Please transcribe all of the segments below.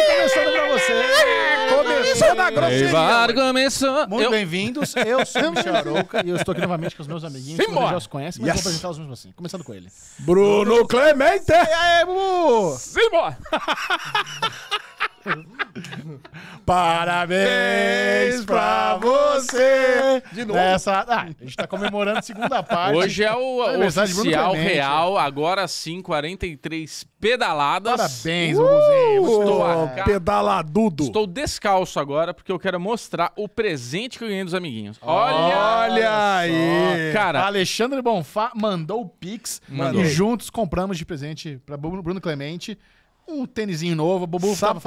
começando pra você. Começou na grosseria. começou. Muito bem-vindos. Eu sou o Michel Arouca e eu estou aqui novamente com os meus amiguinhos. Sim, que já os conhecem, mas yes. vou apresentá-los mesmo assim. Começando com ele. Bruno Clemente. E aí, Bubu? Simbora. Parabéns pra você! De novo. Nessa... Ah, a gente tá comemorando a segunda parte. Hoje é o é oficial real, né? agora sim, 43 pedaladas. Parabéns, uh, Estou a... pedaladudo. Estou descalço agora porque eu quero mostrar o presente que eu ganhei dos amiguinhos. Olha, Olha aí! Cara, Alexandre Bonfá mandou o Pix mandou. e juntos compramos de presente pra Bruno Clemente um tênisinho novo, bobo Bubu tava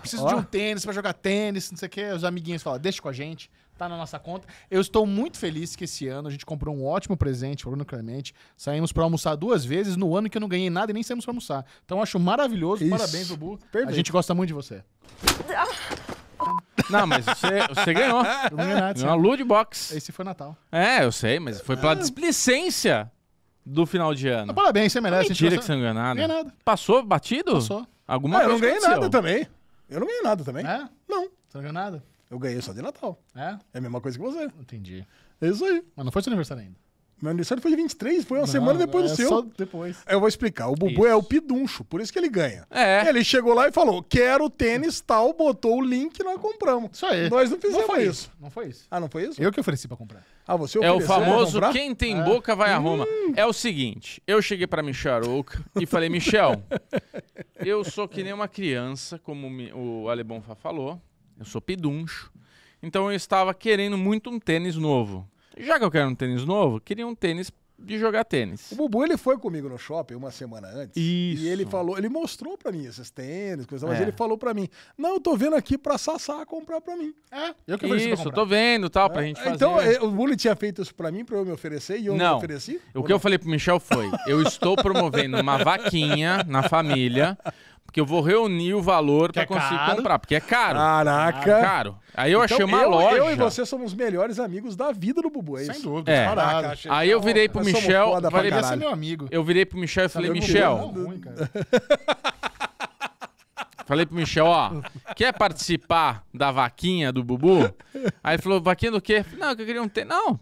Preciso Ó. de um tênis para jogar tênis, não sei o quê. Os amiguinhos falam, deixa com a gente, tá na nossa conta. Eu estou muito feliz que esse ano a gente comprou um ótimo presente pro Bruno Clemente. Saímos para almoçar duas vezes no ano que eu não ganhei nada e nem saímos para almoçar. Então eu acho maravilhoso, Isso. parabéns, Bubu. Perfeito. A gente gosta muito de você. Não, mas você, você ganhou. Eu ganhei nada. Ganhou uma Lude Box. Esse foi Natal. É, eu sei, mas foi pela ah. displicência do final de ano. Ah, parabéns, você merece. Mentira que você não ganhou nada. Não nada. Passou batido? Passou. Alguma ah, eu não ganhei aconteceu. nada também. Eu não ganhei nada também. É? Não. Você não ganhou nada? Eu ganhei só de Natal. É? É a mesma coisa que você. Entendi. É isso aí. Mas não foi seu aniversário ainda. Meu aniversário foi de 23, foi uma não, semana depois é do seu. Só depois. Eu vou explicar. O Bubu isso. é o piduncho, por isso que ele ganha. É. Ele chegou lá e falou: quero tênis tal, botou o link e nós compramos. Isso aí. Nós não fizemos não foi isso. isso. Não foi isso. Ah, não foi isso? Eu que ofereci para comprar. Ah, você ofereceu É o famoso quem tem é. boca vai hum. a Roma. É o seguinte: eu cheguei para Micharouca e falei, Michel, eu sou que nem uma criança, como o Alebonfa falou. Eu sou piduncho. Então eu estava querendo muito um tênis novo. Já que eu quero um tênis novo, queria um tênis de jogar tênis. O Bubu ele foi comigo no shopping uma semana antes. Isso. E ele falou, ele mostrou para mim esses tênis, coisa, é. mas ele falou para mim: "Não, eu tô vendo aqui para Sassá comprar para mim". É. Eu que ofereci Isso, eu tô vendo, tal, é. pra gente então, fazer. Então, o Bully tinha feito isso para mim para eu me oferecer e eu não. me ofereci? O que não? eu falei pro Michel foi: "Eu estou promovendo uma vaquinha na família porque eu vou reunir o valor para é conseguir caro. comprar, porque é caro. Caraca. É caro. Aí eu então, achei uma eu, loja. Eu e você somos os melhores amigos da vida do Bubu, é isso? Sem dúvida. É. Caraca, achei... Aí eu virei pro Michel, falei, você é meu amigo. Eu virei pro Michel e falei, Michel. Falei pro Michel, ó, quer participar da vaquinha do Bubu? Aí ele falou, vaquinha do quê? Não, que eu queria um tênis. Não,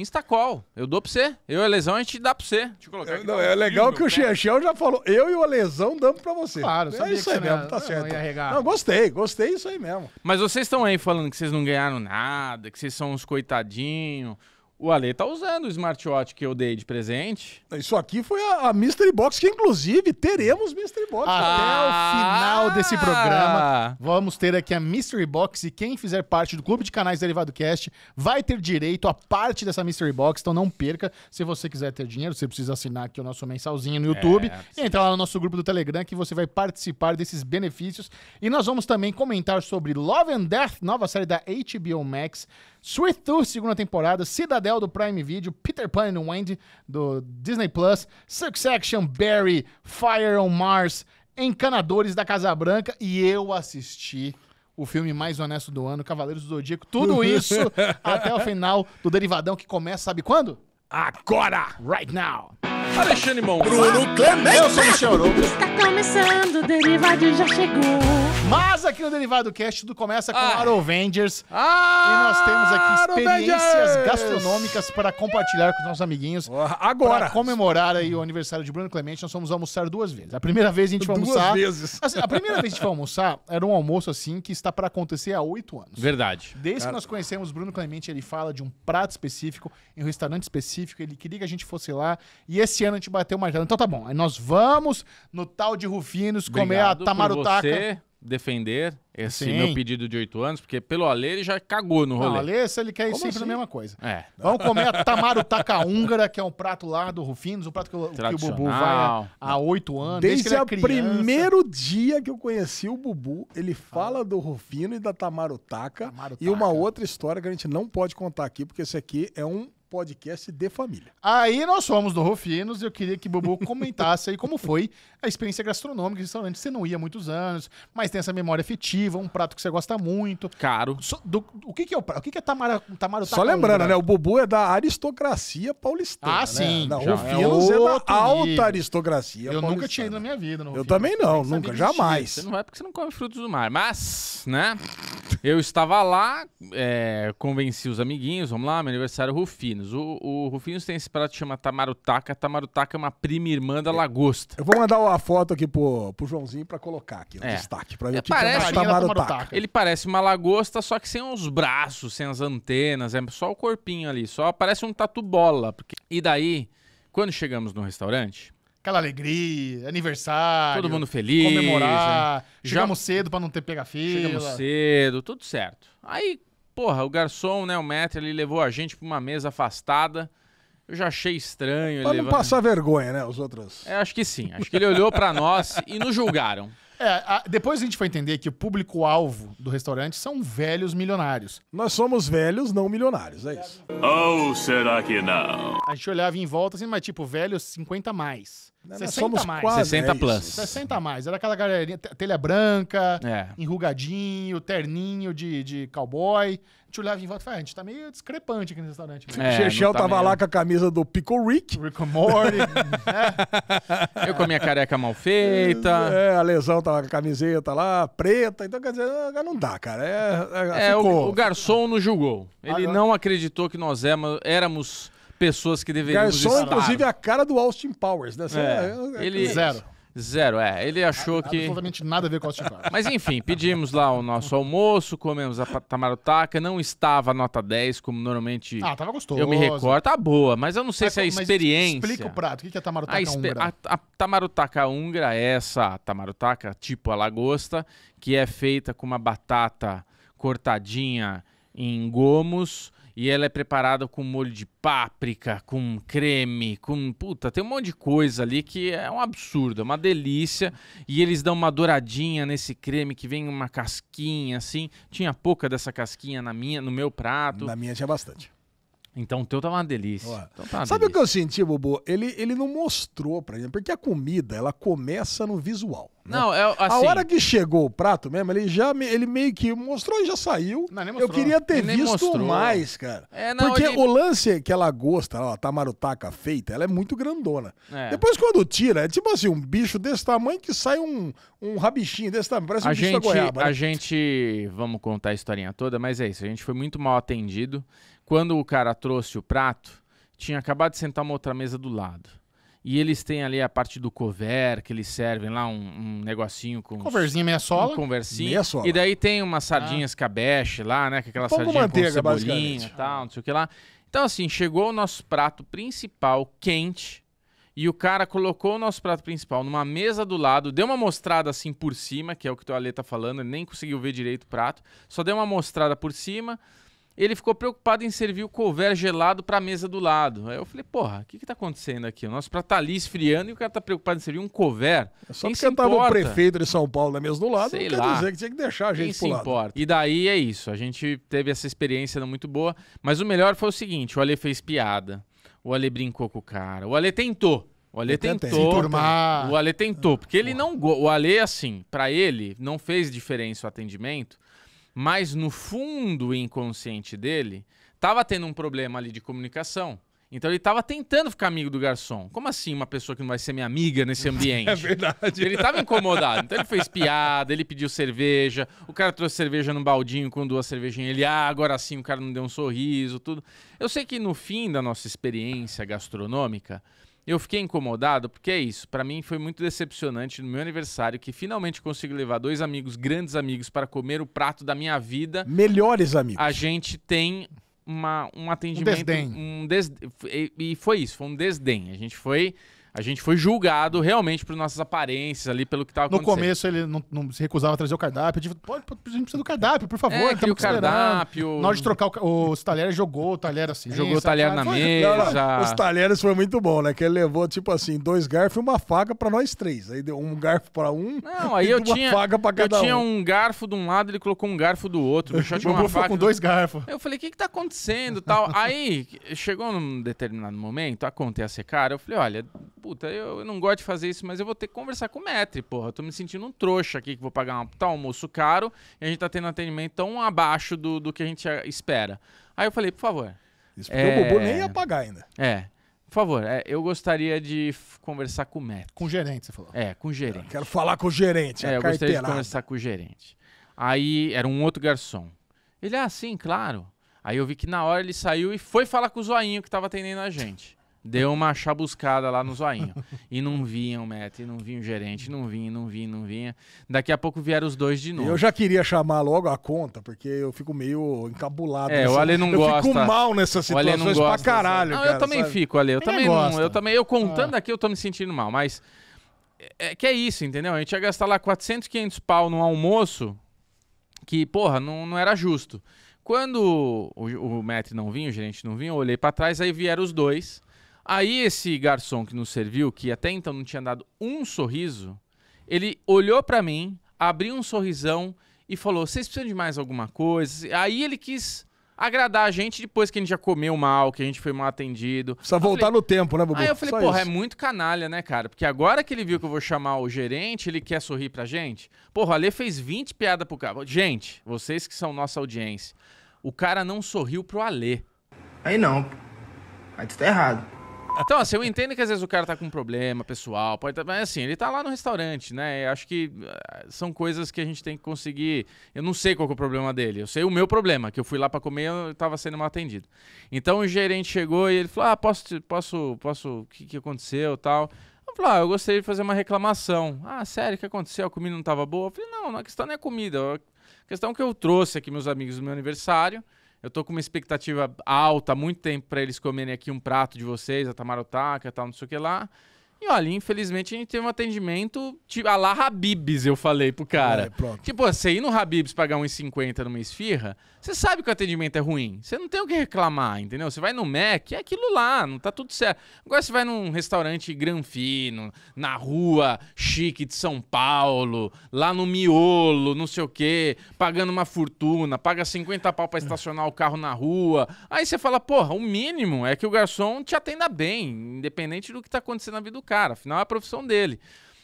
Instacall, eu dou pra você. Eu e a lesão a gente dá pra você. Deixa eu colocar aqui. Não, tá é legal que o Chechel já falou. Eu e o lesão damos pra você. Claro, é isso aí mesmo, tá certo. Não, gostei, gostei isso aí mesmo. Mas vocês estão aí falando que vocês não ganharam nada, que vocês são uns coitadinhos. O Ale tá usando o smartwatch que eu dei de presente. Isso aqui foi a, a Mystery Box, que inclusive teremos Mystery Box. Ah! Até o final desse programa, vamos ter aqui a Mystery Box. E quem fizer parte do Clube de Canais Derivado Cast vai ter direito a parte dessa Mystery Box. Então não perca. Se você quiser ter dinheiro, você precisa assinar aqui o nosso mensalzinho no YouTube. É, e entrar lá no nosso grupo do Telegram que você vai participar desses benefícios. E nós vamos também comentar sobre Love and Death, nova série da HBO Max. Sweet Tooth, segunda temporada, Cidadel do Prime Video, Peter Pan and Wendy do Disney Plus, Succession, Barry, Fire on Mars, Encanadores da Casa Branca e eu assisti o filme mais honesto do ano, Cavaleiros do Zodíaco, tudo isso até o final do Derivadão que começa, sabe quando? Agora! Right now! Alexandre Mão, Bruno Clemente! Eu sou o Está começando, o Derivado já chegou! Mas aqui no Derivado Cast tudo começa com ah. Avengers Ah, e nós temos aqui experiências gastronômicas para compartilhar com os nossos amiguinhos. Agora. Para comemorar aí o aniversário de Bruno Clemente, nós fomos almoçar duas vezes. A primeira vez a gente foi duas almoçar. Duas vezes. Assim, a primeira vez que a gente foi almoçar era um almoço assim que está para acontecer há oito anos. Verdade. Desde Cara. que nós conhecemos Bruno Clemente, ele fala de um prato específico, em um restaurante específico, ele queria que a gente fosse lá. E esse ano a gente bateu o martelo. Então tá bom. Aí nós vamos no tal de Rufinos comer Obrigado a tamarutaca defender esse Sim. meu pedido de oito anos, porque pelo Alê ele já cagou no rolê. Não, Alê, se ele quer ir sempre assim? na mesma coisa. É. Vamos comer a tamarutaca húngara, que é um prato lá do Rufinos, um prato que, que o Bubu vai há oito anos. Desde o é primeiro dia que eu conheci o Bubu, ele fala ah. do Rufino e da tamarutaca e uma outra história que a gente não pode contar aqui, porque esse aqui é um podcast de família. Aí nós fomos do Rufinos e eu queria que o Bubu comentasse aí como foi a experiência gastronômica de restaurante. Você não ia há muitos anos, mas tem essa memória afetiva, um prato que você gosta muito. Caro. So, do, o que, que é o prato? O que, que é Tamara, tamara tá Só lembrando, né? O Bubu é da aristocracia paulistana. Ah, né? sim. Não, já. É Rufinos é, é da alta nível. aristocracia Eu paulistana. nunca tinha ido na minha vida no Rufinos. Eu também não, nunca, jamais. Você não vai é porque você não come frutos do mar. Mas, né, eu estava lá, é, convenci os amiguinhos, vamos lá, meu aniversário Rufinos. O, o tem esse prato que chama tamarutaca. Tamarutaca é uma prima irmã da é. lagosta. Eu vou mandar uma foto aqui pro, pro Joãozinho pra colocar aqui, um é. destaque, pra ver é, parece, que tamarutaca. tamarutaca. Ele parece uma lagosta, só que sem os braços, sem as antenas, é só o corpinho ali. Só parece um tatu bola. Porque... E daí, quando chegamos no restaurante, aquela alegria, aniversário. Todo mundo feliz. Comemorar. Né? Chegamos Já... cedo para não ter pega fila. Chegamos cedo, tudo certo. Aí Porra, o garçom, né, o metro, ele levou a gente pra uma mesa afastada. Eu já achei estranho. Pra não passar vergonha, né, os outros. É, acho que sim. Acho que ele olhou para nós e nos julgaram. É, a, depois a gente foi entender que o público-alvo do restaurante são velhos milionários. Nós somos velhos, não milionários, é isso. Ou oh, será que não? A gente olhava em volta assim, mas tipo, velhos 50 mais. 60 né, somos mais. Quase, 60 é né, plus. 60 mais. Era aquela galerinha, telha branca, é. enrugadinho, terninho de, de cowboy. A gente olhava em volta e falava, ah, a gente tá meio discrepante aqui no restaurante. Mesmo. É, Chechel tá tava lá com a camisa do Pico Rick. and Morty. é. Eu com a minha careca mal feita. É, é, a Lesão tava com a camiseta lá, preta. Então, quer dizer, não dá, cara. É, é, é o, o, garçom nos julgou. Ele não acreditou que nós éramos pessoas que deveriam Garçom, inclusive, a cara do Austin Powers, né? É. é. É, ele... É, é. Zero. Zero, é. Ele achou nada, que. Absolutamente nada a ver com o Austin Powers. Mas enfim, pedimos lá o nosso almoço, comemos a tamarutaca, não estava a nota 10, como normalmente. Ah, tava gostoso. Eu me recordo. Tá boa, mas eu não sei mas, se é a experiência. Explica o prato. O que é tamarutaca a espe... húngara? A, a tamarutaca húngara é essa tamarutaca, tipo a lagosta, que é feita com uma batata cortadinha em gomos e ela é preparada com molho de páprica, com creme, com. Puta, tem um monte de coisa ali que é um absurdo, é uma delícia. E eles dão uma douradinha nesse creme que vem uma casquinha assim. Tinha pouca dessa casquinha na minha, no meu prato. Na minha tinha bastante. Então o teu tá uma delícia. então, tá uma sabe o que eu senti, Bobo? Ele, ele não mostrou pra gente, porque a comida, ela começa no visual. Né? Não, é assim... A hora que chegou o prato mesmo, ele já ele meio que mostrou e já saiu. Não, eu queria ter ele visto mais, cara. É, não, porque ele... o lance é que ela gosta, ó, a tamarutaca feita, ela é muito grandona. É. Depois quando tira, é tipo assim, um bicho desse tamanho que sai um, um rabichinho desse tamanho, parece um a gente, goiaba. Né? A gente, vamos contar a historinha toda, mas é isso, a gente foi muito mal atendido. Quando o cara trouxe o prato, tinha acabado de sentar uma outra mesa do lado. E eles têm ali a parte do cover, que eles servem lá um, um negocinho com. Coverzinho meia sola. Um conversinho. Meia sola. E daí tem umas ah. sardinhas ah. cabeche lá, né? Que aquela sardinha manteiga, com cebolinha e tal, não sei o que lá. Então, assim, chegou o nosso prato principal quente. E o cara colocou o nosso prato principal numa mesa do lado, deu uma mostrada assim por cima, que é o que o Ale tá falando, ele nem conseguiu ver direito o prato, só deu uma mostrada por cima, ele ficou preocupado em servir o couvert gelado para a mesa do lado. Aí eu falei, porra, o que que tá acontecendo aqui? O nosso prato tá ali esfriando e o cara tá preocupado em servir um couvert. É só Quem porque tava o prefeito de São Paulo na mesa do lado, Sei não lá. quer dizer que tinha que deixar a gente Quem se pro importa? E daí é isso, a gente teve essa experiência não muito boa, mas o melhor foi o seguinte, o Ale fez piada, o Ale brincou com o cara, o Ale tentou. O Ale tentou. O Ale tentou, porque ele ah. não... O Ale, assim, para ele, não fez diferença o atendimento, mas no fundo inconsciente dele, tava tendo um problema ali de comunicação. Então ele estava tentando ficar amigo do garçom. Como assim uma pessoa que não vai ser minha amiga nesse ambiente? É verdade. Ele estava incomodado. Então ele fez piada, ele pediu cerveja, o cara trouxe cerveja num baldinho com duas cervejinhas. Ele, ah, agora sim o cara não deu um sorriso, tudo. Eu sei que no fim da nossa experiência gastronômica, eu fiquei incomodado porque é isso. Para mim foi muito decepcionante no meu aniversário que finalmente consegui levar dois amigos, grandes amigos, para comer o prato da minha vida. Melhores amigos. A gente tem uma, um atendimento. Um desdém. Um des... E foi isso, foi um desdém. A gente foi a gente foi julgado realmente por nossas aparências ali, pelo que estava acontecendo. No começo ele não, não, se recusava a trazer o cardápio. Disse, pode, a gente precisa do cardápio, por favor. É, o cardápio. Na hora de trocar o, os talheres, jogou o talher assim. Jogou o talher na foi, mesa. os talheres foi muito bom, né? Que ele levou, tipo assim, dois garfos e uma faca para nós três. Aí deu um garfo para um não, aí eu uma tinha, faca pra cada um. Eu tinha um. garfo de um lado, ele colocou um garfo do outro. O tinha uma faca. com dois garfos. Eu falei, o que que tá acontecendo tal? Aí, chegou num determinado momento, a conta ia secar. Eu falei, olha puta, eu, eu, não gosto de fazer isso, mas eu vou ter que conversar com o Metri, porra. Eu tô me sentindo um trouxa aqui que vou pagar um tá, almoço caro e a gente tá tendo atendimento tão abaixo do, do que a gente é, espera. Aí eu falei, por favor. Isso porque é... o Bobo nem ia pagar ainda. É. Por favor, é, eu gostaria de conversar com o Metri. Com o gerente, você falou. É, com o gerente. Eu quero falar com o gerente. É, eu gostaria de conversar com o gerente. Aí era um outro garçom. Ele, ah, sim, claro. Aí eu vi que na hora ele saiu e foi falar com o zoinho que tava atendendo a gente. Deu uma chabuscada lá no zoinho. e não vinha Matt, e não vinha o gerente, não vinha, não vinha, não vinha. Daqui a pouco vieram os dois de novo. Eu já queria chamar logo a conta, porque eu fico meio encabulado. É, nessa... o Ale não eu gosta. Eu fico mal nessas situações não gosta, pra caralho, não, cara, Eu também sabe? fico, Ale. Eu também gosta. não. Eu também, eu contando ah. aqui, eu tô me sentindo mal, mas. É, é que é isso, entendeu? A gente ia gastar lá 400, 500 pau num almoço que, porra, não, não era justo. Quando o, o Matt não vinha, o gerente não vinha, eu olhei para trás, aí vieram os dois. Aí esse garçom que nos serviu, que até então não tinha dado um sorriso, ele olhou para mim, abriu um sorrisão e falou: "Vocês precisam de mais alguma coisa?". Aí ele quis agradar a gente depois que a gente já comeu mal, que a gente foi mal atendido. Só voltar falei... no tempo, né, Bubu? Aí eu falei, Só porra, é muito canalha, né, cara? Porque agora que ele viu que eu vou chamar o gerente, ele quer sorrir pra gente. Porra, o Alê fez 20 piadas pro cara. Gente, vocês que são nossa audiência, o cara não sorriu pro Alê. Aí não. Aí tu tá errado. Então, assim, eu entendo que às vezes o cara tá com um problema pessoal, pode tá, mas assim, ele tá lá no restaurante, né? Eu acho que eh, são coisas que a gente tem que conseguir. Eu não sei qual é o problema dele, eu sei o meu problema, que eu fui lá para comer e eu tava sendo mal atendido. Então o gerente chegou e ele falou: "Ah, posso posso posso, o que que aconteceu?" tal. Eu falei, ah, eu gostaria de fazer uma reclamação. Ah, sério, o que aconteceu? A comida não estava boa? Eu falei, não, a questão não é comida. A questão que eu trouxe aqui meus amigos no meu aniversário. Eu tô com uma expectativa alta há muito tempo para eles comerem aqui um prato de vocês, a tamarotaka e tal, não sei o que lá. E olha, infelizmente a gente teve um atendimento tipo, a lá Habibs, eu falei pro cara. É, tipo, você ir no Habibs pagar 1,50 numa esfirra, você sabe que o atendimento é ruim. Você não tem o que reclamar, entendeu? Você vai no Mac, é aquilo lá, não tá tudo certo. Agora você vai num restaurante granfino, na rua chique de São Paulo, lá no miolo, não sei o quê, pagando uma fortuna, paga 50 pau pra estacionar o carro na rua. Aí você fala, porra, o mínimo é que o garçom te atenda bem, independente do que tá acontecendo na vida do cara cara, afinal é a profissão dele.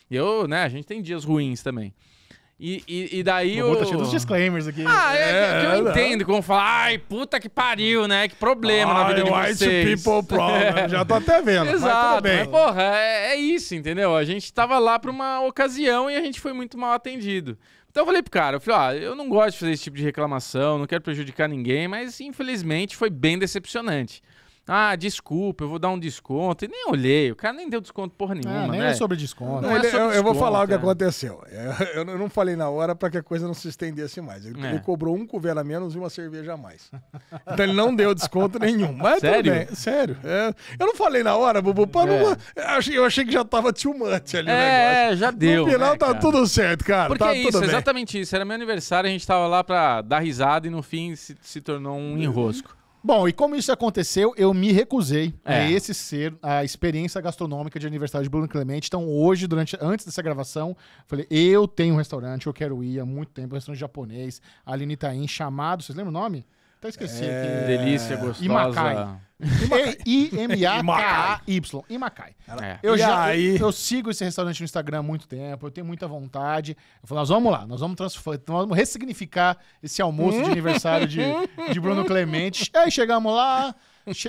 E eu, né, a gente tem dias ruins também. E, e, e daí eu. Tá cheio dos disclaimers aqui. Ah, é, é, que eu é, né? entendo como falar, ai, puta que pariu, né? Que problema ah, na vida de vocês. White people problem. Já tô até vendo. Exato. Mas, mas né, porra, é, é, isso, entendeu? A gente tava lá pra uma ocasião e a gente foi muito mal atendido. Então eu falei pro cara, eu falei, ó, ah, eu não gosto de fazer esse tipo de reclamação, não quero prejudicar ninguém, mas infelizmente foi bem decepcionante. Ah, desculpa, eu vou dar um desconto. E nem olhei, o cara nem deu desconto porra é, nenhuma. É, nem né? é sobre desconto. Não, é ele, é sobre eu, desconto, eu, vou falar é. o que é. aconteceu. Eu, eu, não falei na hora para que a coisa não se estendesse mais. Ele, ele cobrou um couvert a menos e uma cerveja a mais. Então ele não deu desconto nenhum. Mas sério? Bem, sério. eu não falei na hora, Bubu, não, eu, achei, que já tava too much ali é, já deu. No final né, tá cara? tudo certo, cara. Porque tá é isso, exatamente isso. Era meu aniversário, a gente tava lá pra dar risada e no fim se, se tornou um enrosco. Bom, e como isso aconteceu, eu me recusei é. a esse ser a experiência gastronômica de aniversário de Bruno Clemente. Então, hoje, durante antes dessa gravação, falei: eu tenho um restaurante, eu quero ir há muito tempo, um restaurante japonês, ali em Itaim, chamado, vocês lembram o nome? Até esqueci é... aqui. Delícia gostosa. Imacai. I-M-A-K-A-Y. Imacai. É. Eu, já, eu, eu, sigo esse restaurante no Instagram há muito tempo, eu tenho muita vontade. Eu falo, nós vamos lá, nós vamos, nós vamos ressignificar esse almoço de aniversário de, de Bruno Clemente. Aí chegamos lá,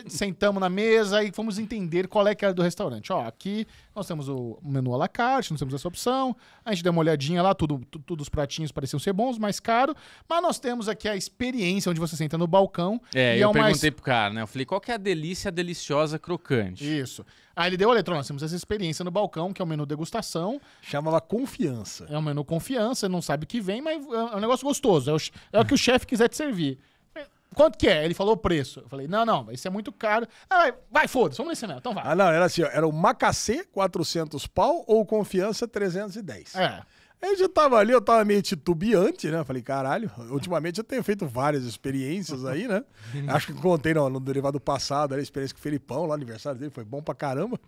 sentamos na mesa e fomos entender qual é que era do restaurante. Ó, aqui nós temos o menu à la carte, nós temos essa opção. A gente deu uma olhadinha lá, tudo, tudo, tudo os pratinhos pareciam ser bons, mais caro. Mas nós temos aqui a experiência onde você senta no balcão. É, eu é perguntei pro cara, né? Eu falei, qual que é a delícia deliciosa crocante? Isso. Aí ele deu o eletrônico, nós temos essa experiência no balcão, que é o menu degustação. Chamava confiança. É um menu confiança, não sabe o que vem, mas é, é um negócio gostoso. É o, é o que o chefe quiser te servir. Quanto que é? Ele falou o preço. Eu falei, não, não, isso é muito caro. Ah, vai, foda-se, vamos nesse mesmo, então vai. Ah, não, era assim, ó, era o Macacê 400 pau ou Confiança 310. É. Eu já tava ali, eu tava meio titubeante, né? Falei, caralho, ultimamente eu tenho feito várias experiências aí, né? Acho que contei no, no derivado passado, a experiência com o Felipão, lá no aniversário dele, foi bom pra caramba.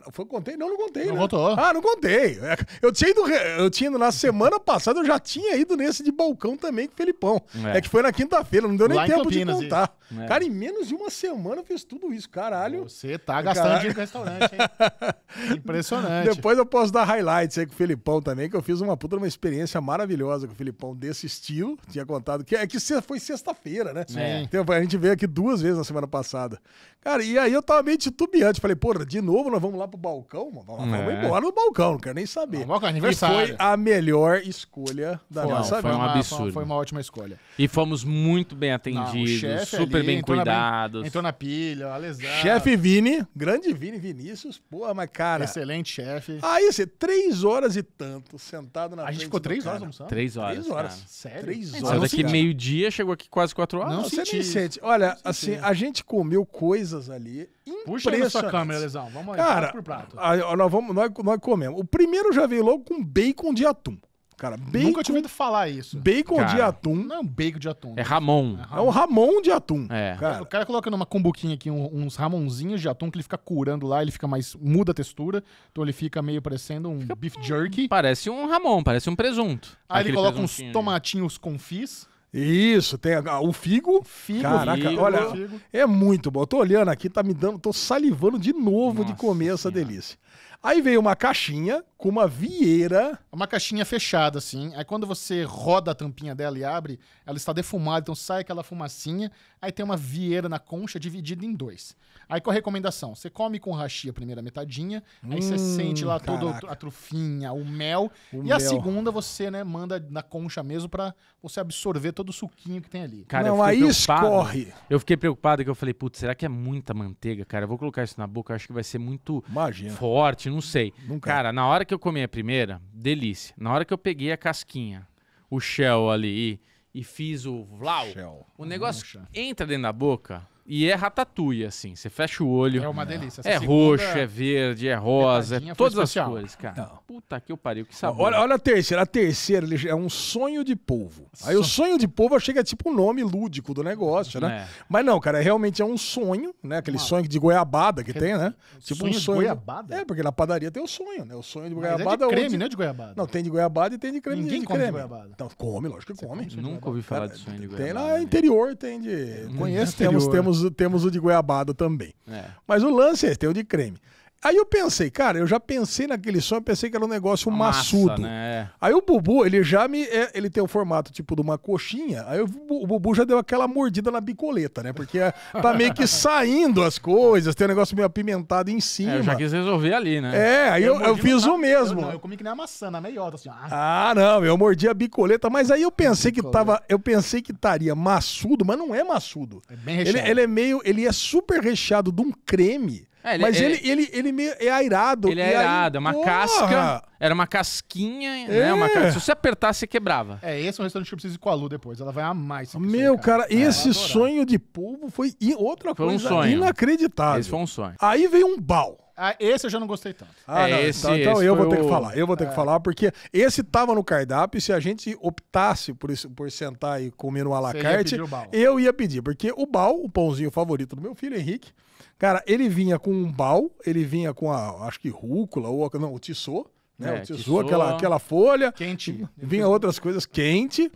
Cara, foi, contei? Não, não contei. Não né? contou. Ah, não contei. É, eu tinha ido, eu tinha ido na semana passada, eu já tinha ido nesse de balcão também com o Felipão. É, é que foi na quinta-feira, não deu nem Lá tempo Campinas, de contar. É. Cara, em menos de uma semana eu fiz tudo isso, caralho. Você tá gastando Car... dinheiro no restaurante, hein? Impressionante. Depois eu posso dar highlights aí com o Felipão também, que eu fiz uma puta uma experiência maravilhosa com o Felipão desse estilo. Tinha contado que é que foi sexta-feira, né? É. Sim. Então, a gente veio aqui duas vezes na semana passada. Cara, e aí eu tava meio titubeante. Falei, porra, de novo nós vamos lá lá pro balcão, mano. Nós é. embora no balcão, não quero nem saber. Não, balcão, aniversário. E foi a melhor escolha da foi, nossa vida. Foi um absurdo. Foi uma ótima escolha. E fomos muito bem atendidos, não, super ali, bem entrou cuidados. Na entrou na pilha, alesado. Chefe Vini, grande Vini, Vinícius, porra, mas cara. Excelente chefe. Aí você, assim, três horas e tanto, sentado na A gente ficou três horas almoçando? Três horas. Três horas. Cara. Sério? Três horas. Saiu daqui meio-dia, chegou aqui quase quatro horas. Não, não você nem sente. Olha, assim, a gente comeu coisas ali. Puxa aí a sua câmera, Lesão. Vamos aí. Cara, Cara, por prato. Aí, nós, vamos, nós, nós comemos. O primeiro já veio logo com bacon de atum. Cara, bacon. Nunca tinha ouvido falar isso. Bacon cara. de atum. Não é um bacon de atum. É Ramon. É, Ramon. é um Ramon de atum. É. Cara. O cara coloca numa combuquinha aqui uns Ramonzinhos de atum que ele fica curando lá, ele fica mais. muda a textura. Então ele fica meio parecendo um fica beef jerky. Parece um Ramon, parece um presunto. Aí ele coloca uns tomatinhos confis. Isso, tem a, o figo. Figo, Caraca, figo, olha, figo. é muito bom. Eu tô olhando aqui, tá me dando, tô salivando de novo Nossa de comer essa delícia. Aí veio uma caixinha com uma vieira. Uma caixinha fechada, assim. Aí quando você roda a tampinha dela e abre, ela está defumada, então sai aquela fumacinha. Aí tem uma vieira na concha dividida em dois. Aí qual a recomendação? Você come com rachi a primeira metadinha, hum, aí você hum, sente lá toda a trufinha, o mel. O e mel. a segunda você, né, manda na concha mesmo para você absorver todo o suquinho que tem ali. Cara, Não, aí preocupado. escorre. Eu fiquei preocupado que eu falei, putz, será que é muita manteiga, cara? Eu vou colocar isso na boca, acho que vai ser muito Imagina. forte sorte, não sei. Nunca. Cara, na hora que eu comi a primeira, delícia. Na hora que eu peguei a casquinha, o shell ali e, e fiz o vlau, shell. o negócio entra dentro da boca. E é ratatouille, assim. Você fecha o olho. É uma delícia. Essa é roxo, é verde, é rosa, é todas as cores, cara. Não. Puta que eu pariu, que sabor. Olha, olha a terceira. A terceira é um sonho de polvo. Aí o sonho de polvo chega é tipo um nome lúdico do negócio, né? É. Mas não, cara, é realmente é um sonho, né? Aquele sonho de goiabada que, que... tem, né? tipo sonho um sonho. De goiabada? É, porque na padaria tem o sonho, né? O sonho de goiabada. Mas é de creme, onde... não é de goiabada. Não, tem de goiabada e tem de creme. Ninguém de come creme. de goiabada. Então come, lógico que come. come Nunca ouvi falar de sonho de goiabada. Tem lá né? interior, tem de. Conheço, temos temos, o de goiabada também. É. Mas o lance é tem o de creme. Aí eu pensei, cara, eu já pensei naquele som, eu pensei que era um negócio Uma maçudo. Massa, né? É. Aí o Bubu, ele já me. É, ele tem o um formato tipo de uma coxinha. Aí eu, o Bubu já deu aquela mordida na bicoleta, né? Porque é, tá meio que saindo as coisas, tem um negócio meio apimentado em cima. É, eu já quis resolver ali, né? É, aí eu, eu, eu fiz na... o mesmo. Eu, não, eu, comi que nem a maçã, na né? meiota, assim. Ah. ah, não, eu mordi a bicoleta, mas aí eu pensei que tava. Eu pensei que estaria maçudo, mas não é maçudo. É bem recheado. Ele, ele é meio. Ele é super recheado de um creme é, ele, Mas é- ele, ele, ele, meio é airado. Ele é airado, aí, é uma porra. casca. Era uma casquinha, né, é. né? Uma Se você apertar, você quebrava. É, esse é um restaurante que eu preciso ir com a Lu depois. Ela vai amar esse Meu, cara, cara esse sonho de povo foi outra foi coisa um sonho. inacreditável. Esse foi um sonho. Aí veio um bal. Ah, esse eu já não gostei tanto. Ah, é, não. Esse, então, então esse eu vou ter o... que falar. Eu vou ter é. que falar, porque esse tava no cardápio. Se a gente optasse por, isso, por sentar e comer no alacarte, eu ia pedir, porque o bal, o pãozinho favorito do meu filho, Henrique, Cara, ele vinha com um bal, ele vinha com a, acho que rúcula ou não, o tissot, né? É, o tissot, tissot, aquela, aquela folha. Quente. Vinha outras coisas quente.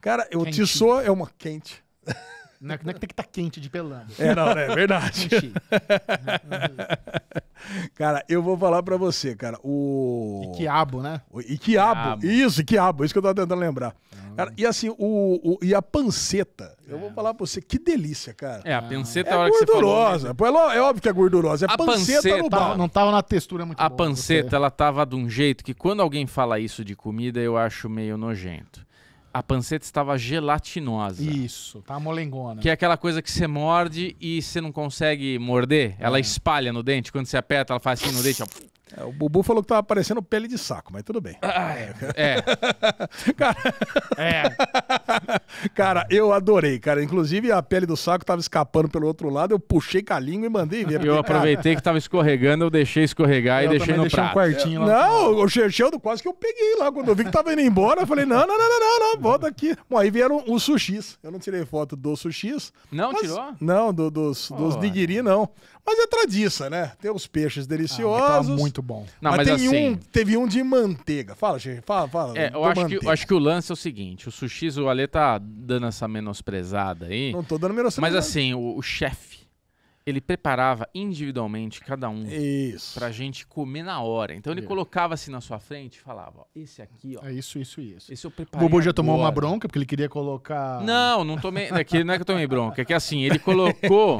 Cara, o tissot é uma quente. Não é, não é que tem que estar tá quente de pelando. É, não, né? é verdade. Uhum, uhum. cara, eu vou falar pra você, cara. O. Iquiabo, né? O Iquiabo. Iquiabo. Isso, Iquiabo. Isso que eu tava tentando lembrar. Uhum. cara, e assim, o, o, e a panceta. É. Eu vou é. falar pra você, que delícia, cara. É, a ah, panceta é, é a hora que você falou. gordurosa. Né? É, é óbvio que é gordurosa. É a panceta, panceta no bar. Não tava na textura muito A boa, panceta, você. ela tava de um jeito que quando alguém fala isso de comida, eu acho meio nojento a panceta estava gelatinosa. Isso, tá molengona. Que é aquela coisa que você morde e você não consegue morder. É. Ela espalha no dente. Quando você aperta, ela faz assim no dente. Ó. É, o Bubu falou que tava parecendo pele de saco, mas tudo bem. Ah, é. É. é. cara... é. cara, eu adorei, cara. Inclusive, a pele do saco tava escapando pelo outro lado, eu puxei com a língua e mandei ver. eu aproveitei cara... que tava escorregando, eu deixei escorregar eu e deixei no deixei prato. Um quartinho lá não, o Xerxeldo quase que eu peguei lá. Quando eu vi que tava indo embora, eu falei, não, não, não, não, não, não volta aqui. Bom, aí vieram os sushis. Eu não tirei foto dos sushis. Não mas... tirou? Não, do, dos, oh, dos nigiri, não. Mas é tradiça, né? Tem os peixes ah, deliciosos. Ah, muito bom. Não, mas, mas tem assim, um, teve um de manteiga. Fala, gente, fala, fala. É, eu acho que, eu acho que o lance é o seguinte: o sushi, o Ale tá dando essa menosprezada aí. Não tô dando menosprezada. Mas assim, o, o chefe ele preparava individualmente cada um isso. pra gente comer na hora. Então ele é. colocava assim na sua frente e falava: ó, esse aqui, ó. É isso, isso, isso. Esse eu preparei. O Bobo já agora. tomou uma bronca porque ele queria colocar. Não, não tomei. É que, não é que eu tomei bronca, é que assim, ele colocou.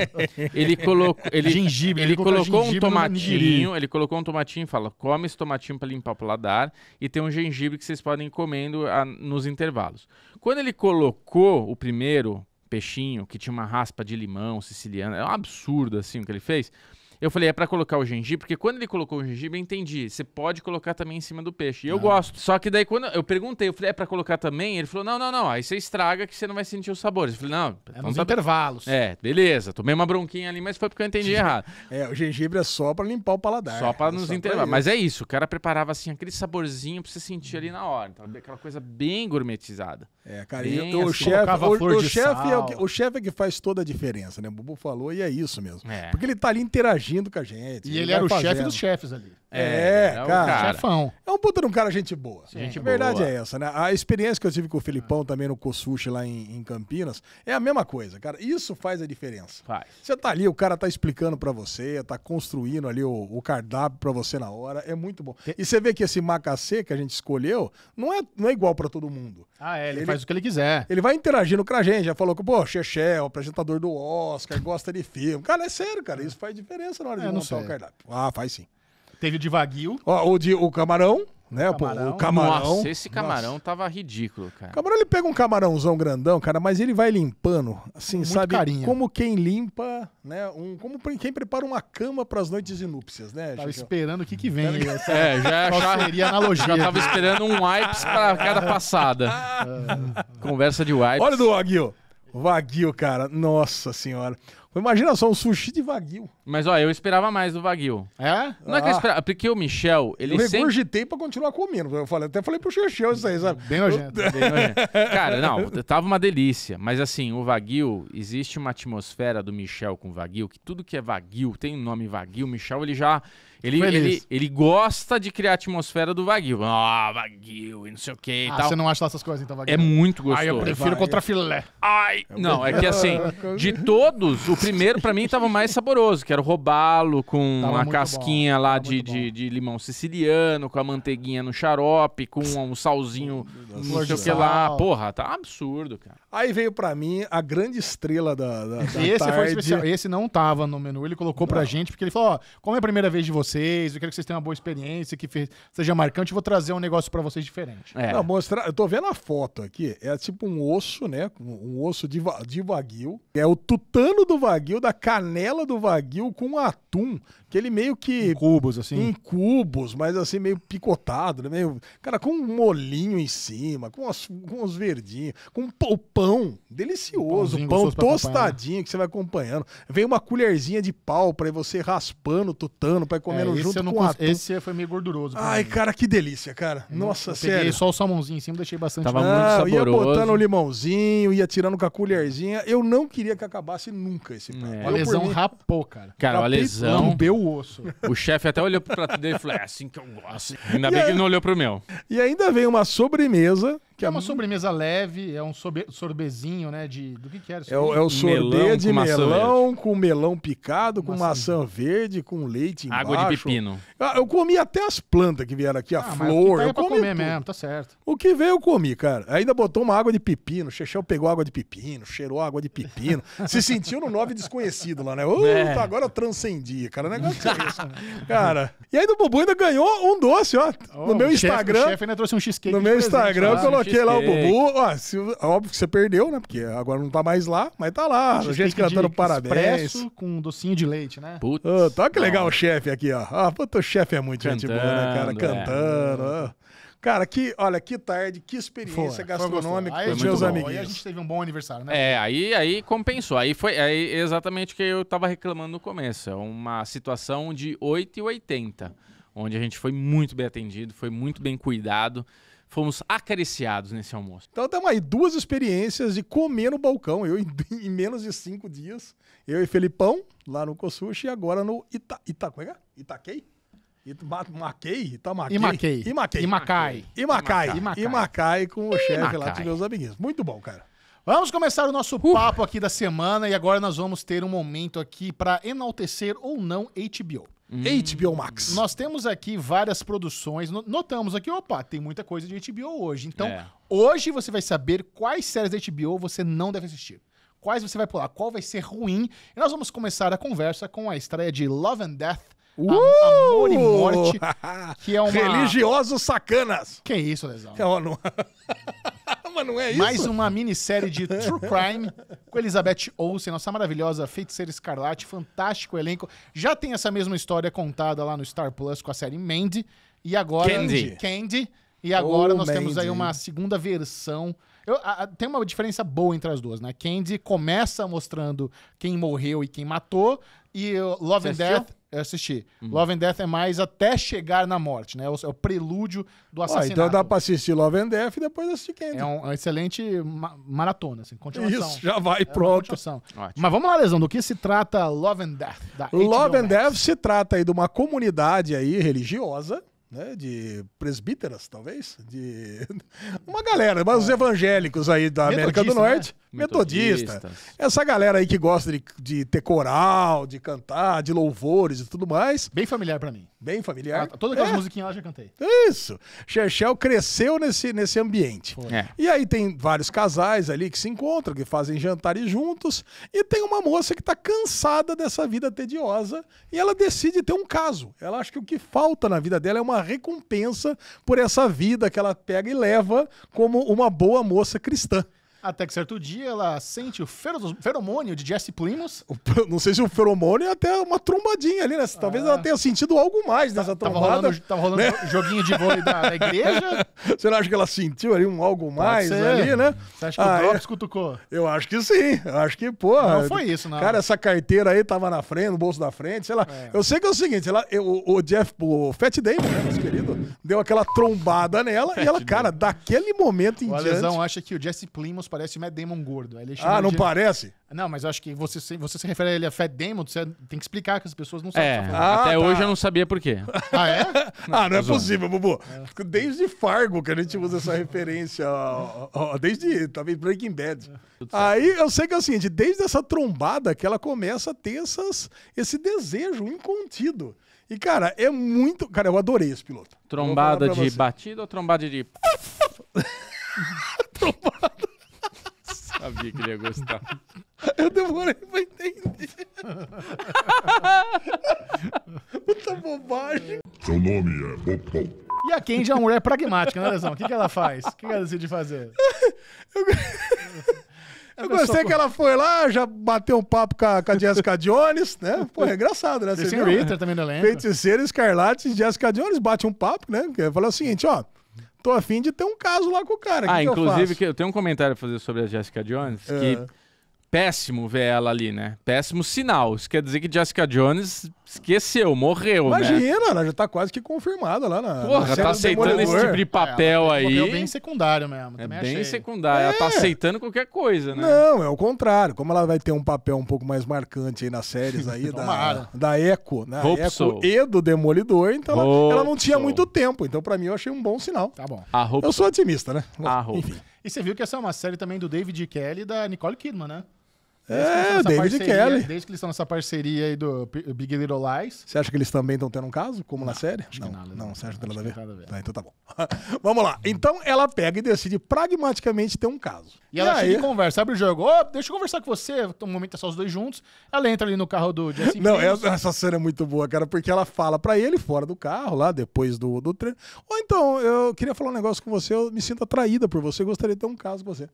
ele colocou. Ele, gengibre, ele, ele colocou gengibre um tomatinho. Ele colocou um tomatinho e fala: come esse tomatinho pra limpar o paladar. E tem um gengibre que vocês podem ir comendo a, ah, nos intervalos. Quando ele colocou o primeiro peixinho que tinha uma raspa de limão siciliana. É um absurdo assim o que ele fez. Eu falei, é para colocar o gengibre, porque quando ele colocou o gengibre, eu entendi. Você pode colocar também em cima do peixe. E eu ah. gosto. Só que daí quando eu perguntei, eu falei, é para colocar também? Ele falou, não, não, não. Aí você estraga que você não vai sentir os sabores. Eu falei, não. É então nos tá... intervalos. É, beleza. Tomei uma bronquinha ali, mas foi porque eu entendi errado. É, o gengibre é só para limpar o paladar. Só para é nos intervalos. Mas é isso. O cara preparava assim aquele saborzinho para você sentir ali na hora. Então, é aquela coisa bem gourmetizada. É, cara, e o, assim, chef, o, o chefe, o, chefe é o, que, o chefe é que faz toda a diferença, né? O Bubu falou e é isso mesmo. É. Porque ele tá ali interagindo interagindo com a gente. E ele, era o fazendo. chefe dos chefes ali. É, é, é um cara, Chefão. É um puta de um cara gente boa. Gente a verdade é essa, né? A experiência que eu tive com o Felipão também no Kosushi lá em, em, Campinas é a mesma coisa, cara. Isso faz a diferença. Faz. Você tá ali, o cara tá explicando para você, tá construindo ali o, o cardápio para você na hora. É muito bom. E você vê que esse macacê que a gente escolheu não é, não é igual para todo mundo. Ah, é, ele, ele, faz o que ele quiser. Ele vai interagindo com a gente, já falou que, pô, Xexé, o apresentador do Oscar, gosta de filme. Cara, é sério, cara. Isso faz diferença na hora é, de montar o cardápio. Ah, faz sim. Teve o de Vaguio. Ó, o, de, o camarão, né? Camarão. O camarão. Nossa, esse camarão Nossa. tava ridículo, cara. O camarão, ele pega um camarãozão grandão, cara, mas ele vai limpando, assim, Muito sabe? Carinho. Como quem limpa, né? Um, como quem prepara uma cama para as noites de núpcias, né? Tava esperando o que que vem. Essa é, já achava, seria analogia. Já tava esperando um wipes para cada passada. Conversa de wipes. Olha do Wagyu. Vaguio, cara. Nossa senhora. Imagina só, um sushi de Wagyu. Mas, ó, eu esperava mais do Wagyu. É? Não ah. é que eu ah. esperava, porque o Michel, ele eu sempre... Eu regurgitei pra continuar comendo. Eu falei, até falei pro Xuxão isso aí, sabe? Bem nojento. Eu... Bem nojento. Cara, não, tava uma delícia. Mas, assim, o Wagyu, existe uma atmosfera do Michel com Wagyu, que tudo que é Wagyu, tem o um nome Wagyu, o Michel, ele já... Ele, ele, ele gosta de criar a atmosfera do Wagyu. Ah, oh, Wagyu e não sei o que e ah, tal. você não acha essas coisas, então, é Wagyu? É muito gostoso. Ah, eu prefiro contra filé. Ai, não, é que assim, de todos, o primeiro, para mim, tava mais saboroso, que era lo com tava uma casquinha bom, lá de, de, de, limão siciliano, com a manteiguinha no xarope, com um salzinho, não sei o que lá. Porra, tá absurdo, cara. Aí veio para mim a grande estrela da, da, da Esse tarde. foi especial. Esse não tava no menu, ele colocou não. pra gente, porque ele falou, ó, como é a primeira vez de vocês, eu quero que vocês tenham uma boa experiência, que seja marcante, eu vou trazer um negócio para vocês diferente. É. Não, eu tô vendo a foto aqui, é tipo um osso, né, um osso de, de wagyu, é o tutano do Vaguio, da canela do Vaguio com atum que ele meio que. Em cubos, assim. Em cubos, mas assim, meio picotado, né? Meio, cara, com um molinho em cima, com, as, com os verdinhos, com um pão, delicioso, um pão tostadinho que você vai acompanhando. Vem uma colherzinha de pau pra você raspando, tutando, pra ir é, comendo é, junto com cons... atum. Esse foi meio gorduroso. Ai, mim. cara, que delícia, cara. Nossa, eu sério. Peguei só o salmãozinho em cima, deixei bastante. Tava não, muito ah, saboroso. Ia botando o limãozinho, ia tirando com a colherzinha. Eu não queria que acabasse nunca esse pão. É. A lesão mim... rapou, cara. Cara, Capitão, a lesão... Lambeu o osso. O chefe até olhou pro prato dele e falou: é assim que eu gosto. Ainda e bem aí... que ele não olhou pro meu. E ainda vem uma sobremesa que é uma hum. sobremesa leve, é um sorbezinho, né? De, do que, que era? É, o, é o sorvete de com melão, com melão picado, com maçã, maçã verde, com leite embaixo. Água de pepino. Ah, eu comi até as plantas que vieram aqui, a ah, flor. Mas o que tá eu comi comer tudo. mesmo, tá certo. O que veio eu comi, cara. Ainda botou uma água de pepino, o pegou água de pepino, cheirou água de pepino. se sentiu no nove desconhecido lá, né? é. agora eu transcendi, cara. O negócio é isso. cara. E aí do Bubu ainda ganhou um doce, ó. Oh, no meu Instagram. o chefe ainda trouxe um cheesecake. No meu Instagram tá? eu coloquei aquele lá, o Bubu, ó, se, óbvio que você perdeu, né? Porque agora não tá mais lá, mas tá lá. A gente cantando parabéns. com um docinho de leite, né? Putz. Oh, tá que legal o chefe aqui, ó. Ah, puta, o chefe é muito cantando, gente boa, né, cara? Cantando. É. Cara, que, olha, que tarde, que experiência foi, gastronômica com os meus amigos. Aí a gente teve um bom aniversário, né? É, aí, aí compensou. Aí foi aí exatamente o que eu estava reclamando no começo. É uma situação de 8,80, e onde a gente foi muito bem atendido, foi muito bem cuidado fomos acariciados nesse almoço. Então estamos aí duas experiências de comer no balcão, eu em, em menos de cinco dias, eu e Felipão, lá no Kosushi, e agora no Ita, Ita, como é? é? Itaquei? Maquei? Itamaquei? Imaquei. Imaquei. Imacai. Imacai. Imacai. Imacai com o chefe lá dos meus amiguinhos. Muito bom, cara. Vamos começar o nosso uh! papo aqui da semana e agora nós vamos ter um momento aqui para enaltecer ou não HBO. Hum. HBO Max. Nós temos aqui várias produções. Notamos aqui, opa, tem muita coisa de HBO hoje. Então, é. hoje você vai saber quais séries da HBO você não deve assistir. Quais você vai pular, qual vai ser ruim. E nós vamos começar a conversa com a estreia de Love and Death Uh! Amor e Morte, que é uma... Religiosos sacanas! Que isso, Lesão? É uma... mas não é isso? Mais uma minissérie de True Crime com Elizabeth Olsen, nossa maravilhosa feiticeira escarlate, fantástico elenco. Já tem essa mesma história contada lá no Star Plus com a série Mandy. E agora. Candy. Candy e agora oh, nós Mandy. temos aí uma segunda versão. Eu, a, a, tem uma diferença boa entre as duas, né? Candy começa mostrando quem morreu e quem matou, e uh, Love Você and Death eu assisti. Uhum. Love and Death é mais até chegar na morte, né? É o, é prelúdio do então assassinato. Ah, então dá pra assistir Love and Death e depois assistir quem é, é uma excelente ma maratona, assim, continuação. Isso, já vai, é pronto. Mas vamos lá, Lesão, do que se trata Love and Death? Love and Death se trata aí de uma comunidade aí religiosa né, de presbíteras, talvez, de uma galera, mas os é. evangélicos aí da América do né? Norte, né? metodista, essa galera aí que gosta de, de, ter coral, de cantar, de louvores e tudo mais. Bem familiar para mim. Bem familiar. Ah, todas aquelas é. musiquinhas lá já cantei. Isso. Xerxel cresceu nesse, nesse ambiente. É. E aí tem vários casais ali que se encontram, que fazem jantares juntos, e tem uma moça que tá cansada dessa vida tediosa e ela decide ter um caso. Ela acha que o que falta na vida dela é uma uma recompensa por essa vida que ela pega e leva como uma boa moça cristã. Até que certo dia ela sente o feromônio de Jesse Plymouth. Não sei se o feromônio é até uma trombadinha ali, né? Talvez ah. ela tenha sentido algo mais tá, nessa tá, trombada. Tava rolando, tava rolando né? joguinho de vôlei da, da igreja. Você não acha que ela sentiu ali um algo mais ali, né? Você acha que ah, o próprio eu... cutucou? Eu acho que sim. Eu acho que, pô. Não foi isso, não. Cara, essa carteira aí tava na frente, no bolso da frente, sei lá. É. Eu sei que é o seguinte, ela, eu, o Jeff, o Fat Damon, né, nosso querido, deu aquela trombada nela Fat e ela, cara, daquele momento em o diante... O acha que o Jesse Plymouth parece Matt Damon gordo. ah, não de... parece? Não, mas acho que você se, você se refere a ele a Fat Damon, você tem que explicar que as pessoas não sabem. É, tá ah, até tá. hoje eu não sabia por quê. Ah, é? Não, ah, não é tá zoando. possível, Bubu. É. Desde Fargo que a gente usa essa referência, ó, ó, desde talvez Breaking Bad. É. Aí eu sei que é o seguinte, desde essa trombada que ela começa a ter essas, esse desejo incontido. E, cara, é muito. Cara, eu adorei esse piloto. Trombada de você. batida ou trombada de. trombada. Sabia que ele ia gostar. Eu demorei pra entender. Puta bobagem. Seu nome é Bopom. E a Kendi é uma mulher pragmática, né, Lesão? O que, que ela faz? O que, que ela decide fazer? Eu... É eu gostei que ela foi lá, já bateu um papo com a, com a Jessica Jones, né? Pô, é engraçado, né? Você Ritter também não lembro. Feiticeira, Escarlate, Jessica Jones bate um papo, né? Falou o seguinte, ó tô afim de ter um caso lá com o cara. Ah, que inclusive, que eu, eu, tenho um comentário a fazer sobre a Jessica Jones, é. que ah péssimo ver ela ali, né? Péssimo sinal. Isso quer dizer que Jessica Jones esqueceu, morreu, Imagina, né? Imagina, ela já tá quase que confirmada lá na. Porra, na tá aceitando esse tipo de é, tá papel aí. É bem secundário mesmo. É bem achei. secundário. É. Ela tá é. aceitando qualquer coisa, né? Não, é o contrário. Como ela vai ter um papel um pouco mais marcante aí nas séries aí da, da Echo, né? Hope Echo so. e do Demolidor, então ela, ela, não tinha so. muito tempo. Então, pra mim, eu achei um bom sinal. Tá bom. Eu sou otimista, né? A Enfim. E você viu que essa é uma série também do David Kelly e da Nicole Kidman, né? É, David parceria, Kelly. Desde que eles estão nessa parceria aí do Big Little Lies. Você acha que eles também estão tendo um caso, como não, na série? Acho não, que nada. Não, você acha que não tem nada, nada a ver? Tá, então tá bom. Vamos lá. Então ela pega e decide pragmaticamente ter um caso. E, e ela aí... chega e conversa, abre o jogo. oh, deixa eu conversar com você. Um momento é só os dois juntos. Ela entra ali no carro do Jesse Não, essa, essa, cena é muito boa, cara, porque ela fala pra ele fora do carro, lá depois do, do treino. Ou então, eu queria falar um negócio com você, eu me sinto atraída por você, gostaria de ter um caso com você.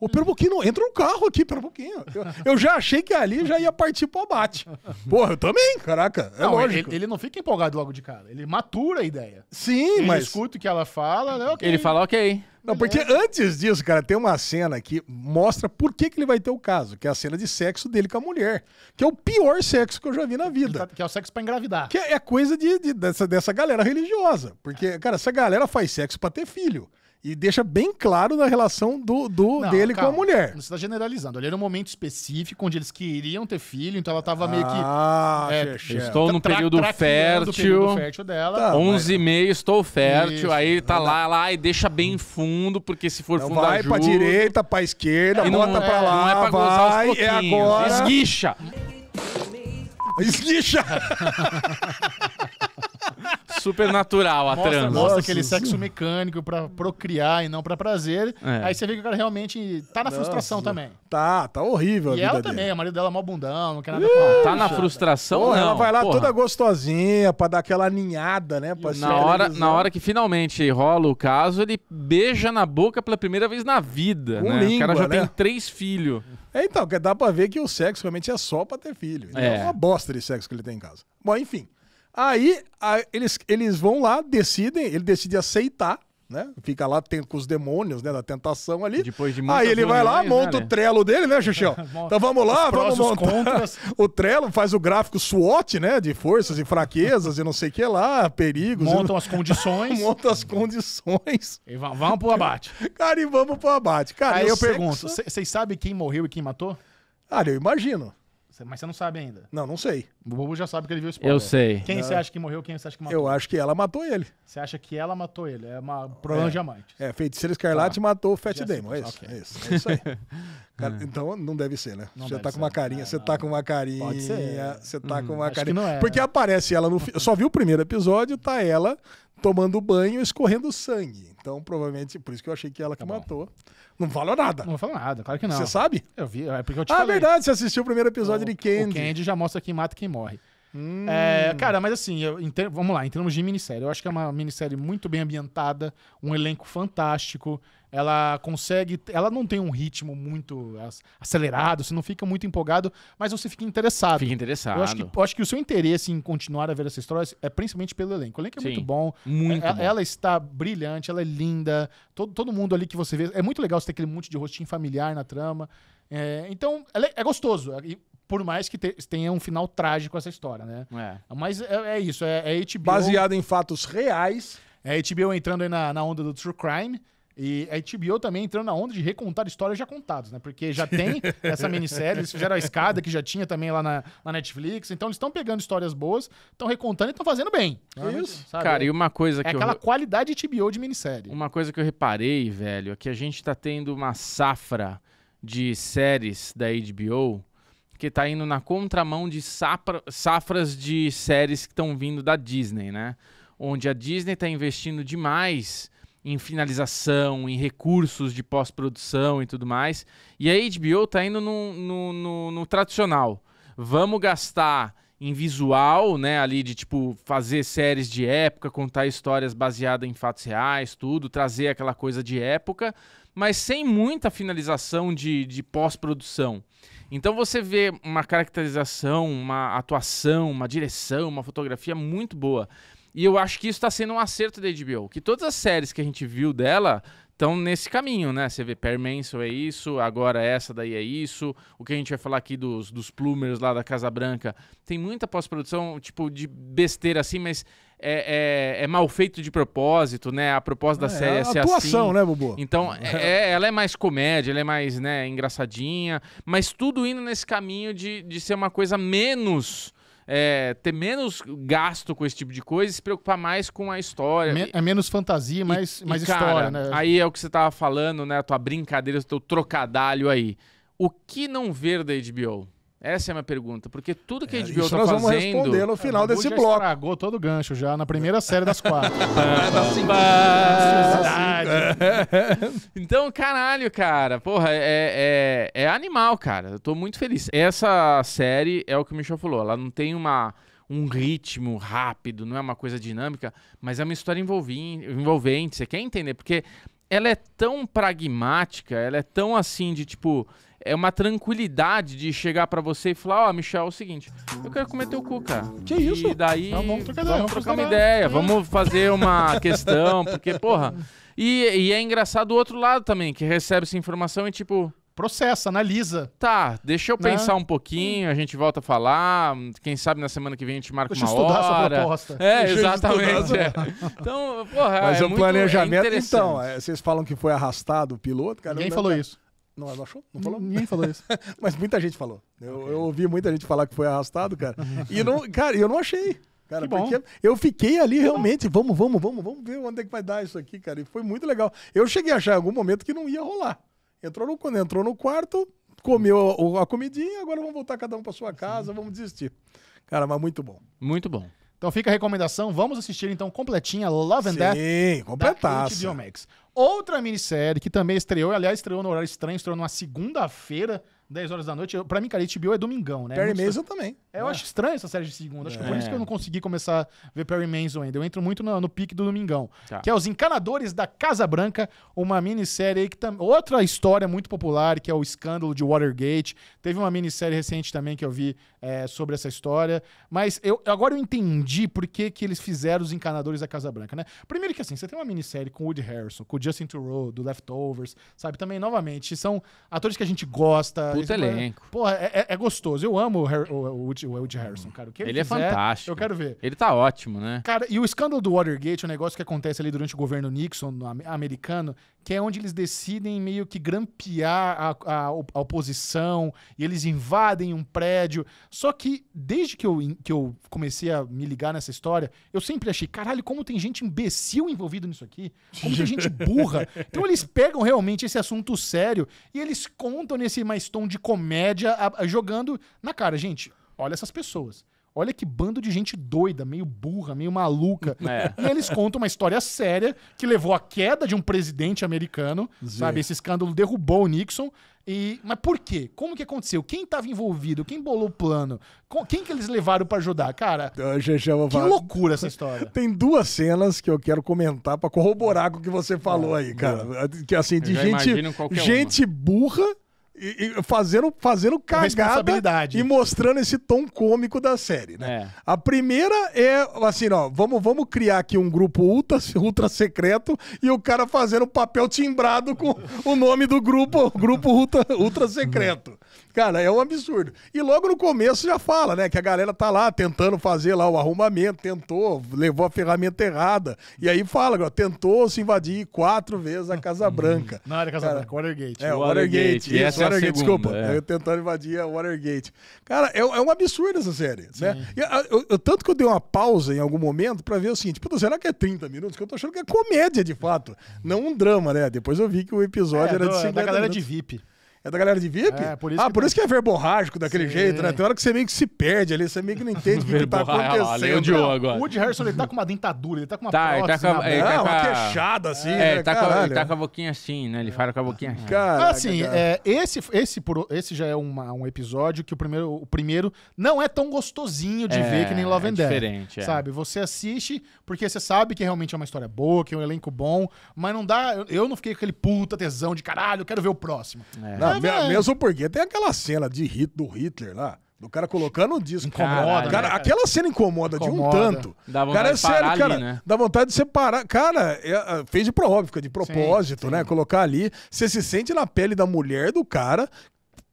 Ô, pera pouquinho, entra no carro aqui, pera pouquinho. Eu, eu já achei que ali já ia partir pro abate. Porra, eu também, caraca. É não, lógico. Ele, ele, não fica empolgado logo de cara. Ele matura a ideia. Sim, ele mas. Ele escuta o que ela fala, né? Okay. Ele fala, ok. Não, porque é. antes disso, cara, tem uma cena que mostra por que, que ele vai ter o caso, que é a cena de sexo dele com a mulher, que é o pior sexo que eu já vi na vida. Tá, que é o sexo para engravidar. Que é, coisa de, de, dessa, dessa galera religiosa. Porque, cara, essa galera faz sexo para ter filho. E deixa bem claro na relação do, do não, dele calma, com a mulher. Você está generalizando. Ali era um momento específico onde eles queriam ter filho, então ela estava meio que. Ah, é, é estou no período fértil. período fértil dela. Tá, 11 mas... e meio, estou fértil. Isso, aí tá lá, lá e deixa bem fundo, porque se for não fundo. Vai para direita, para esquerda, é, bota para é, lá. Não é para vai, é agora. Esguicha! Esguicha! super natural a mostra, trans. Mostra Nossa, aquele sexo mecânico pra procriar e não pra prazer. É. Aí você vê que o cara realmente tá na Nossa. frustração também. Tá, tá horrível a e vida ela dele. também, o marido dela é mó bundão, não quer nada com Tá na frustração, Porra, não. Ela vai lá Porra. toda gostosinha pra dar aquela ninhada, né? Pra na, hora, na hora que finalmente rola o caso, ele beija na boca pela primeira vez na vida, com né? Língua, o cara já né? tem três filhos. É, então, dá pra ver que o sexo realmente é só pra ter filho. Então é. é uma bosta de sexo que ele tem em casa. Bom, enfim. Aí a, eles, eles vão lá, decidem, ele decide aceitar, né? Fica lá tem, com os demônios, né? Da tentação ali. Depois de Aí ele vai lá, né, monta né, o trelo dele, né, Xuxão? então vamos lá, vamos montar contras. o trelo, faz o gráfico SWOT, né? De forças e fraquezas e não sei o que lá, perigos. Montam e... as condições. montam as condições. E vamos pro abate. Cara, e vamos pro abate. Cara, Aí eu sexo... pergunto, vocês sabem quem morreu e quem matou? Cara, eu imagino. Mas você não sabe ainda. Não, não sei. O Bubu já sabe que ele viu o spoiler. Eu sei. Quem você acha que morreu, quem você acha que matou? Eu acho que ela matou ele. Você acha que ela matou ele? É uma é. problema é. diamante. É, Feiticeira Escarlate tá. matou o Fat Demon. É isso, okay. é isso. É isso aí. Cara, então não deve ser, né? Não você tá com uma carinha, você tá com hum, uma carinha, você tá com uma carinha. Porque né? aparece ela no. Eu só vi o primeiro episódio, tá ela tomando banho, escorrendo sangue. Então, provavelmente, por isso que eu achei que ela que tá matou. Não falou nada. Não falou nada, claro que não. Você sabe? Eu vi, é porque eu te ah, falei. Ah, verdade, você assistiu o primeiro episódio o, de Candy. O Candy já mostra quem mata e quem morre. Hum. É, cara, mas assim, eu, em, vamos lá, em termos de minissérie, eu acho que é uma minissérie muito bem ambientada, um elenco fantástico. Ela consegue. Ela não tem um ritmo muito acelerado, você não fica muito empolgado, mas você fica interessado. Fica interessado. Eu acho que, eu acho que o seu interesse em continuar a ver essa história é principalmente pelo elenco. O elenco é Sim, muito, bom. muito é, bom. Ela está brilhante, ela é linda. Todo, todo mundo ali que você vê. É muito legal você ter aquele monte de rostinho familiar na trama. É, então, é, é gostoso. É, por mais que te, tenha um final trágico essa história, né? É. Mas é, é isso, é, é HBO... Baseado em fatos reais. É HBO entrando aí na, na onda do True Crime. E a HBO também entrando na onda de recontar histórias já contadas, né? Porque já tem essa minissérie, eles fizeram a escada que já tinha também lá na, na Netflix. Então eles estão pegando histórias boas, estão recontando e estão fazendo bem. Isso. Sabe? Cara, e uma coisa é que. É aquela eu... qualidade HBO de minissérie. Uma coisa que eu reparei, velho, é que a gente tá tendo uma safra de séries da HBO que tá indo na contramão de safra safras de séries que estão vindo da Disney, né? Onde a Disney está investindo demais em finalização, em recursos de pós-produção e tudo mais. E a HBO tá indo no, no, no, no tradicional. Vamos gastar em visual, né, ali de tipo fazer séries de época, contar histórias baseadas em fatos reais, tudo, trazer aquela coisa de época, mas sem muita finalização de, de pós-produção. Então você vê uma caracterização, uma atuação, uma direção, uma fotografia muito boa. E eu acho que isso está sendo um acerto da HBO, que todas as séries que a gente viu dela estão nesse caminho, né? Você vê Per Manson é isso, agora essa daí é isso, o que a gente vai falar aqui dos, dos plumers lá da Casa Branca. Tem muita pós-produção, tipo, de besteira assim, mas é, é, é, mal feito de propósito, né? A proposta da é, série é ser atuação, assim. né, Bubu? Então, é, é, ela é mais comédia, ela é mais, né, engraçadinha, mas tudo indo nesse caminho de, de ser uma coisa menos. É, ter menos gasto com esse tipo de coisa e se preocupar mais com a história. Men é menos fantasia, mais, e, mais e cara, história, né? Aí é o que você tava falando, né? A tua brincadeira, o teu trocadalho aí. O que não ver da HBO? Essa é a minha pergunta, porque tudo que a é, gente é, isso tá nós fazendo... vamos responder no é, final é, desse bloco. estragou todo o gancho já na primeira série das quatro. Tá, tá então, caralho, cara. Porra, é, é, é, animal, cara. Eu tô muito feliz. Essa série é o que o Michel falou. Ela não tem uma, um ritmo rápido, não é uma coisa dinâmica, mas é uma história envolvente. Você quer entender? Porque ela é tão pragmática, ela é tão assim de tipo é uma tranquilidade de chegar para você e falar, ó, oh, Michel, é o seguinte, eu quero comer teu cu, cara. Que isso? E daí não, vamos trocar, vamos trocar uma ideia, é. vamos fazer uma questão, porque, porra... E, e é engraçado o outro lado também, que recebe essa informação e tipo processa, analisa. Tá, deixa eu né? pensar um pouquinho, a gente volta a falar. Quem sabe na semana que vem a gente marca deixa uma estudar Sua proposta. É, deixa exatamente. É. Então, porra, Mas é um muito, planejamento, é então, é, vocês falam que foi arrastado o piloto, cara. Ninguém falou isso. Não achou Não falou? Ninguém falou isso. Mas muita gente falou. Eu, okay. eu, ouvi muita gente falar que foi arrastado, cara. e não, cara, eu não achei. Cara, que bom. porque eu fiquei ali que realmente, bom. vamos, vamos, vamos, vamos ver onde é que vai dar isso aqui, cara. E foi muito legal. Eu cheguei a achar em algum momento que não ia rolar. Entrou no, quando entrou no quarto, comeu a, a comidinha, agora vamos voltar cada um para sua casa, Sim. vamos desistir. Cara, mas muito bom. Muito bom. Então fica a recomendação, vamos assistir então completinha Love and Sim, Death da HBO Max. Outra minissérie que também estreou, aliás, estreou no horário estranho, estreou numa segunda-feira, 10 horas da noite. Eu, pra mim, cara, HBO é domingão, né? É Perry Mason também. É, eu é. acho estranho essa série de segunda. Acho que por é. isso que eu não consegui começar a ver Perry Mason ainda. Eu entro muito no, no pique do domingão. Tá. Que é Os Encanadores da Casa Branca, uma minissérie aí que também. Outra história muito popular, que é o escândalo de Watergate. Teve uma minissérie recente também que eu vi é, sobre essa história. Mas eu agora eu entendi por que, que eles fizeram Os Encanadores da Casa Branca, né? Primeiro que assim, você tem uma minissérie com Woody Harrison, com Justin Theroux, do Leftovers, sabe? Também, novamente, são atores que a gente gosta puta elenco. pô é, é, é, gostoso. Eu amo o, Her o, o Woody Harrison, cara. ele, ele é fizer, é fantástico. Eu quero ver. Ele tá ótimo, né? Cara, e o escândalo do Watergate, o negócio que acontece ali durante o governo Nixon americano, que é onde eles decidem meio que grampear a, a, a, oposição e eles invadem um prédio. Só que desde que eu, que eu comecei a me ligar nessa história, eu sempre achei, caralho, como tem gente imbecil envolvido nisso aqui, como tem gente burra. Então eles pegam realmente esse assunto sério e eles contam nesse mais tom de comédia, a, jogando na cara, gente, olha essas pessoas. Olha que bando de gente doida, meio burra, meio maluca. É. E eles contam uma história séria que levou à queda de um presidente americano, Sim. sabe? Esse escândalo derrubou o Nixon. E, mas por quê? Como que aconteceu? Quem estava envolvido? Quem bolou o plano? Quem que eles levaram para ajudar? Cara, ah, que falar. loucura essa história. Tem duas cenas que eu quero comentar para corroborar com o que você falou ah, aí, cara. Que assim, de gente, gente burra e, e fazendo, fazendo cagada e mostrando esse tom cômico da série, né? É. A primeira é assim, ó, vamos, vamos criar aqui um grupo ultra, ultra secreto e o cara fazendo papel timbrado com o nome do grupo, grupo ultra, ultra secreto. Cara, é um absurdo. E logo no começo já fala, né? Que a galera tá lá tentando fazer lá o arrumamento, tentou, levou a ferramenta errada. E aí fala, ó, tentou se invadir quatro vezes a Casa uhum. Branca. Não era Casa Branca, Watergate. É, Watergate. Watergate. essa Watergate, é a segunda, desculpa. É. Eu tentando invadir a Watergate. Cara, é, é um absurdo essa série, Sim. né? E, ah, eu, eu, tanto que eu dei uma pausa em algum momento pra ver o seguinte, puta, será que é 30 minutos? Que eu tô achando que é comédia, de fato. Não um drama, né? Depois eu vi que o episódio é, era do, é de 50 da galera minutos. de VIP. É da galera de VIP? É, por isso ah, por tá- isso que é verborrágico daquele Sim. jeito, né? Tem hora que você meio que se perde ali, você meio que não entende o que, que tá acontecendo. Olha, o agora. O Woody Harrison, ele tá com uma dentadura, ele tá com uma tá, prótese. Tá com, ele tá, tá com uma queixada assim, é, né? Ele tá, com, ele tá com a boquinha assim, né? Ele fala com a boquinha assim. Caraca, assim, cara. é, esse, esse, por, esse já é uma, um episódio que o primeiro, o primeiro não é tão gostosinho de é, ver que nem é, Love and é diferente, é. Sabe? Você assiste porque você sabe que realmente é uma história boa, que é um elenco bom, mas não dá... Eu, eu não fiquei com aquele puta tesão de caralho, eu quero ver o próximo. É. Não, Tá me, Mesmo porque tem aquela cena de hit do Hitler lá. Do cara colocando o disco. Incomoda. Cara, né? aquela cena incomoda, incomoda, de um tanto. Dá vontade cara, é de sério, cara. né? Dá vontade de separar. Cara, é, é, fez de de propósito, sim, né? Colocar ali. Você se sente na pele da mulher do cara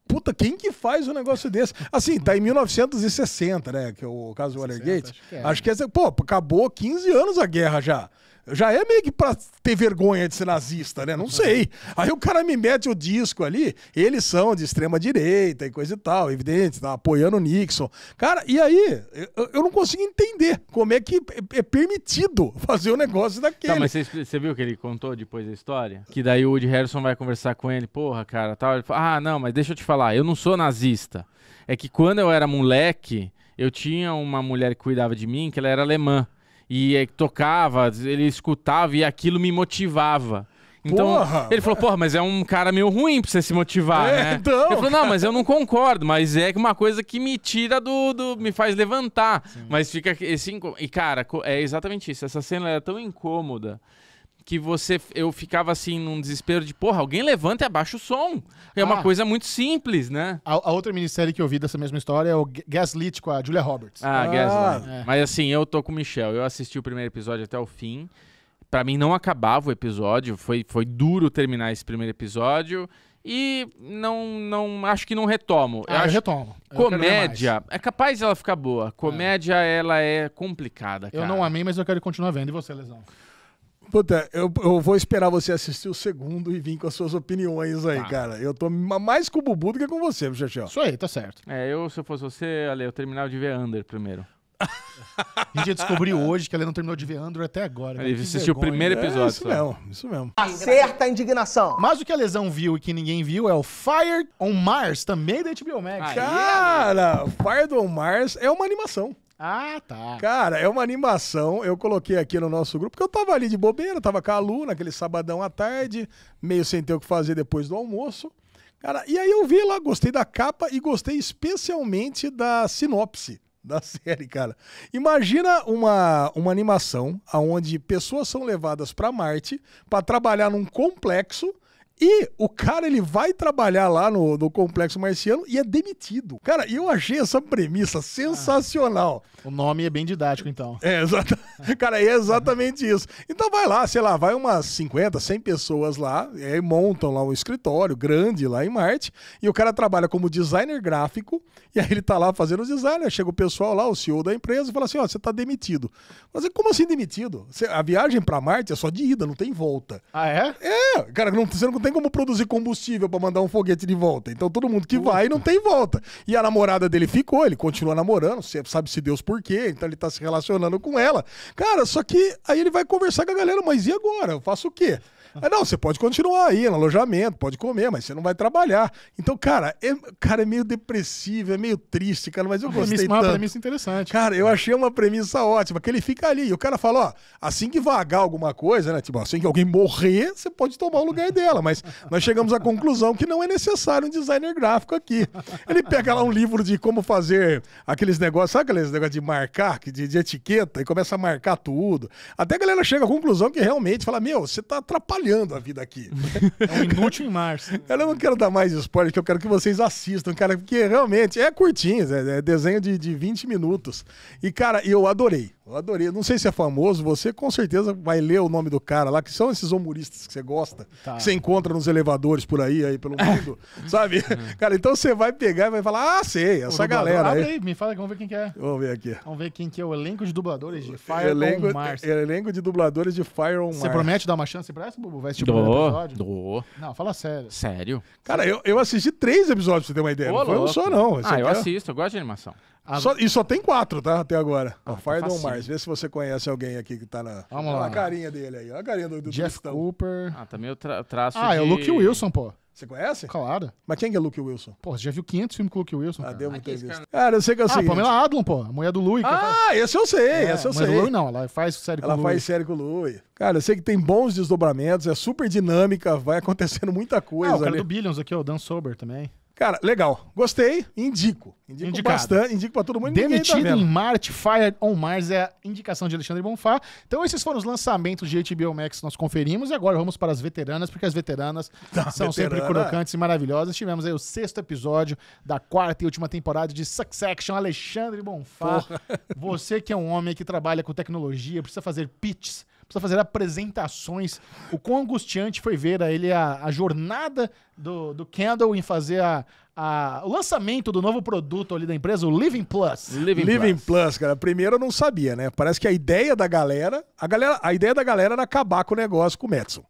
Puta, quem que faz um negócio desse? Assim, tá em 1960, né? Que é o caso do Watergate. Acho que, é. acho que é. Pô, acabou 15 anos a guerra já já é meio que pra ter vergonha de ser nazista, né? Não sei. Aí o cara me mete o disco ali, eles são de extrema direita e coisa e tal, evidente, tá apoiando o Nixon. Cara, e aí eu, eu não consigo entender como é que é, é permitido fazer o um negócio daquele. Tá, mas você viu que ele contou depois da história? Que daí o Woody Harrison vai conversar com ele, porra, cara, tal. Ele fala, ah, não, mas deixa eu te falar, eu não sou nazista. É que quando eu era moleque, eu tinha uma mulher que cuidava de mim, que ela era alemã e é, tocava, ele escutava e aquilo me motivava. Então, porra. ele falou, porra, mas é um cara meio ruim pra você se motivar, é, né? Então, eu falei, não, mas eu não concordo, mas é uma coisa que me tira do. do me faz levantar. Sim. Mas fica esse E, cara, é exatamente isso. Essa cena era é tão incômoda que você eu ficava assim num desespero de porra, alguém levanta e abaixa o som. É ah, uma coisa muito simples, né? A, a, outra minissérie que eu vi dessa mesma história é o Gaslit com a Julia Roberts. Ah, ah Gaslit. É. Mas assim, eu tô com o Michel. Eu assisti o primeiro episódio até o fim. Para mim não acabava o episódio, foi, foi duro terminar esse primeiro episódio e não não acho que não retomo. Ah, eu, acho... eu retomo. Eu comédia é capaz ela ficar boa. Comédia é. ela é complicada, cara. Eu não amei, mas eu quero continuar vendo. E você, Lesão? Puta, eu, eu vou esperar você assistir o segundo e vir com as suas opiniões aí, tá. cara. Eu tô mais com o Bubu do que com você, Chachel. Isso aí, tá certo. É, eu, se eu fosse você, Ale, eu terminava de ver Under primeiro. A gente descobriu hoje que ele não terminou de ver Andrew até agora. Ele né? assistiu o primeiro é, episódio. É, isso só. mesmo, isso mesmo. Acerta a indignação. Mas o que a Lesão viu e que ninguém viu é o Fire on Mars, também da HBO Max. Cara, é, Fire on Mars é uma animação. Ah, tá. Cara, é uma animação. Eu coloquei aqui no nosso grupo, porque eu tava ali de bobeira, tava com a Lu naquele sabadão à tarde, meio sem ter o que fazer depois do almoço. Cara, e aí eu vi lá, gostei da capa e gostei especialmente da sinopse da série, cara. Imagina uma, uma animação onde pessoas são levadas para Marte para trabalhar num complexo e o cara, ele vai trabalhar lá no, no Complexo Marciano e é demitido. Cara, eu achei essa premissa sensacional. Ah, o nome é bem didático, então. É, exata... cara, é exatamente isso. Então vai lá, sei lá, vai umas 50, 100 pessoas lá, e montam lá um escritório grande lá em Marte, e o cara trabalha como designer gráfico, e aí ele tá lá fazendo os designers, chega o pessoal lá, o CEO da empresa, e fala assim, ó, você tá demitido. Mas é como assim demitido? a viagem para Marte é só de ida, não tem volta. Ah, é? É, cara, não, você não tem como produzir combustível para mandar um foguete de volta. Então todo mundo que Puta. vai não tem volta. E a namorada dele ficou, ele continua namorando, sabe-se Deus por quê, então ele tá se relacionando com ela. Cara, só que aí ele vai conversar com a galera, mas e agora? Eu faço o quê? Ah, não, você pode continuar aí no alojamento, pode comer, mas você não vai trabalhar. Então, cara, é, cara, é meio depressivo, é meio triste, cara, mas eu gostei premissa, tanto. Uma premissa interessante. Cara, eu achei uma premissa ótima, que ele fica ali. E o cara fala, ó, assim que vagar alguma coisa, né? Tipo, assim que alguém morrer, você pode tomar o lugar dela. Mas nós chegamos à conclusão que não é necessário um designer gráfico aqui. Ele pega lá um livro de como fazer aqueles negócios, sabe aqueles negócios de marcar, de, de etiqueta, e começa a marcar tudo. Até a galera chega à conclusão que realmente fala, meu, você tá atrapalhando olhando a vida aqui. É um inútil em março. Eu não quero dar mais spoiler, porque eu quero que vocês assistam, cara, porque realmente é curtinho, é, desenho de, de 20 minutos. E, cara, eu adorei. Eu adorei. Não sei se é famoso, você com certeza vai ler o nome do cara lá, que são esses humoristas que você gosta, tá. que você encontra nos elevadores por aí, aí pelo mundo, sabe? Uhum. Cara, então você vai pegar e vai falar, ah, sei, essa o galera aí. aí. Me fala, vamos ver quem que é. Vamos ver aqui. Vamos ver quem que é o elenco de dubladores de Fire elenco, on Mars. Elenco de dubladores de Fire on Mars. Você promete dar uma chance pra essa, Bubu? Vai assistir do, episódio? Do. Não, fala sério. Sério? Cara, eu, eu assisti três episódios, pra você ter uma ideia. Ô, não foi um só, não. Esse ah, eu é assisto, eu gosto de animação. A... Ah, só, e só tem quatro, tá? Até agora. Ah, Fardon tá Mars. Vê se você conhece alguém aqui que tá na. Vamos Olha lá. a carinha dele aí. Olha a carinha do, do Jeff Tristão. Cooper. Ah, também o tra traço. Ah, de... é o Luke Wilson, pô. Você conhece? Claro. Mas quem é Luke Wilson? Pô, você já viu 500 filmes com Luke Wilson? Ah, deu devo ter visto. Cara... Ah, eu ah, sei que assim o ah, Pamela Adlon, pô. A mulher do Louis. Ah, faz... esse eu sei, é, esse eu sei. Louis, não, ela faz série com ela o Ela faz série com o Louis. Cara, eu sei que tem bons desdobramentos, é super dinâmica, vai acontecendo muita coisa. Ah, o cara ali. do Billions aqui, ó, o Dan Sober também. Cara, legal. Gostei. Indico. Indico Indicado. bastante. Indico pra todo mundo. Tá Demitido tá em Marte, Fire on Mars é a indicação de Alexandre Bonfá. Então esses foram os lançamentos de HBO Max que nós conferimos. E agora vamos para as veteranas, porque as veteranas são veterana. sempre crocantes e maravilhosas. Tivemos aí o sexto episódio da quarta e última temporada de Succession. Alexandre Bonfá, Porra. você que é um homem que trabalha com tecnologia, precisa fazer pitches precisa fazer apresentações. O quão angustiante foi ver a ele a, a jornada do, do Kendall em fazer a, a, o lançamento do novo produto ali da empresa, o Living Plus. Living, Living Plus. Plus. cara. Primeiro eu não sabia, né? Parece que a ideia da galera, a galera, a ideia da galera era acabar com o negócio com o Madison.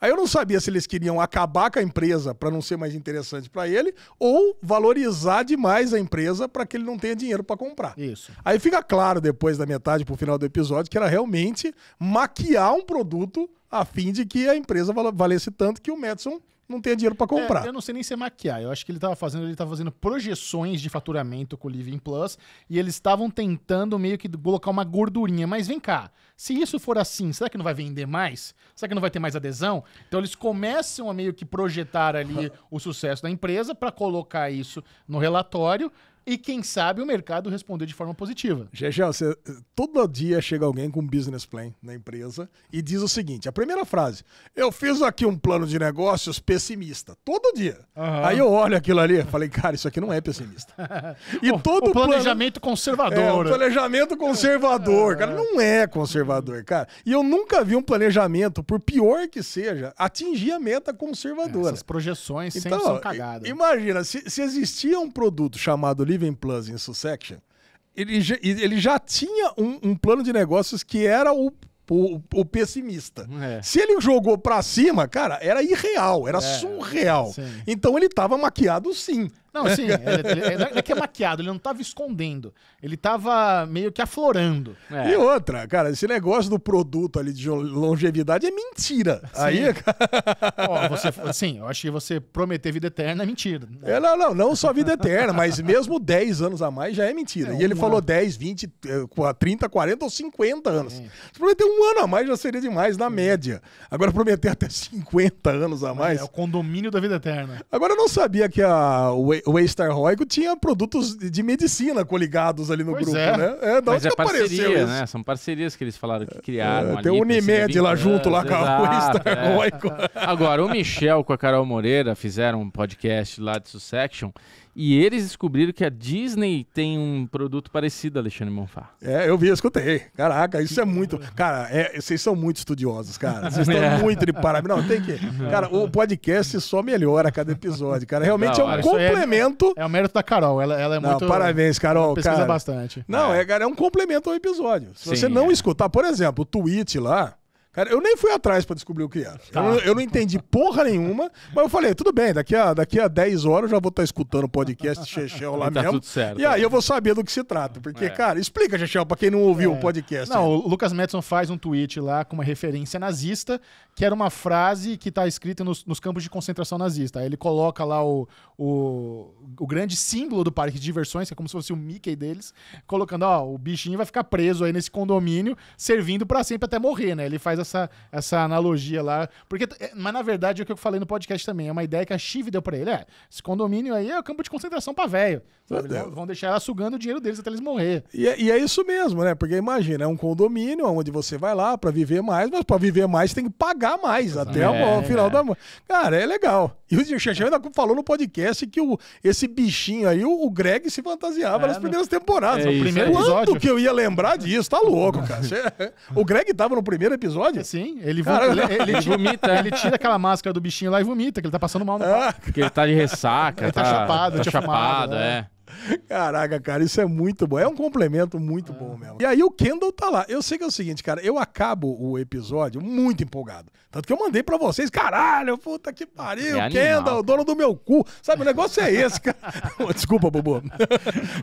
Aí eu não sabia se eles queriam acabar com a empresa para não ser mais interessante para ele ou valorizar demais a empresa para que ele não tenha dinheiro para comprar. Isso. Aí fica claro depois da metade pro final do episódio que era realmente maquiar um produto a fim de que a empresa valesse tanto que o Madison não tenha dinheiro para é, comprar. É, eu não sei nem se é maquiar. Eu acho que ele estava fazendo, ele tava fazendo projeções de faturamento com o Living Plus e eles estavam tentando meio que colocar uma gordurinha. Mas vem cá, se isso for assim, será que não vai vender mais? Será que não vai ter mais adesão? Então eles começam a meio que projetar ali o sucesso da empresa para colocar isso no relatório e quem sabe o mercado responder de forma positiva. Gegel, você todo dia chega alguém com um business plan na empresa e diz o seguinte: a primeira frase, eu fiz aqui um plano de negócios pessimista, todo dia. Uhum. Aí eu olho aquilo ali e falei, cara, isso aqui não é pessimista. E o, todo o planejamento plano... conservador. É, o planejamento conservador, cara, não é conservador, cara. E eu nunca vi um planejamento, por pior que seja, atingir a meta conservadora. Essas projeções sempre então, são cagadas. Imagina, se, se existia um produto chamado Living Plus em Sussection, ele, já, ele já tinha um, um, plano de negócios que era o, o, o pessimista. É. Se ele jogou para cima, cara, era irreal, era é, surreal. Sim. Então ele estava maquiado sim. Não, sim, ele, ele, ele, é que é maquiado, ele não estava escondendo. Ele estava meio que aflorando. É. E outra, cara, esse negócio do produto ali de longevidade é mentira. Sim. Aí, Ó, você, sim, eu acho que você prometer vida eterna é mentira. Né? É, não, não, não só vida eterna, mas mesmo 10 anos a mais já é mentira. É, e ele um falou ano. 10, 20, 30, 40 ou 50 anos. Se prometer um ano a mais já seria demais, na média. Agora, prometer até 50 anos a mais. É, o condomínio da vida eterna. Agora, eu não sabia que a o Waystar Roico tinha produtos de medicina coligados ali no pois grupo, é. né? É, da Mas é parceria, né? São parcerias que eles falaram que é, criaram. É, tem o Unimed lá junto, lá com o Waystar é. Roico. Agora, o Michel com a Carol Moreira fizeram um podcast lá de Sussection e eles descobriram que a Disney tem um produto parecido, Alexandre Monfá. É, eu vi, eu escutei. Caraca, isso é muito. Cara, é, vocês são muito estudiosos, cara. Vocês estão é. muito de parabéns. Não, tem que. Cara, o podcast só melhora a cada episódio, cara. Realmente não, é um é complemento. É, é, o mérito da Carol. Ela, ela é não, muito. Parabéns, Carol. Pesquisa cara. bastante. Não, é. é. cara, é um complemento ao episódio. Se Sim, você não é. escutar, por exemplo, o tweet lá. Cara, eu nem fui atrás para descobrir o que era. Tá. Eu, eu, não entendi porra nenhuma, mas eu falei, tudo bem, daqui a, daqui a 10 horas eu já vou estar tá escutando o podcast Chechel lá e tá mesmo. Tudo certo, e aí eu vou saber do que se trata. Porque, é. cara, explica, Chechel, para quem não ouviu é. o podcast. Não, ainda. o Lucas Madison faz um tweet lá com uma referência nazista, que era uma frase que está escrita nos, nos, campos de concentração nazista. Aí ele coloca lá o, o, o grande símbolo do parque de diversões, que é como se fosse o Mickey deles, colocando, ó, o bichinho vai ficar preso aí nesse condomínio, servindo para sempre até morrer, né? Ele faz essa, essa analogia lá. Porque, é, mas na verdade, é o que eu falei no podcast também. É uma ideia que a Chive deu pra ele. É, esse condomínio aí é o campo de concentração pra velho. Vão deixar ela sugando o dinheiro deles até eles morrer. E é, e é isso mesmo, né? Porque imagina, é um condomínio onde você vai lá pra viver mais, mas pra viver mais tem que pagar mais até é, o final é. da. Cara, é legal. E o Xaxão ainda falou no podcast que o, esse bichinho aí, o, o Greg se fantasiava é, nas primeiras no... temporadas. É primeiro Quanto episódio. que eu ia lembrar disso? Tá louco, cara. É, o Greg tava no primeiro episódio pode? É, sim, ele, vo- ele, ele Ele vomita, ele tira aquela máscara do bichinho lá e vomita, que ele tá passando mal. no Ah, Porque ele tá de ressaca. Ele tá, tá chapado, tá tinha fumado, chapado, né? é. Caraca, cara, isso é muito bom. É um complemento muito bom mesmo. E aí o Kendall tá lá. Eu sei que é o seguinte, cara, eu acabo o episódio muito empolgado. Tanto que eu mandei pra vocês, caralho, puta que pariu, É Kendall, dono do meu cu. Sabe, o negócio é esse, cara. Desculpa, Bubu.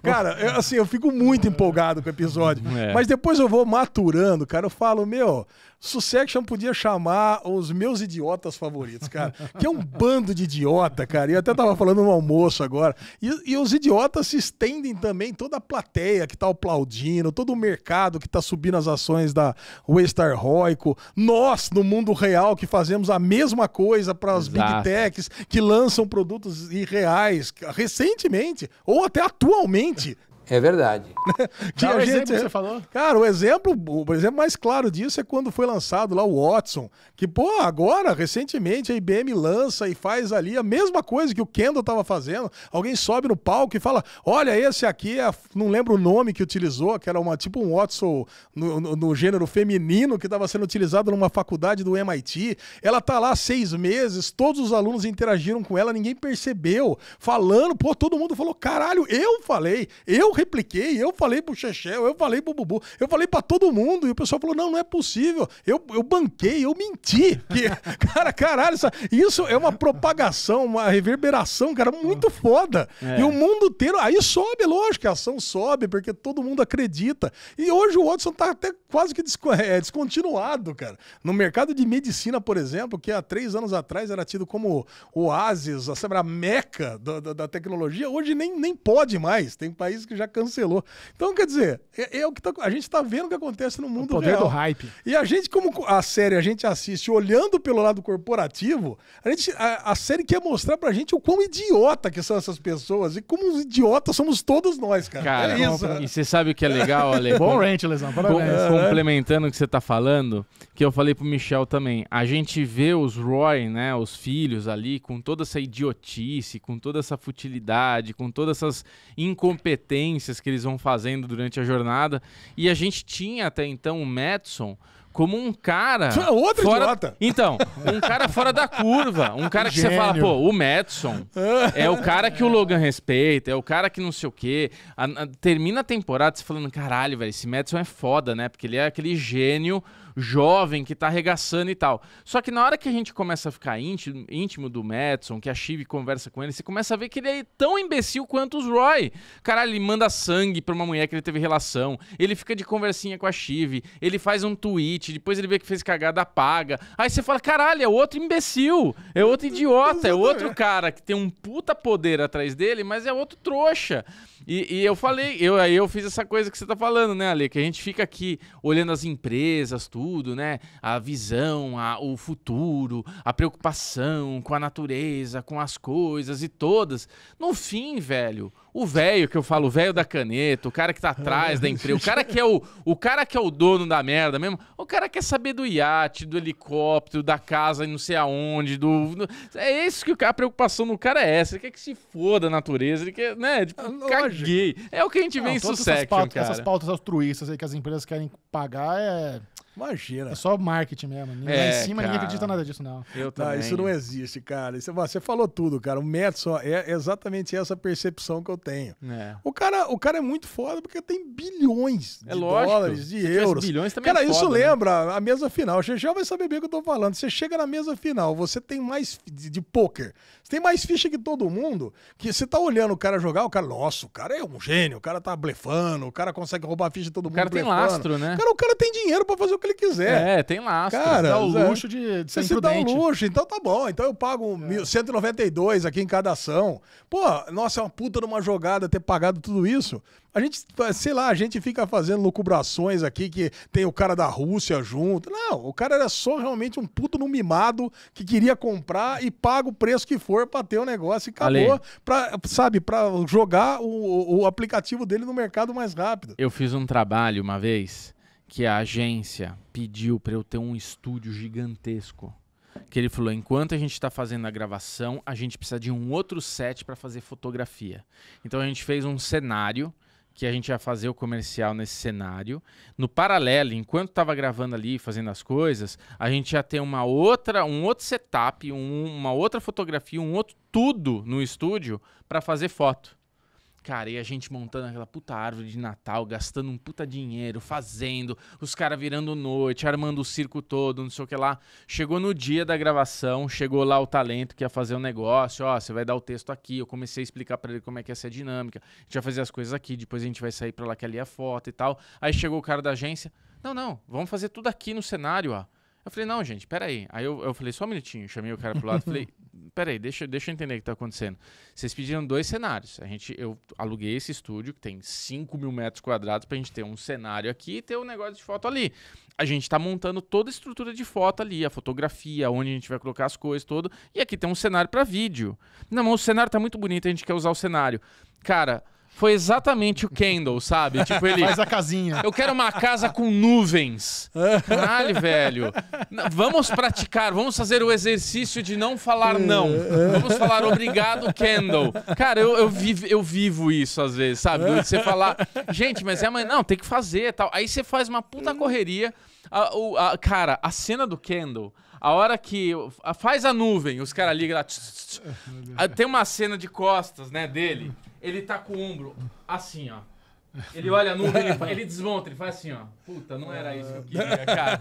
cara, eu, assim, eu fico muito empolgado com o episódio. É. Mas depois eu vou maturando, cara, eu falo, meu, Succession podia chamar os meus idiotas favoritos, cara. Que é um bando de idiota, cara. Eu até tava falando no almoço agora. E, e os idiotas se estendem também, toda a plateia que tá aplaudindo, todo o mercado que tá subindo as ações da Westar Roico, nós no mundo real que fazemos a mesma coisa para as big techs que lançam produtos irreais recentemente ou até atualmente é verdade. que a gente, que é você falou. Cara, o exemplo, o exemplo mais claro disso é quando foi lançado lá o Watson, que pô, agora recentemente a IBM lança e faz ali a mesma coisa que o Kendall estava fazendo. Alguém sobe no palco e fala: "Olha, esse aqui é, não lembro o nome que utilizou, que era uma tipo um Watson no, no, no gênero feminino que estava sendo utilizado numa faculdade do MIT. Ela tá lá seis meses, todos os alunos interagiram com ela, ninguém percebeu. Falando, pô, todo mundo falou: "Caralho, eu falei, eu repliquei, eu falei pro Chechel, eu falei pro Bubu, eu falei para todo mundo, e o pessoal falou: não, não é possível. Eu, eu banquei, eu menti. Que, cara, caralho, isso, isso é uma propagação, uma reverberação, cara, muito foda. É. E o mundo inteiro, aí sobe, lógico, a ação sobe, porque todo mundo acredita. E hoje o Watson tá até quase que é, descontinuado, cara. No mercado de medicina, por exemplo, que há três anos atrás era tido como o oásis, a meca da, da, da tecnologia, hoje nem, nem pode mais. Tem países que já cancelou. Então, quer dizer, é, é o que tá, a gente está vendo o que acontece no mundo o poder real. do hype. E a gente, como a série a gente assiste olhando pelo lado corporativo, a, gente, a, a série quer mostrar pra gente o quão idiota que são essas pessoas e como idiotas somos todos nós, cara. cara é isso. Né? E você sabe o que é legal, Ale? Bom rant, Lesão. É. complementando o que você tá falando, que eu falei pro Michel também. A gente vê os Roy, né, os filhos ali, com toda essa idiotice, com toda essa futilidade, com todas essas incompetências experiências que eles vão fazendo durante a jornada. E a gente tinha até então o Madison como um cara. Outro fora... idiota. Então, um cara fora da curva. Um cara que Gênio. você fala, pô, o Madison é o cara que o Logan respeita, é o cara que não sei o quê. A, a, termina a temporada você falando, caralho, velho, esse Madison é foda, né? Porque ele é aquele gênio jovem que tá arregaçando e tal. Só que na hora que a gente começa a ficar íntimo, íntimo do Madison, que a Chive conversa com ele, você começa a ver que ele é tão imbecil quanto os Roy. Caralho, ele manda sangue pra uma mulher que ele teve relação, ele fica de conversinha com a Chive, ele faz um tweet, depois ele vê que fez cagada, apaga. Aí você fala, caralho, é outro imbecil, é outro idiota, é outro cara que tem um puta poder atrás dele, mas é outro trouxa. E, e, eu falei, eu, aí eu fiz essa coisa que você tá falando, né, Ale? Que a gente fica aqui olhando as empresas, tudo, né? A visão, a, o futuro, a preocupação com a natureza, com as coisas e todas. No fim, velho, o velho que eu falo, o velho da caneta, o cara que tá atrás da empresa, o cara que é o, o cara que é o dono da merda mesmo, o cara quer saber do iate, do helicóptero, da casa não sei aonde, do. do é isso que o cara, a preocupação do cara é essa. Ele quer que se foda a natureza, ele quer, né? Tipo, é caguei. É o que a gente não, vê em cara. Essas pautas altruístas aí que as empresas querem pagar é Imagina. É só marketing mesmo. Ninguém é, em cima, cara. ninguém acredita nada disso, não. Eu tá, também. isso não existe, cara. Isso, você falou tudo, cara. O método só é exatamente essa percepção que eu tenho. É. O, cara, o cara é muito foda porque tem bilhões é de dólares, de euros. Bilhões também cara, é foda, isso né? lembra a mesa final. Você já vai saber bem o que eu tô falando. Você chega na mesa final, você tem mais de, de pôquer. Você tem mais ficha que todo mundo. Que você tá olhando o cara jogar, o cara, nossa, o cara é um gênio, o cara tá blefando, o cara consegue roubar a ficha de todo mundo. O cara blefando. tem lastro, né? Cara, o cara tem dinheiro para fazer o que ele quiser. É, tem lastro. Cara, dá o luxo de, de ser Você se dá o luxo, então tá bom. Então eu pago é. 192 aqui em cada ação. Pô, nossa, é uma puta numa jogada ter pagado tudo isso. A gente, sei lá, a gente fica fazendo lucubrações aqui que tem o cara da Rússia junto. Não, o cara era só realmente um puto no mimado que queria comprar e paga o preço que for para ter o um negócio e acabou. para sabe, para jogar o, o aplicativo dele no mercado mais rápido. Eu fiz um trabalho uma vez que a agência pediu para eu ter um estúdio gigantesco. Que ele falou: enquanto a gente está fazendo a gravação, a gente precisa de um outro set para fazer fotografia. Então a gente fez um cenário que a gente ia fazer o comercial nesse cenário. No paralelo, enquanto estava gravando ali, fazendo as coisas, a gente ia ter uma outra, um outro setup, um, uma outra fotografia, um outro tudo no estúdio para fazer foto. Cara, e a gente montando aquela puta árvore de Natal, gastando um puta dinheiro, fazendo, os caras virando noite, armando o circo todo, não sei o que lá. Chegou no dia da gravação, chegou lá o talento que ia fazer o um negócio, ó, você vai dar o texto aqui. Eu comecei a explicar para ele como é que é essa dinâmica, a gente vai fazer as coisas aqui, depois a gente vai sair pra lá que ali é a foto e tal. Aí chegou o cara da agência, não, não, vamos fazer tudo aqui no cenário, ó. Eu falei, não, gente, peraí. Aí eu, eu falei, só um minutinho, chamei o cara pro lado, falei, peraí, deixa, deixa eu entender o que tá acontecendo. Vocês pediram dois cenários. A gente, eu aluguei esse estúdio, que tem 5 mil metros quadrados, pra gente ter um cenário aqui e ter um negócio de foto ali. A gente tá montando toda a estrutura de foto ali, a fotografia, onde a gente vai colocar as coisas, todo. E aqui tem um cenário para vídeo. Não, mas o cenário tá muito bonito, a gente quer usar o cenário. Cara, foi exatamente o Kendall, sabe? Tipo, ele. Faz a casinha. Eu quero uma casa com nuvens. Caralho, velho. Vamos praticar, vamos fazer o exercício de não falar não. Vamos falar obrigado, Kendall. Cara, eu, eu, vivo, eu vivo isso às vezes, sabe? Você falar, gente, mas é amanhã. Não, tem que fazer tal. Aí você faz uma puta correria. A, a, a, cara, a cena do Kendall. A hora que. Faz a nuvem, os caras ligam lá. Tch, tch, tch. Tem uma cena de costas, né, dele ele tá com o ombro assim, ó. Ele olha no ele, ele desmonta, ele faz assim, ó. Puta, não era isso que eu queria, cara.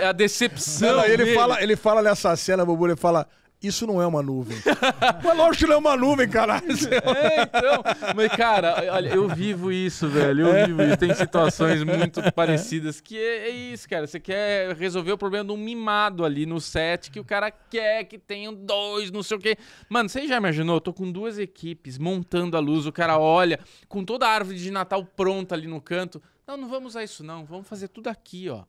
É, é a decepção. Não, ele, dele. Fala, ele fala nessa cena, Bubu, ele fala. Isso não é uma nuvem. mas lógico que não é uma nuvem, caralho. É, então. Mas, cara, olha, eu vivo isso, velho. Eu vivo isso. Tem situações muito é. parecidas que é, é isso, cara. Você quer resolver o problema de um mimado ali no set que o cara quer que tenha dois, não sei o quê. Mano, você já imaginou? Eu tô com duas equipes montando a luz, o cara olha, com toda a árvore de Natal pronta ali no canto. Não, não vamos usar isso, não. Vamos fazer tudo aqui, ó.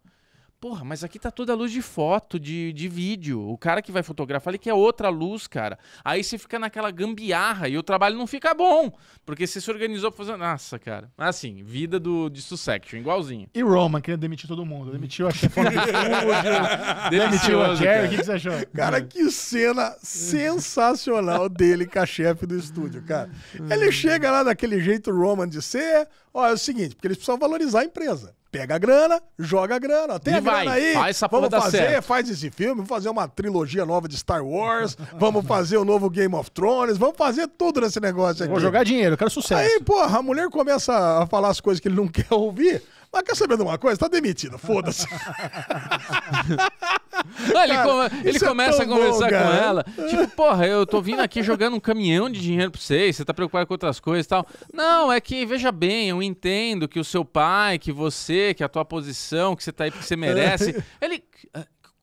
Porra, mas aqui tá toda a luz de foto, de, de vídeo. O cara que vai fotografar, ali quer outra luz, cara. Aí você fica naquela gambiarra e o trabalho não fica bom. Porque você se organizou pra fazer. Nossa, cara. Assim, vida do, de Sussection, igualzinho. E Roman querendo demitir todo mundo. Demitiu a chefe. Demitiu a Jerry. O que você achou? Cara, é. que cena sensacional dele com a chefe do estúdio, cara. Ele chega lá daquele jeito Roman de ser. Olha, é o seguinte, porque eles precisam valorizar a empresa. Pega a grana, joga a grana. Tem e a vai, grana aí. Faz essa vamos fazer, certo. faz esse filme, vamos fazer uma trilogia nova de Star Wars, vamos fazer o novo Game of Thrones, vamos fazer tudo nesse negócio aqui. Vou jogar dinheiro, quero sucesso. Aí, porra, a mulher começa a falar as coisas que ele não quer ouvir. Mas quer saber de uma coisa? Tá demitido, foda-se. ele, come, ele é começa é a conversar bom, com ela. Tipo, porra, eu tô vindo aqui jogando um caminhão de dinheiro pra vocês, você tá preocupado com outras coisas e tal. Não, é que, veja bem, eu entendo que o seu pai, que você, que a tua posição, que você tá aí porque você merece. Ele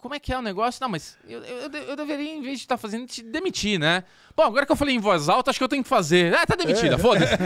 como é que é o negócio? Não, mas eu, eu, eu deveria, em vez de estar tá fazendo, te demitir, né? Bom, agora que eu falei em voz alta, acho que eu tenho que fazer. Ah, tá demitida, é. foda-se.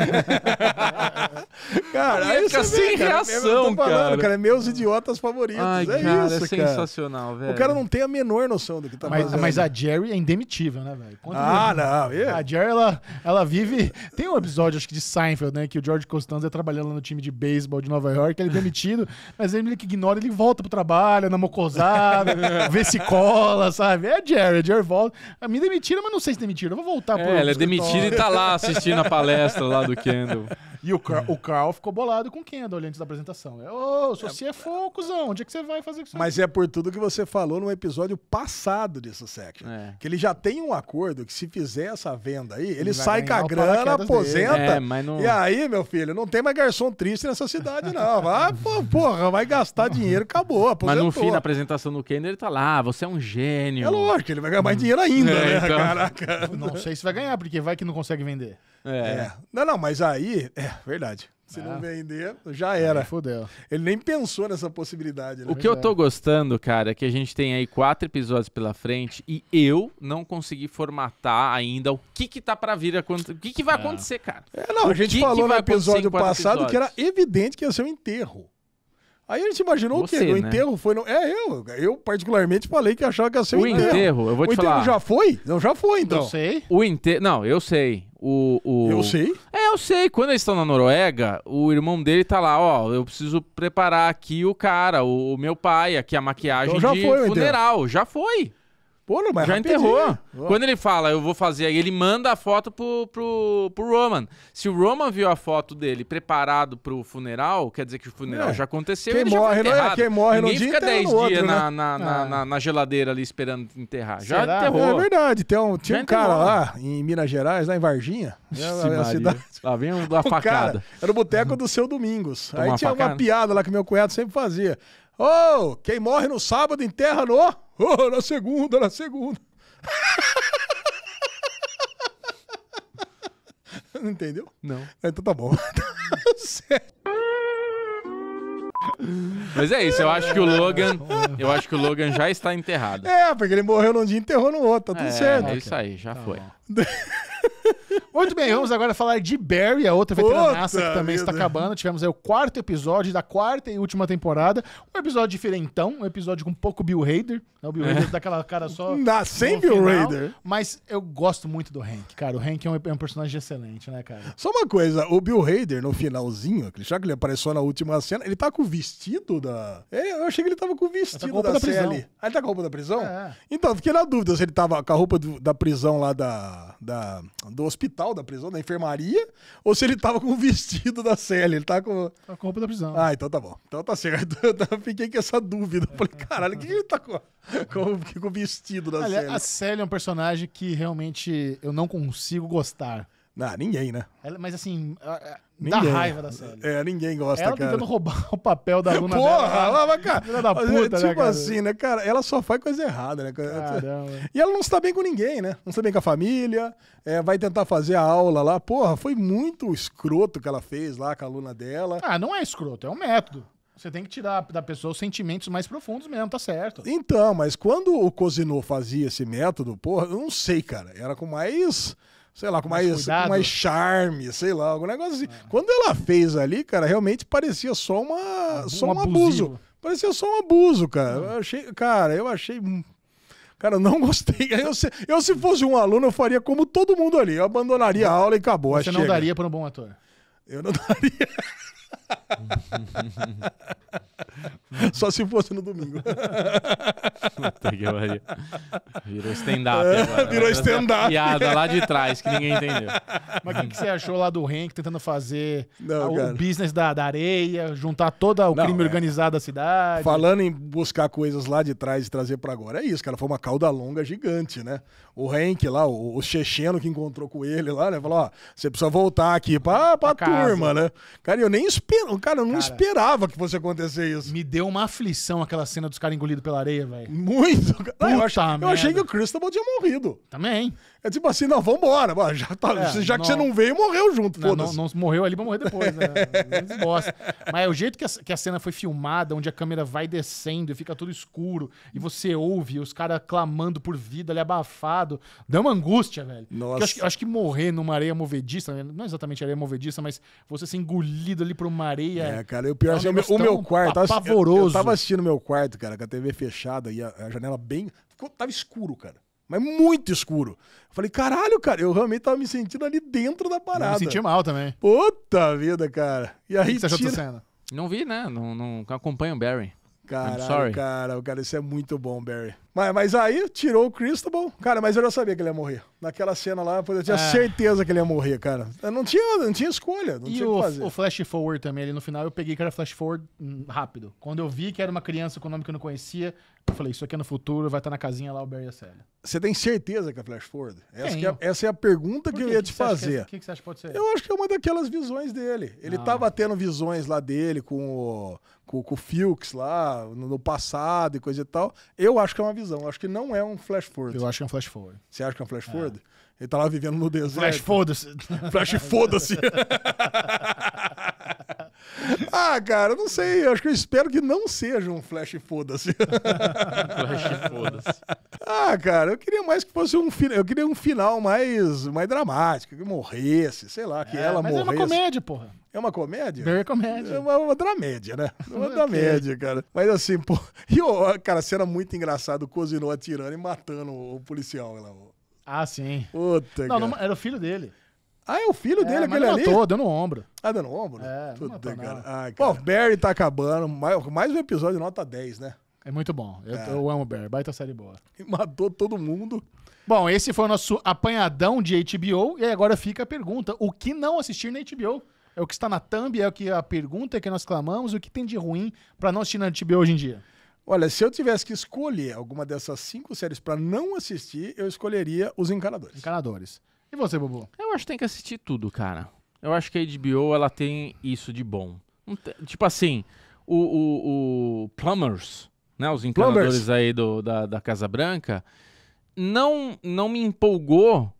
cara, é fica sem cara, reação, falando, cara. cara. É meus idiotas favoritos. Ai, é cara, isso, é sensacional, velho. O cara não tem a menor noção do que tá mas, fazendo. Mas a Jerry é indemitível, né, velho? Ah, não. Yeah. É. A Jerry, ela, ela vive... Tem um episódio, acho que de Seinfeld, né? Que o George Costanza é trabalhando no time de beisebol de Nova York, ele é demitido, mas ele que ignora, ele volta pro trabalho, na mocosada, ver se cola, sabe? É Jared, eu volto. Me demitiram, mas não sei se demitiram. Eu vou voltar é, pro. É, ela é demitida e tá lá assistindo a palestra lá do Kendall. E o Carl, o Carl ficou bolado com o Kendall antes da apresentação. É, ô, oh, se é fogo, cuzão, onde é que você vai fazer isso? Mas é por tudo que você falou no episódio passado de Sussection. É. Que ele já tem um acordo que se fizer essa venda aí, ele, ele sai com a grana, aposenta. É, não... E aí, meu filho, não tem mais garçom triste nessa cidade, não. Vai, ah, porra, vai gastar dinheiro, acabou. Aposentou. Mas no fim, da apresentação do Kendall, ele tá lá, ah, você é um gênio. É lógico, ele vai ganhar mais dinheiro ainda, é, né? Então... Caraca. Não sei se vai ganhar, porque vai que não consegue vender. É. é. Não, não, mas aí, é verdade. Se não ah. vender, já era. Fudeu. Ele nem pensou nessa possibilidade. Né? O que eu é. tô gostando, cara, é que a gente tem aí quatro episódios pela frente e eu não consegui formatar ainda o que que tá pra vir, o que que vai é. acontecer, cara. É, não, o a gente que falou que no episódio passado episódios. que era evidente que ia ser um enterro. Aí a gente imaginou Você, o quê? O né? enterro foi. No... É, eu. Eu, particularmente, falei que achava que ia ser o enterro. O enterro, eu vou te falar. O enterro já foi? Não, já foi, então. Eu sei. O enterro. Não, eu sei. O, o... Eu sei. É, eu sei. Quando eles estão na Noruega, o irmão dele tá lá, ó, eu preciso preparar aqui o cara, o, o meu pai, aqui a então maquiagem então já de foi, funeral. Já foi. Pô, mas Já rapidinho. enterrou. Oh. Quando ele fala, eu vou fazer, aí. ele manda a foto pro, pro, pro Roman. Se o Roman viu a foto dele preparado pro funeral, quer dizer que o funeral é. já aconteceu. Quem morre, não é? Quem morre Ninguém no fica dia fica 10 dias outro, né? na, na, né? na, ah. na, na, geladeira ali esperando enterrar. Já Será? enterrou. É verdade. Tem um, tinha um cara lá em Minas Gerais, lá em Varginha. Na cidade. Lá vem uma facada. Cara, era o boteco do seu Domingos. Aí tinha uma piada lá que meu cunhado sempre fazia. Oh, quem morre no sábado enterra no. Oh, na segunda, na segunda. Não entendeu? Não. Então tá bom. Mas é isso, eu acho que o Logan. Eu acho que o Logan já está enterrado. É, porque ele morreu num dia e enterrou no outro, tá tudo é, certo. É isso aí, já tá foi. Muito bem, vamos agora falar de Barry, a outra veteranaça que também vida. está acabando. Tivemos aí o quarto episódio da quarta e última temporada. Um episódio diferentão, um episódio com um pouco Bill Hader. Né? O Bill é. Hader daquela cara só. sem Bill final, Hader. Mas eu gosto muito do Hank, cara. O Hank é um, é um, personagem excelente, né, cara? Só uma coisa, o Bill Hader no finalzinho, já que ele apareceu na última cena, ele tá com o vestido da. É, eu achei que ele tava com o vestido tá com da, da prisão. Ah, ele tá com a roupa da prisão? É. Então, fiquei na dúvida se ele tava com a roupa do, da prisão lá da, da do hospital hospital, da prisão, da enfermaria, ou se ele tava com o vestido da célia Ele tá, tá com. A roupa da prisão. Ah, então tá bom. Então tá certo. Então eu fiquei com essa dúvida. Eu falei, caralho, o que, que ele tá com, com, com o vestido da célia A célia é um personagem que realmente eu não consigo gostar. Ah, ninguém, né? Ela, mas assim, ninguém. dá raiva da série. É, ninguém gosta, ela cara. Ela tentando roubar o papel da luna Porra, dela. Porra, cara. Filha da puta, é, né, tipo né, cara? assim, né, cara? Ela só faz coisa errada, né? Caramba. E ela não está bem com ninguém, né? Não está bem com a família, é, vai tentar fazer a aula lá. Porra, foi muito escroto que ela fez lá com a aluna dela. Ah, não é escroto, é um método. Você tem que tirar da pessoa os sentimentos mais profundos mesmo, tá certo. Então, mas quando o Cosino fazia esse método, porra, eu não sei, cara. Era com mais sei lá, com mais, mais com mais charme, sei lá, algum negócio assim. Ah. Quando ela fez ali, cara, realmente parecia só uma, um só um abuso. Parecia só um abuso, cara. É. Eu achei, cara, eu achei Cara, eu não gostei. Eu se, eu, se fosse um aluno, eu faria como todo mundo ali. Eu abandonaria a aula e acabou. Você não chega. daria para um bom ator? Eu não daria. Só se fosse no domingo. Virou stand-up. É, né? virou stand-up. Piada lá de trás que ninguém entendeu. Mas o que, que, você achou lá do Henk tentando fazer Não, a, o business da, da, areia, juntar todo o Não, crime é. organizado da cidade? Falando em buscar coisas lá de trás e trazer para agora, é isso, cara. Foi uma cauda longa gigante, né? O Henk lá, o, o checheno que encontrou com ele lá, né? Falou: ó, você precisa voltar aqui pra, pra, pra turma, né? Cara, eu nem espero, cara, eu não cara, esperava que fosse acontecer isso. Me deu deu uma aflição aquela cena dos caras engolidos pela areia, velho. Muito! Eu, eu achei que o Cristobal tinha morrido. Também. É tipo assim, não, vambora. Já, tá, é, já não, que você não veio, morreu junto. Não, não, não, morreu ali pra morrer depois, né? Mas é o jeito que a, que a, cena foi filmada, onde a câmera vai descendo e fica tudo escuro, e você ouve os caras clamando por vida ali abafado. Dá uma angústia, velho. Nossa. Eu acho, eu acho, que morrer numa areia movediça, né? não é exatamente areia movediça, mas você ser engolido ali por uma areia. É, cara, e o pior é, é assim, o meu, o meu quarto. Pavoroso. Eu, eu tava assistindo meu quarto, cara, com a TV fechada e a, a janela bem. Tava escuro, cara. Mas muito escuro. Eu falei, caralho, cara, eu realmente tava me sentindo ali dentro da parada. Eu me senti mal também. Puta vida, cara. E aí, o que você tira... achou cena? Não vi, né? Não, não acompanho o Barry. Caralho, cara, o cara, isso é muito bom, Barry. Mas, mas aí tirou o Cristobal. Cara, mas eu já sabia que ele ia morrer. Naquela cena lá, eu tinha é. certeza que ele ia morrer, cara. Eu não tinha, não tinha escolha, não e tinha o, fazer. o flash forward também ali no final, eu peguei que era flash forward hum, rápido. Quando eu vi que era uma criança com nome que eu não conhecia, eu falei, isso aqui é no futuro, vai estar tá na casinha lá o Barry e a Célia. Você tem certeza que é Flash Forward? Essa, é, essa é a pergunta que eu ia te fazer. O que, que, você acha que pode ser? Eu acho que é uma daquelas visões dele. Ele ah. tava tendo visões lá dele com o, com, com o Filks lá no, no, passado e coisa e tal. Eu acho que é uma visão. Eu acho que não é um Flash Forward. Eu acho que é um Flash Forward. Você acha que é um Flash é. Forward? É. Ele tá lá vivendo no deserto. Flash foda-se. Flash foda-se. Ah, cara, não sei. Acho que eu espero que não seja um flash foda-se. flash foda-se. Ah, cara, eu queria mais que fosse um final. Eu queria um final mais, mais dramático, que morresse, sei lá, que é, ela mas morresse. Mas é uma comédia, porra. É uma comédia? Bem é comédia. É uma, uma dramédia, né? É uma okay. dramédia, cara. Mas assim, pô. E, o cara, cena muito engraçada, o Cosino atirando e matando o policial lá. Né, ah, sim. Puta, não, não, era o filho dele. Ah, é o filho é, dele, aquele ali? matou, deu no ombro. Ah, tá deu no ombro? É, Tudo, matou, cara. Ai, ah, cara. Barry tá acabando. Mais, mais um episódio nota 10, né? É muito bom. Eu, é. eu amo Barry. Baita série boa. E matou todo mundo. Bom, esse foi o nosso apanhadão de HBO. E agora fica a pergunta: o que não assistir na HBO? É o que está na thumb, é o que a pergunta é que nós clamamos, o que tem de ruim para não assistir na HBO hoje em dia? Olha, se eu tivesse que escolher alguma dessas cinco séries para não assistir, eu escolheria Os Encanadores. Encanadores. E você, Bubu? Eu acho que tem que assistir tudo, cara. Eu acho que a HBO ela tem isso de bom. Tipo assim, o, o, o Plumbers, né? Os encanadores Plumbers. aí do, da, da Casa Branca, não, não me empolgou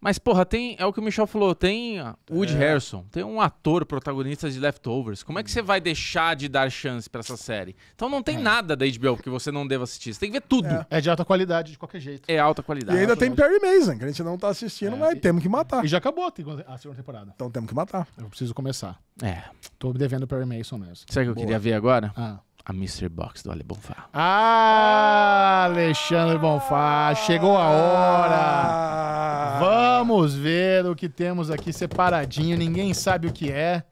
mas, porra, tem. É o que o Michel falou: tem ah, Wood é. Harrison, tem um ator protagonista de Leftovers. Como é que você vai deixar de dar chance para essa série? Então não tem é. nada da HBO que você não deva assistir. Você tem que ver tudo. É. é de alta qualidade, de qualquer jeito. É alta qualidade. E ainda tem Perry Mason, que a gente não tá assistindo, é, mas e, temos que matar. E já acabou a segunda temporada. Então temos que matar. Eu preciso começar. É. Tô devendo Perry Mason mesmo. Será que eu Boa. queria ver agora? Ah a Mr. Box do Ale Bonfá. Ah, Alexandre Bonfá, chegou a hora. Vamos ver o que temos aqui separadinho, ninguém sabe o que é.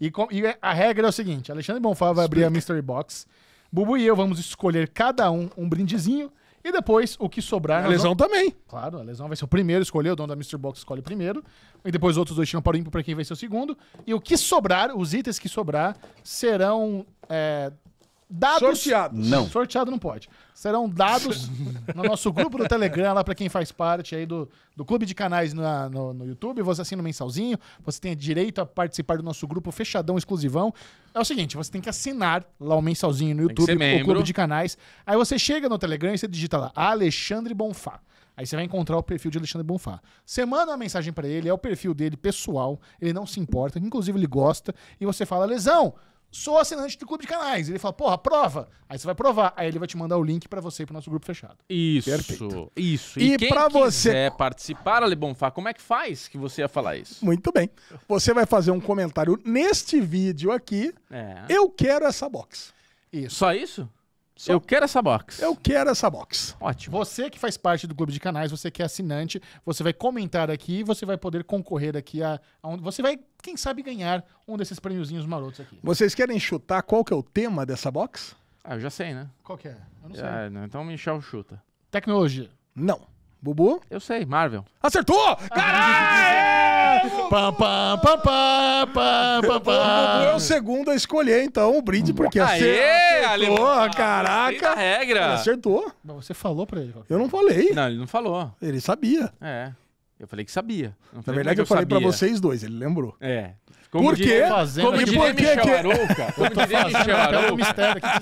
E, com, e é, a regra é o seguinte, Alexandre Bonfá vai abrir a Mystery Box. Bubu e eu vamos escolher cada um um brindezinho e depois o que sobrar. A lesão vamos... também. Claro, a lesão vai ser o primeiro escolher, o dono da mystery Box escolhe primeiro. E depois os outros dois tiram para o ímpar para quem vai ser o segundo. E o que sobrar, os itens que sobrar, serão é, dados. Sorteados. Não. Sorteado não pode. Serão dados no nosso grupo do Telegram, lá para quem faz parte aí do, do clube de canais na, no, no YouTube. Você assina o um mensalzinho, você tem direito a participar do nosso grupo fechadão, exclusivão. É o seguinte, você tem que assinar lá o um mensalzinho no YouTube, o clube de canais. Aí você chega no Telegram e você digita lá, Alexandre Bonfá. Aí você vai encontrar o perfil de Alexandre Bonfá. Você manda uma mensagem para ele, é o perfil dele pessoal, ele não se importa, inclusive ele gosta, e você fala, Lesão, sou assinante do clube de canais. Ele fala, porra, prova. Aí você vai provar. Aí ele vai te mandar o link para você ir pro nosso grupo fechado. Isso. Perfeito. Isso. E, e quem pra você quiser participar, Ale Bonfá, como é que faz que você ia falar isso? Muito bem. Você vai fazer um comentário neste vídeo aqui. É. Eu quero essa box. Isso. Só isso? Só. Eu quero essa box. Eu quero essa box. Ótimo. Você que faz parte do clube de canais, você que é assinante, você vai comentar aqui, e você vai poder concorrer aqui a, a um, você vai, quem sabe, ganhar um desses prêmiozinhos marotos aqui. Vocês querem chutar qual que é o tema dessa box? Ah, eu já sei, né? Qual que é? Eu não é, sei. então o Michel chuta. Tecnologia. Não. Bubu? Eu sei, Marvel. Acertou! Caralho! pam, pam, pam, pam, pam, pam, é o segundo a escolher, então, o brinde, porque Aê, acertou, ah, caraca. regra. Acertou. Mas você falou pra ele. Eu não falei. Não, ele não falou. Ele sabia. É. Eu falei que sabia. Não Na verdade, é que eu, falei sabia. pra vocês dois, ele lembrou. É. Como Por quê? Como diria, por Michel Arouca, como diria Michel Arouca.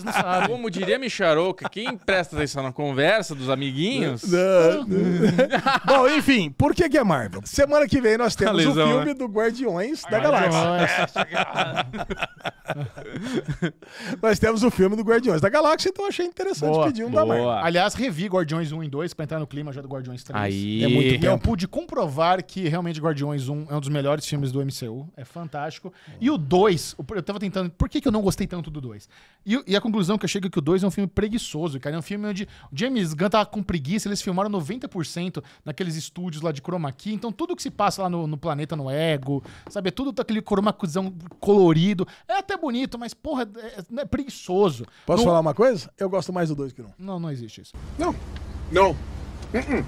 que Como diria Michel Arouca, quem presta atenção na conversa dos amiguinhos. Não, não. Bom, enfim, por que, que é Marvel? Semana que vem nós temos lesão, o filme né? do Guardiões da Galáxia. nós temos o filme do Guardiões da Galáxia, então achei interessante boa, pedir um boa. da Marvel. Aliás, revi Guardiões 1 e 2 pra entrar no clima já do Guardiões 3. Aí. É muito tempo. eu pude comprovar que realmente Guardiões 1 é um dos melhores filmes do MCU. É fantástico fantástico. E o 2, eu tava tentando. Por que, que eu não gostei tanto do 2? E, e, a conclusão que eu chego é que o 2 é um filme preguiçoso, cara. É um filme onde James Gunn tava com preguiça, eles filmaram 90% naqueles estúdios lá de chroma key. Então tudo que se passa lá no, no planeta, no ego, sabe? É tudo tá aquele chroma colorido. É até bonito, mas porra, é, é, é preguiçoso. Posso não... falar uma coisa? Eu gosto mais do 2 que não. Não, não existe isso. Não. Não. Uh -uh.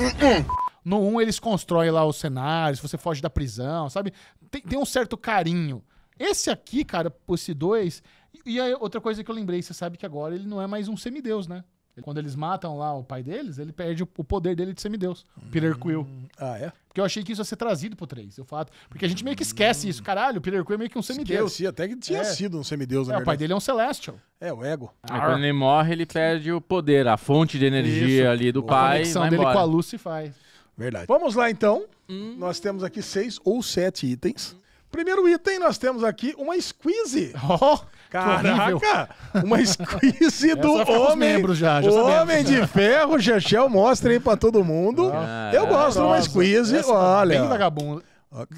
Uh no 1 eles constroem lá os cenários, você foge da prisão, sabe? Tem, tem um certo carinho. Esse aqui, cara, esse 2. E aí, outra coisa que eu lembrei, você sabe que agora ele não é mais um semideus, né? Quando eles matam lá o pai deles, ele perde o poder dele de semideus. Hum, Peter Quill. Ah, é? Porque eu achei que isso ia ser trazido pro 3, eu fato. Porque a gente meio que esquece isso. Caralho, o Peter Quill é meio que um semideus. Esqueci, até que tinha é. sido um semideus, na é, verdade. o pai dele é um Celestial. É, o ego. Aí, quando ele morre, ele perde o poder, a fonte de energia isso. ali do pai. A conexão dele embora. com a luz se faz. Verdade. Vamos lá então. Hum. Nós temos aqui seis ou sete itens. Hum. Primeiro item, nós temos aqui uma squeeze. Oh, Caraca! Uma squeeze do homem. Já, já homem de ferro, Chechel, mostra aí pra todo mundo. Ah, Eu gosto de uma squeeze, Essa tá olha. Bem vagabundo.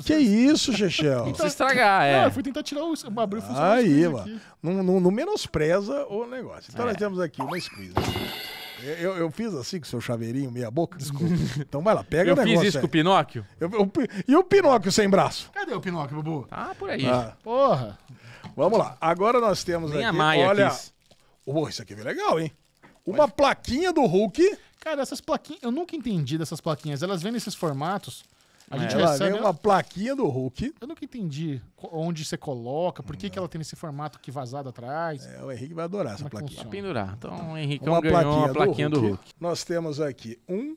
Que isso, Xexel? Tem que estragar, é. Não, eu fui tentar tirar o. Abrir o Aí, mano. Não, não, menospreza o negócio. Então é. nós temos aqui uma squeeze. Eu, eu fiz assim com o seu chaveirinho, meia boca, desculpa. Então vai lá, pega eu o negócio. Eu fiz isso aí. É. com o Pinóquio? Eu, eu, e o Pinóquio sem braço? Cadê o Pinóquio, Bubu? Ah, por aí. Ah. Porra. Vamos lá. Agora nós temos Nem aqui. A Maia olha. Quis. Oh, isso aqui é legal, hein? Uma plaquinha do Hulk. Cara, essas plaquinhas. Eu nunca entendi dessas plaquinhas. Elas vêm nesses formatos. A é. gente ela recebe... uma plaquinha do Hulk. Eu nunca entendi onde você coloca, por que, que ela tem esse formato que vazado atrás. É, o Henrique vai adorar essa é plaquinha. Vai pendurar. Então, o Henricão uma ganhou plaquinha uma plaquinha do Hulk. do Hulk. Nós temos aqui um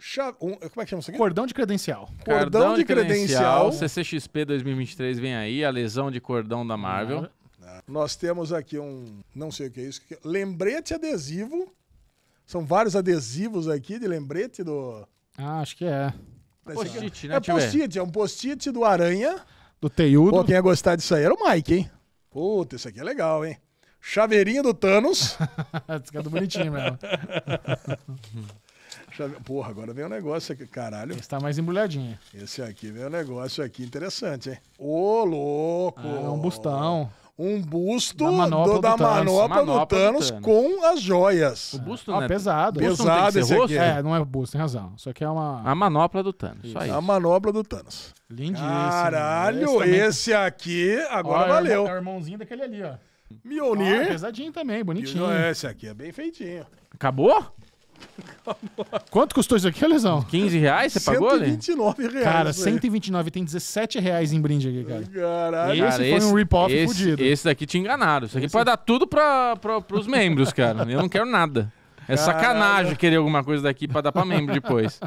Chave, um, como é que chama isso aqui? Cordão de credencial. Cordão, cordão de, de credencial. credencial. CCXP 2023 vem aí, a lesão de cordão da Marvel. Ah. nós temos aqui um, não sei o que é isso, é lembrete adesivo. São vários adesivos aqui de lembrete do. Ah, acho que é. Post-it, né? É post-it, é um post-it do Aranha. Do Teiudo. Pô, quem ia gostar disso aí era o Mike, hein? Puta, isso aqui é legal, hein? Chaveirinho do Thanos. Esse cara é bonitinho mesmo. Porra, agora vem um negócio aqui, caralho. Esse tá mais embrulhadinho. Esse aqui vem um negócio aqui interessante, hein? Ô, louco! Ah, é um bustão um busto da manopla do, da Thanos, manopla do Thanos, Thanos, com as joias. O busto ah, não é pesado. Busto pesado não esse rosto? aqui. É, não é busto, tem razão. Isso aqui é uma... A manopla do Thanos, isso. só isso. A manopla do Thanos. Lindíssimo. Caralho, esse, esse aqui agora é valeu. É o irmãozinho daquele ali, ó. Mjolnir. Ah, pesadinho também, bonitinho. Esse aqui é bem feitinho. Acabou? Quanto custou isso aqui, Lesão? 15 reais? Você pagou, né? 129 reais. Cara, 129 tem 17 reais em brinde aqui, cara. Caralho. Esse, cara, foi esse, um rip-off Esse daqui te enganaram. Isso aqui esse... pode dar tudo pra, pra, pros membros, cara. Eu não quero nada. É Caralho. sacanagem querer alguma coisa daqui pra dar pra membro depois.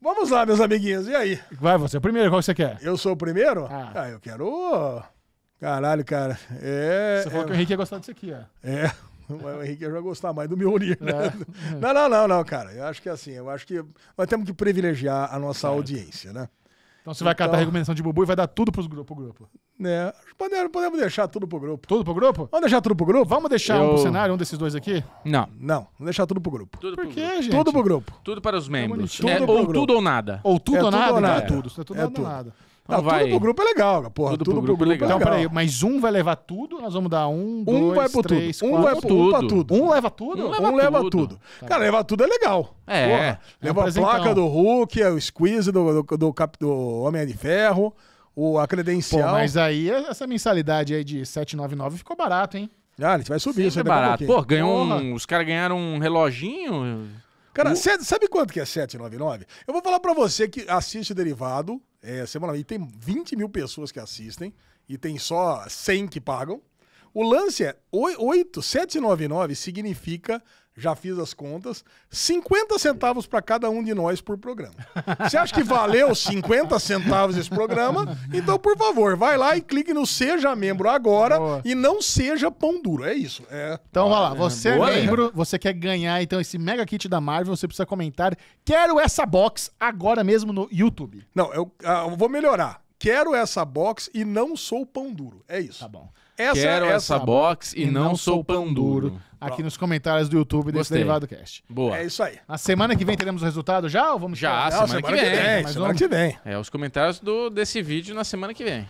Vamos lá, meus amiguinhos. E aí? Vai você. É o primeiro, qual você quer? Eu sou o primeiro? Ah, ah eu quero... Caralho, cara. É... Você falou é... que o Henrique ia gostar disso aqui, ó. É... o Henrique já gostar mais do Mjolnir, né? É. Não, não, não, não, cara. Eu acho que é assim, eu acho que nós temos que privilegiar a nossa certo. audiência, né? Então você vai então, catar a recomendação de Bubu e vai dar tudo pros grupo, pro grupo. Né? Podemos, podemos deixar tudo pro grupo. Tudo pro grupo? Vamos deixar tudo pro grupo? Vamos deixar eu... um pro cenário, um desses dois aqui? Não. Não, vamos deixar tudo pro grupo. Tudo Por quê, grupo. gente? Tudo pro grupo. Tudo para os tá membros. É, tudo é, ou grupo. tudo ou nada. Ou tudo é ou então é nada? Tudo ou nada. É tudo. É tudo ou nada. Não, não vai. É tudo pro grupo é legal, porra. Tudo, tudo pro, grupo, pro grupo é legal. Então, peraí, mas um vai levar tudo? Nós vamos dar um, um dois, vai pro três, tudo. Um vai pro tudo. Um pra tudo. Um leva tudo? Um leva, um leva tudo. tudo. Tá Cara, levar tudo é legal. É. Porra, é leva a placa do Hulk, é o squeeze do, do, do, do Homem de Ferro, o, a credencial. Pô, mas aí essa mensalidade aí de 799 ficou barato, hein? Ah, ele vai subir. Isso é barato. Pô, ganhou um, os caras ganharam um reloginho. Cara, o... sabe quanto que é 799? Eu vou falar para você que assiste Derivado, é, semanalmente. E tem 20 mil pessoas que assistem e tem só 100 que pagam. O lance é 8, 799 significa já fiz as contas, 50 centavos para cada um de nós por programa. Você acha que valeu 50 centavos esse programa? Então, por favor, vai lá e clique no Seja Membro agora Boa. e não seja pão duro. É isso. É. Então, vai lá. É, você Boa, é né? membro, né? você quer ganhar então esse mega kit da Marvel, você precisa comentar. Quero essa box agora mesmo no YouTube. Não, eu, ah, eu vou melhorar. Quero essa box e não sou pão duro. É isso. Tá bom. Essa, Quero essa, essa box e não, sou pão duro. Aqui nos comentários do YouTube desse Derivado Cast. Boa. É isso aí. Na semana que vem teremos o resultado já ou vamos Já, não, semana, semana, que vem. vem semana vamos... que vem. É, os comentários do, desse vídeo na semana que vem.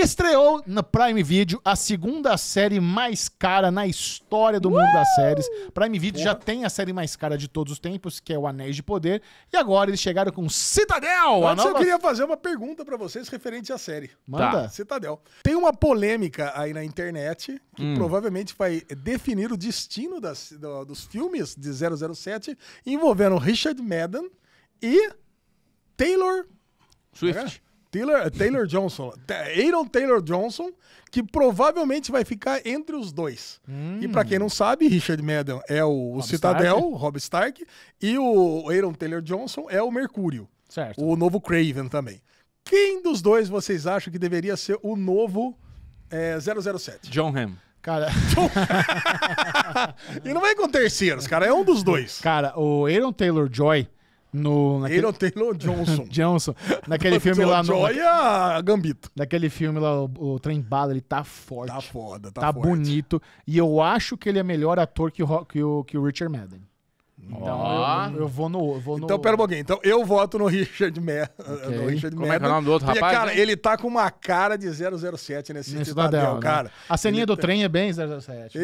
Estreou na Prime Video a segunda série mais cara na história do mundo das séries. Prime Video Porra. já tem a série mais cara de todos os tempos, que é o Anéis de Poder. E agora eles chegaram com Citadel! Antes nova... eu queria fazer uma pergunta para vocês referente à série. Manda. Tá. Citadel. Tem uma polêmica aí na internet que hum. provavelmente vai definir o destino das, do, dos filmes de 007 envolvendo Richard Madden e Taylor Swift. Taylor, Taylor Johnson. Aaron Taylor Johnson, que provavelmente vai ficar entre os dois. Hum. E para quem não sabe, Richard Madden é o, o Citadel, Stark. Rob Stark, e o Aaron Taylor Johnson é o Mercúrio. Certo. O novo Craven também. Quem dos dois vocês acham que deveria ser o novo é, 007? John Hamm. Cara. e não vai com terceiros, cara. É um dos dois. Cara, o Aaron Taylor Joy no, naquele... tem é Taylor Johnson. Johnson. Naquele filme lá no. Joia é Gambito. Naquele filme lá, o, o Trem Bala, ele tá forte. Tá foda, tá, tá forte. bonito. E eu acho que ele é melhor ator que o, que o, que o Richard Madden. Então, oh. eu, eu, vou no, eu, vou então, no, Então, pera um pouquinho. Então, eu voto no Richard, Mer... okay. no Richard Como Madden. Como é que é o nome do outro porque, rapaz? Cara, né? ele tá com uma cara de 007 nesse, nesse cidadel, né? cara. A ceninha ele do tá trem é bem 007.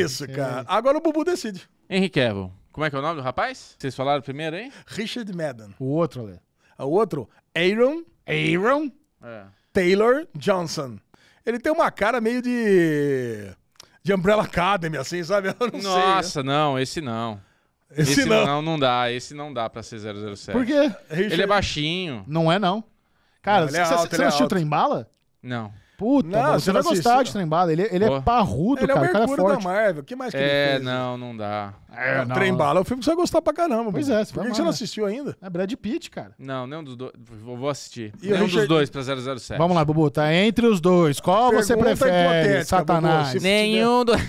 Isso, é, cara. Agora o Bubu decide. Henrique Cavill. Como é que é o nome do rapaz? Vocês falaram primeiro, hein? Richard Madden. O outro, ali. O outro, Aaron. Aaron. É. Taylor Johnson. Ele tem uma cara meio de. de Umbrella Academy, assim, sabe? Eu não né? Nossa, sei, não, esse não. Esse, esse não. não. não. dá, esse não dá pra ser 007. Por quê? Richard... Ele é baixinho. Não é, não. Cara, não, é você, é alto, você é não assistiu Trem Bala? Não. Puta, não, mano, você vai gostar de Trembala. Ele, é, ele é parrudo, ele é cara. É o, o cara é da Marvel. O que mais que é, ele fez? não, não dá. É, não, Trembala é um filme que você vai gostar pra caramba. Pois é. Por que, que você não assistiu ainda? É Brad Pitt, cara. Não, nenhum dos dois. Vou assistir. E nenhum Richard... dos dois pra 007. Vamos lá, Bubu. Tá entre os dois. Qual Pergunta você prefere, Satanás? Bubu, nenhum dos...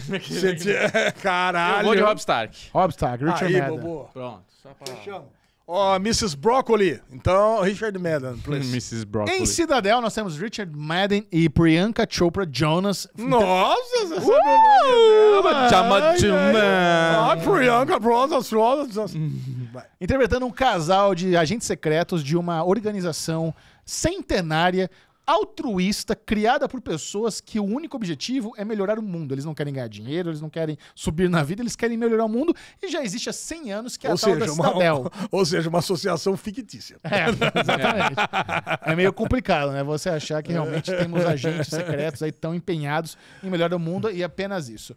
Caralho. Eu vou de Rob Stark. Rob Stark, Richard Aí, Bubu. Pronto. Só pra... Fechamos. Ó, oh, Mrs. Broccoli. Então, Richard Madden, please. Mrs. Broccoli. Em Cidadel, nós temos Richard Madden e Priyanka Chopra Jonas. Nossa! Então... Chama de Ah, Priyanka brothers, Jonas. Interpretando um casal de agentes secretos de uma organização centenária altruísta criada por pessoas que o único objetivo é melhorar o mundo. Eles não querem ganhar dinheiro, eles não querem subir na vida, eles querem melhorar o mundo e já existe há 100 anos que é ou a seja, tal uma, uma, ou seja, uma associação fictícia. É, exatamente. é meio complicado, né? Você achar que realmente temos agentes secretos aí tão empenhados em melhorar o mundo e apenas isso.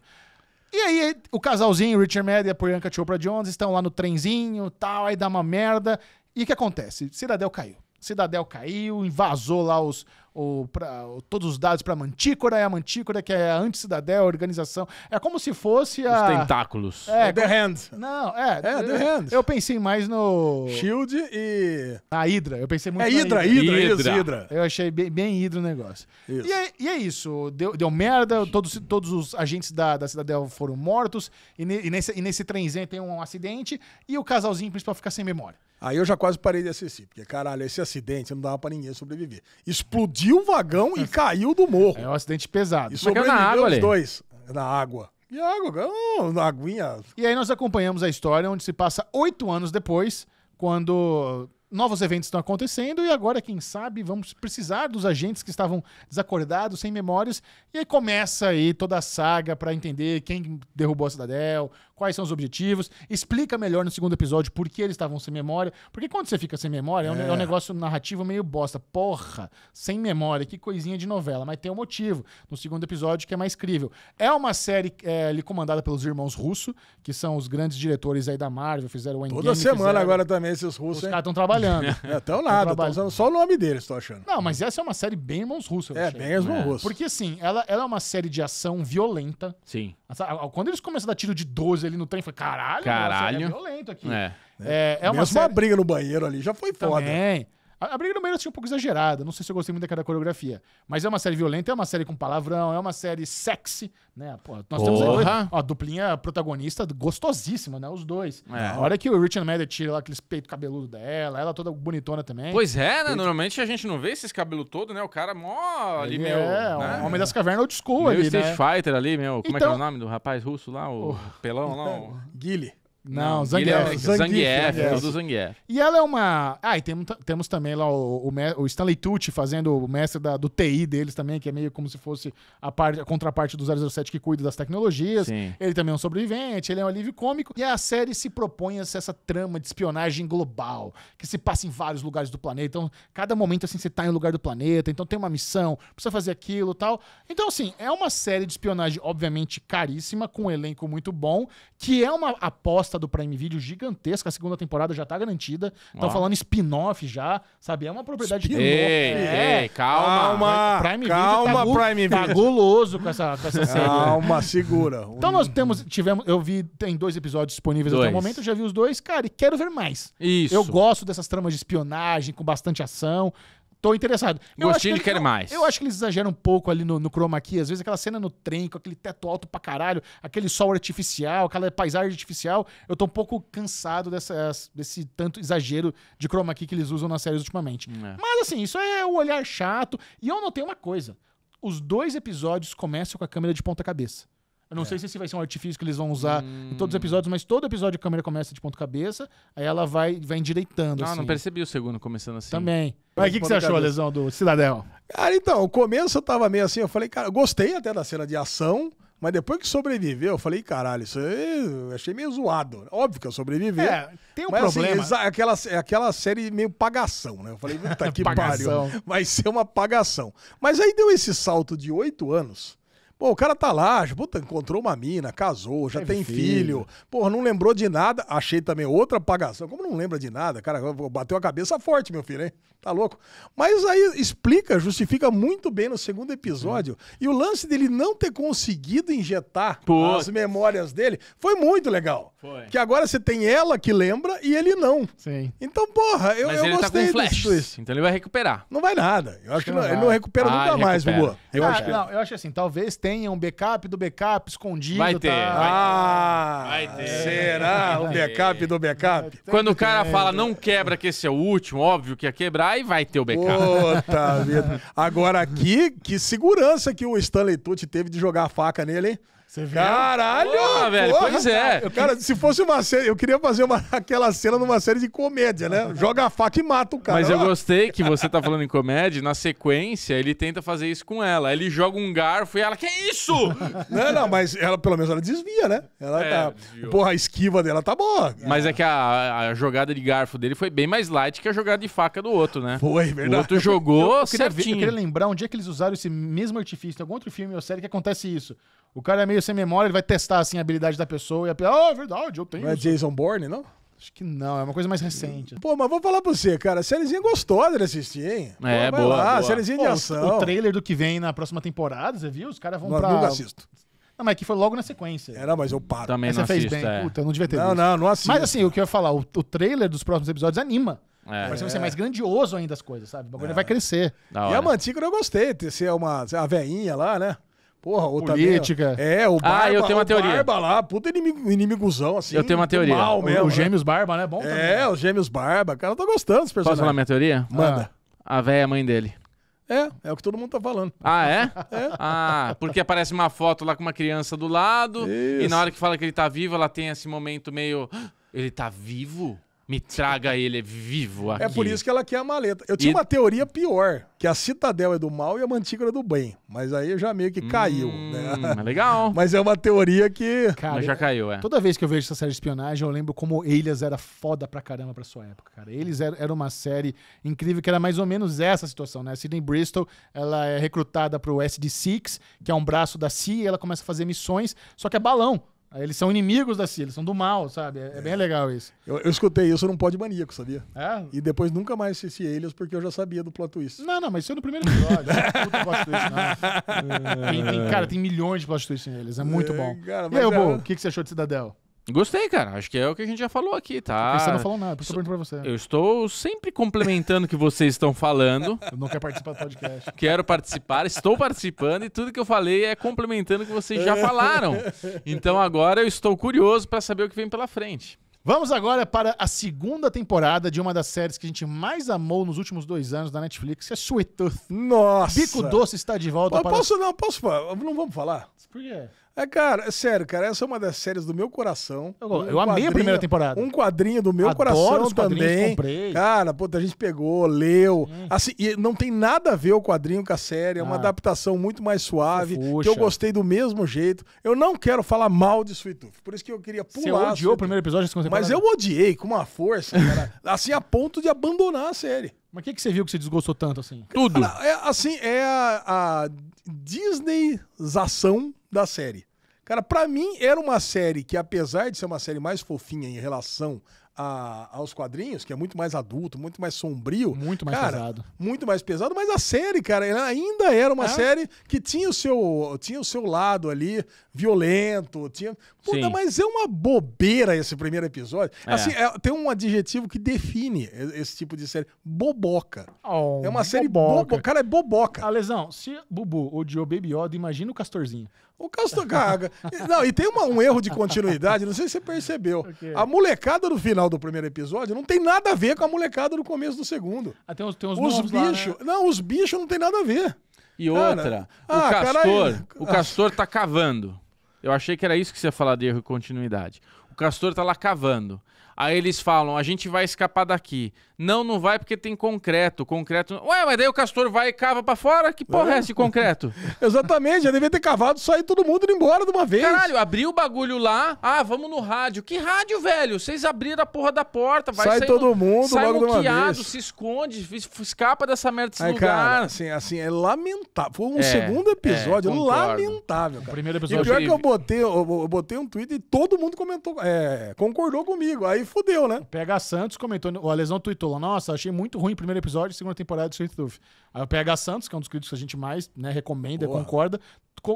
E aí, o casalzinho, Richard Madden e a Priyanka Chopra Jones, estão lá no trenzinho tal, aí dá uma merda. E o que acontece? Cidadel caiu. Cidadel caiu, invasou lá os, o, pra, o, todos os dados para a Mantícora, é a Mantícora que é a Cidadela a organização. É como se fosse a. Os tentáculos. É, é The como... Hand. Não, é. É, eu, The Hand. Eu pensei mais no. Shield e. Na Hydra. Eu pensei muito é na Hydra. É Hydra, Hydra, Hydra. Eu achei bem, bem Hydra o negócio. Isso. E, é, e é isso. Deu, deu merda, todos, todos os agentes da, da foram mortos, e, ne, e, nesse, e nesse trenzinho tem um acidente, e o casalzinho principal fica sem memória. Aí eu já quase parei de assistir, porque, caralho, esse acidente não dava pra ninguém sobreviver. Explodiu o vagão e caiu do morro. É um acidente pesado. E sobreviveu na água, os ali. dois. Na água. E a água, na aguinha. E aí nós acompanhamos a história onde se passa oito anos depois, quando novos eventos estão acontecendo e agora, quem sabe, vamos precisar dos agentes que estavam desacordados, sem memórias. E aí começa aí toda a saga para entender quem derrubou a Cidadel, quais são os objetivos, explica melhor no segundo episódio por que eles estavam sem memória. Porque quando você fica sem memória, é, um, é um é. negócio narrativo meio bosta. Porra, sem memória, que coisinha de novela. Mas tem um motivo no segundo episódio que é mais crível. É uma série é, comandada pelos irmãos Russo, que são os grandes diretores aí da Marvel, fizeram o Endgame. Toda semana fizeram... agora também esses russos. Os caras estão trabalhando. Estão é, nada. estão usando só o nome deles, tô achando. Não, mas essa é uma série bem irmãos russos. É, achei. bem irmãos é. russos. Porque assim, ela, ela é uma série de ação violenta. Sim. Quando eles começam a dar tiro de 12 ele no trem. foi caralho, é caralho. Nossa, é violento aqui. É. É, é uma série... uma briga no banheiro ali, já foi foda. Também. A, a briga no meio achei um pouco exagerada, não sei se eu gostei muito daquela coreografia. Mas é uma série violenta, é uma série com palavrão, é uma série sexy, né? Pô, nós Porra. temos aí ó, a duplinha protagonista gostosíssima, né? Os dois. É. A hora que o Richard Madden tira lá peito cabeludo dela, ela toda bonitona também. Pois é, né? Ele... Normalmente a gente não vê esses cabelos todo, né? O cara mó ali, meu. É, né? Homem das Cavernas old school meu ali, Street né? Fighter ali, meu. Como então... é que é o então- nome do rapaz russo lá? O, o... Oh. pelão lá? O... Guile. Não, Zangief. Zangief, todo Zangief. E ela é uma... Ah, e tem, temos também lá o, o, o Stanley Tucci fazendo o mestre da, do TI deles também, que é meio como se fosse a, parte, a contraparte do 007 que cuida das tecnologias. Sim. Ele também é um sobrevivente, ele é um alívio cômico. E a série se propõe a essa trama de espionagem global, que se passa em vários lugares do planeta. Então, cada momento, assim, você tá em um lugar do planeta, então tem uma missão, precisa fazer aquilo tal. Então, assim, é uma série de espionagem, obviamente, caríssima, com um elenco muito bom, que é uma aposta do Prime Video gigantesca. A segunda temporada já tá garantida. Estão falando spin-off já, sabe? É uma propriedade de é. é, calma. Calma, Prime calma, Video tá Prime tá Video. Tá guloso com essa, com essa série. Calma, segura. Então nós temos, tivemos, eu vi, tem dois episódios disponíveis dois. até o momento, já vi os dois, cara, e quero ver mais. Isso. Eu gosto dessas tramas de espionagem com bastante ação tô interessado. Eu Gostinho de querer mais. Eu acho que eles exageram um pouco ali no, no chroma key. Às vezes aquela cena no trem, com aquele teto alto pra caralho, aquele sol artificial, aquela paisagem artificial. Eu tô um pouco cansado dessa desse tanto exagero de chroma key que eles usam nas séries ultimamente. É. Mas assim, isso é o olhar chato. E eu notei uma coisa. Os dois episódios começam com a câmera de ponta cabeça. Eu não é. sei se esse vai ser um artifício que eles vão usar hum. em todos os hum. episódios, mas todo episódio a câmera começa de ponto cabeça, aí ela vai, vai endireitando. Ah, assim. não percebi o segundo começando assim. Também. Mas o que, que você achou, Lesão, do Cidadel? Cara, então, o começo eu tava meio assim, eu falei, cara, gostei até da cena de ação, mas depois que sobreviveu, eu falei, caralho, isso eu achei meio zoado. Óbvio que eu sobrevivi. É, tem um mas, assim, problema. Assim, aquela, aquela série meio pagação, né? Eu falei, puta que pariu. Vai ser uma pagação. Mas aí deu esse salto de oito anos Pô, o cara tá lá, puta, encontrou uma mina, casou, já tem filho. filho. Pô, não lembrou de nada. Achei também outra apagação. Como não lembra de nada, cara? Bateu a cabeça forte, meu filho, hein? Tá louco? Mas aí explica, justifica muito bem no segundo episódio. E o lance dele não ter conseguido injetar as memórias dele foi muito legal. Foi. Que agora você tem ela que lembra e ele não. Sim. Então, porra, eu, Mas eu ele gostei tá com flash, disso. Então ele vai recuperar. Não vai nada. Eu acho, que não, ele não recupera ah, nunca mais, Bubu. Eu ah, acho Não, eu acho assim, talvez tenha um backup do backup escondido. Vai ter. Tá... Vai ah, vai ter. será o backup do backup? Quando o cara fala né? não quebra que esse é o último, óbvio que ia quebrar, e vai ter o backup. Puta vida. Agora aqui, que segurança que o Stanley Tucci teve de jogar a faca nele, hein? Você viu? Caralho, porra, velho. Porra. Pois é. Cara, se fosse uma série, eu queria fazer uma, aquela cena numa série de comédia, né? Joga a faca e mata o cara. Mas eu gostei que você tá falando em comédia, na sequência ele tenta fazer isso com ela. Ele joga um garfo e ela, que isso? não, não, mas ela pelo menos ela desvia, né? Ela é, tá, porra, a esquiva dela tá boa. Mas é, é que a, a, jogada de garfo dele foi bem mais light que a jogada de faca do outro, né? Foi, verdade. O outro jogou eu, eu, eu queria, certinho. Ver, eu queria lembrar um dia é que eles usaram esse mesmo artifício em algum outro filme ou série que acontece isso. O cara é meio sem memória, ele vai testar assim a habilidade da pessoa e a pessoa, ah, oh, é verdade, eu tenho. Não é Jason Bourne, não? Acho que não, é uma coisa mais recente. Pô, mas vou falar pra você, cara, a sériezinha é gostosa de assistir, hein? É, Pô, boa, lá, sériezinha de ação. O trailer do que vem na próxima temporada, você viu? Os caras vão Nós pra... nunca assisto. Não, mas é que foi logo na sequência. Era, mas eu paro. Também mas não você assisto, fez bem. É. Puta, não devia ter Não, visto. não, não assisto. Mas assim, o que eu ia falar, o, o trailer dos próximos episódios anima. É. Parece ser é mais grandioso ainda as coisas, sabe? O bagulho é. vai crescer. e a Mantícora eu gostei, de ser uma, uma veinha lá, né? Porra, outra política. É, o Barba. Ah, eu tenho uma teoria. Barba lá, puta inimigo, inimigozão assim. Eu tenho uma teoria. Mal mesmo, né? Gêmeos Barba, né? Bom é, também. É, os Gêmeos Barba. O cara tá gostando dos personagens. Posso falar minha teoria? Manda. a véia é mãe dele. É, é o que todo mundo tá falando. Ah, é? é. Ah, porque aparece uma foto lá com uma criança do lado. Isso. E na hora que fala que ele tá vivo, ela tem esse momento meio. Ah, ele tá vivo? Me traga ele vivo aqui. É por isso que ela quer a maleta. Eu tinha e... uma teoria pior, que a Citadel é do mal e a Mantícora é do bem. Mas aí já meio que caiu, hum, né? É legal. Mas é uma teoria que... Cara, mas já caiu, é. Toda vez que eu vejo essa série de espionagem, eu lembro como Elias era foda pra caramba pra sua época, cara. Eles era, era uma série incrível, que era mais ou menos essa situação, né? A Sidney Bristol, ela é recrutada pro SD-6, que é um braço da CIA, e ela começa a fazer missões, só que é balão. Eles são inimigos da CIA, eles são do mal, sabe? É, é. bem legal isso. Eu, eu, escutei isso num pó de maníaco, sabia? É? E depois nunca mais assisti eles porque eu já sabia do plot twist. Não, não, mas isso é no primeiro episódio. É puta plot twist, não. É. Tem, tem, cara, tem milhões de plot twists neles. É muito é, bom. Cara, e aí, Bo, o que, que você achou de Cidadel? Gostei, cara. Acho que é o que a gente já falou aqui, tá? você não falou nada, eu pra você. Eu estou sempre complementando o que vocês estão falando. Eu não quero participar do podcast. Quero participar, estou participando e tudo que eu falei é complementando o que vocês já falaram. Então agora eu estou curioso para saber o que vem pela frente. Vamos agora para a segunda temporada de uma das séries que a gente mais amou nos últimos dois anos da Netflix, que é Sweet Tooth. Nossa! Bico Doce está de volta. Eu para... posso, não, posso falar. Não vamos falar. Por quê? É, cara, é sério, cara, essa é uma das séries do meu coração. Eu, um eu amei a primeira temporada. Um quadrinho do meu Adoro coração os também. Comprei. Cara, puta, a gente pegou, leu. Sim. Hum. Assim, e não tem nada a ver o quadrinho com a série, é uma ah. adaptação muito mais suave, Puxa. que eu gostei do mesmo jeito. Eu não quero falar mal de Sweet Tooth, por isso que eu queria pular. Você odiou o primeiro episódio Mas eu odiei com uma força, cara, assim a ponto de abandonar a série. Mas o que, que você viu que você desgostou tanto assim? Tudo. Cara, é, assim, é a, a Disneyização da série. Cara, para mim era uma série que, apesar de ser uma série mais fofinha em relação a, aos quadrinhos, que é muito mais adulto, muito mais sombrio. Muito mais cara, pesado. Muito mais pesado, mas a série, cara, ainda era uma é. série que tinha o, seu, tinha o seu lado ali, violento. Tinha... Puta, mas é uma bobeira esse primeiro episódio. É. Assim, é, tem um adjetivo que define esse tipo de série: boboca. Oh, é uma série boboca. Bobo... Cara, é boboca. Alesão, se Bubu odiou Baby Yoda, imagina o Castorzinho. O Castor Caga. Não, e tem uma, um erro de continuidade, não sei se você percebeu. Okay. A molecada no final do primeiro episódio não tem nada a ver com a molecada no começo do segundo. Até ah, tem uns os bichos. Né? Não, os bichos não tem nada a ver. E cara, outra, o ah, Castor, carai... o Castor tá cavando. Eu achei que era isso que você ia falar de erro de continuidade. O Castor tá lá cavando. Aí eles falam, a gente vai escapar daqui. Não, não vai porque tem concreto. Concreto. Ué, mas daí o castor vai e cava pra fora? Que porra é, é esse concreto? Exatamente, já devia ter cavado, sair todo mundo indo embora de uma vez. Caralho, abriu o bagulho lá. Ah, vamos no rádio. Que rádio, velho? Vocês abriram a porra da porta. Vai sai saindo, todo mundo sai logo de uma vez. se esconde, escapa dessa merda desse Ai, lugar. Cara, assim, assim, é lamentável. Foi um é, segundo é, episódio é, lamentável, cara. O primeiro episódio. E pior que eu botei, eu, eu botei um tweet e todo mundo comentou, é, concordou comigo. Aí aí fodeu, né? O PH Santos comentou, o Alesão tweetou nossa, achei muito ruim o primeiro episódio e segunda temporada de Street Tooth. Aí o PH Santos, que é um dos críticos que a gente mais né, recomenda, Boa. concorda,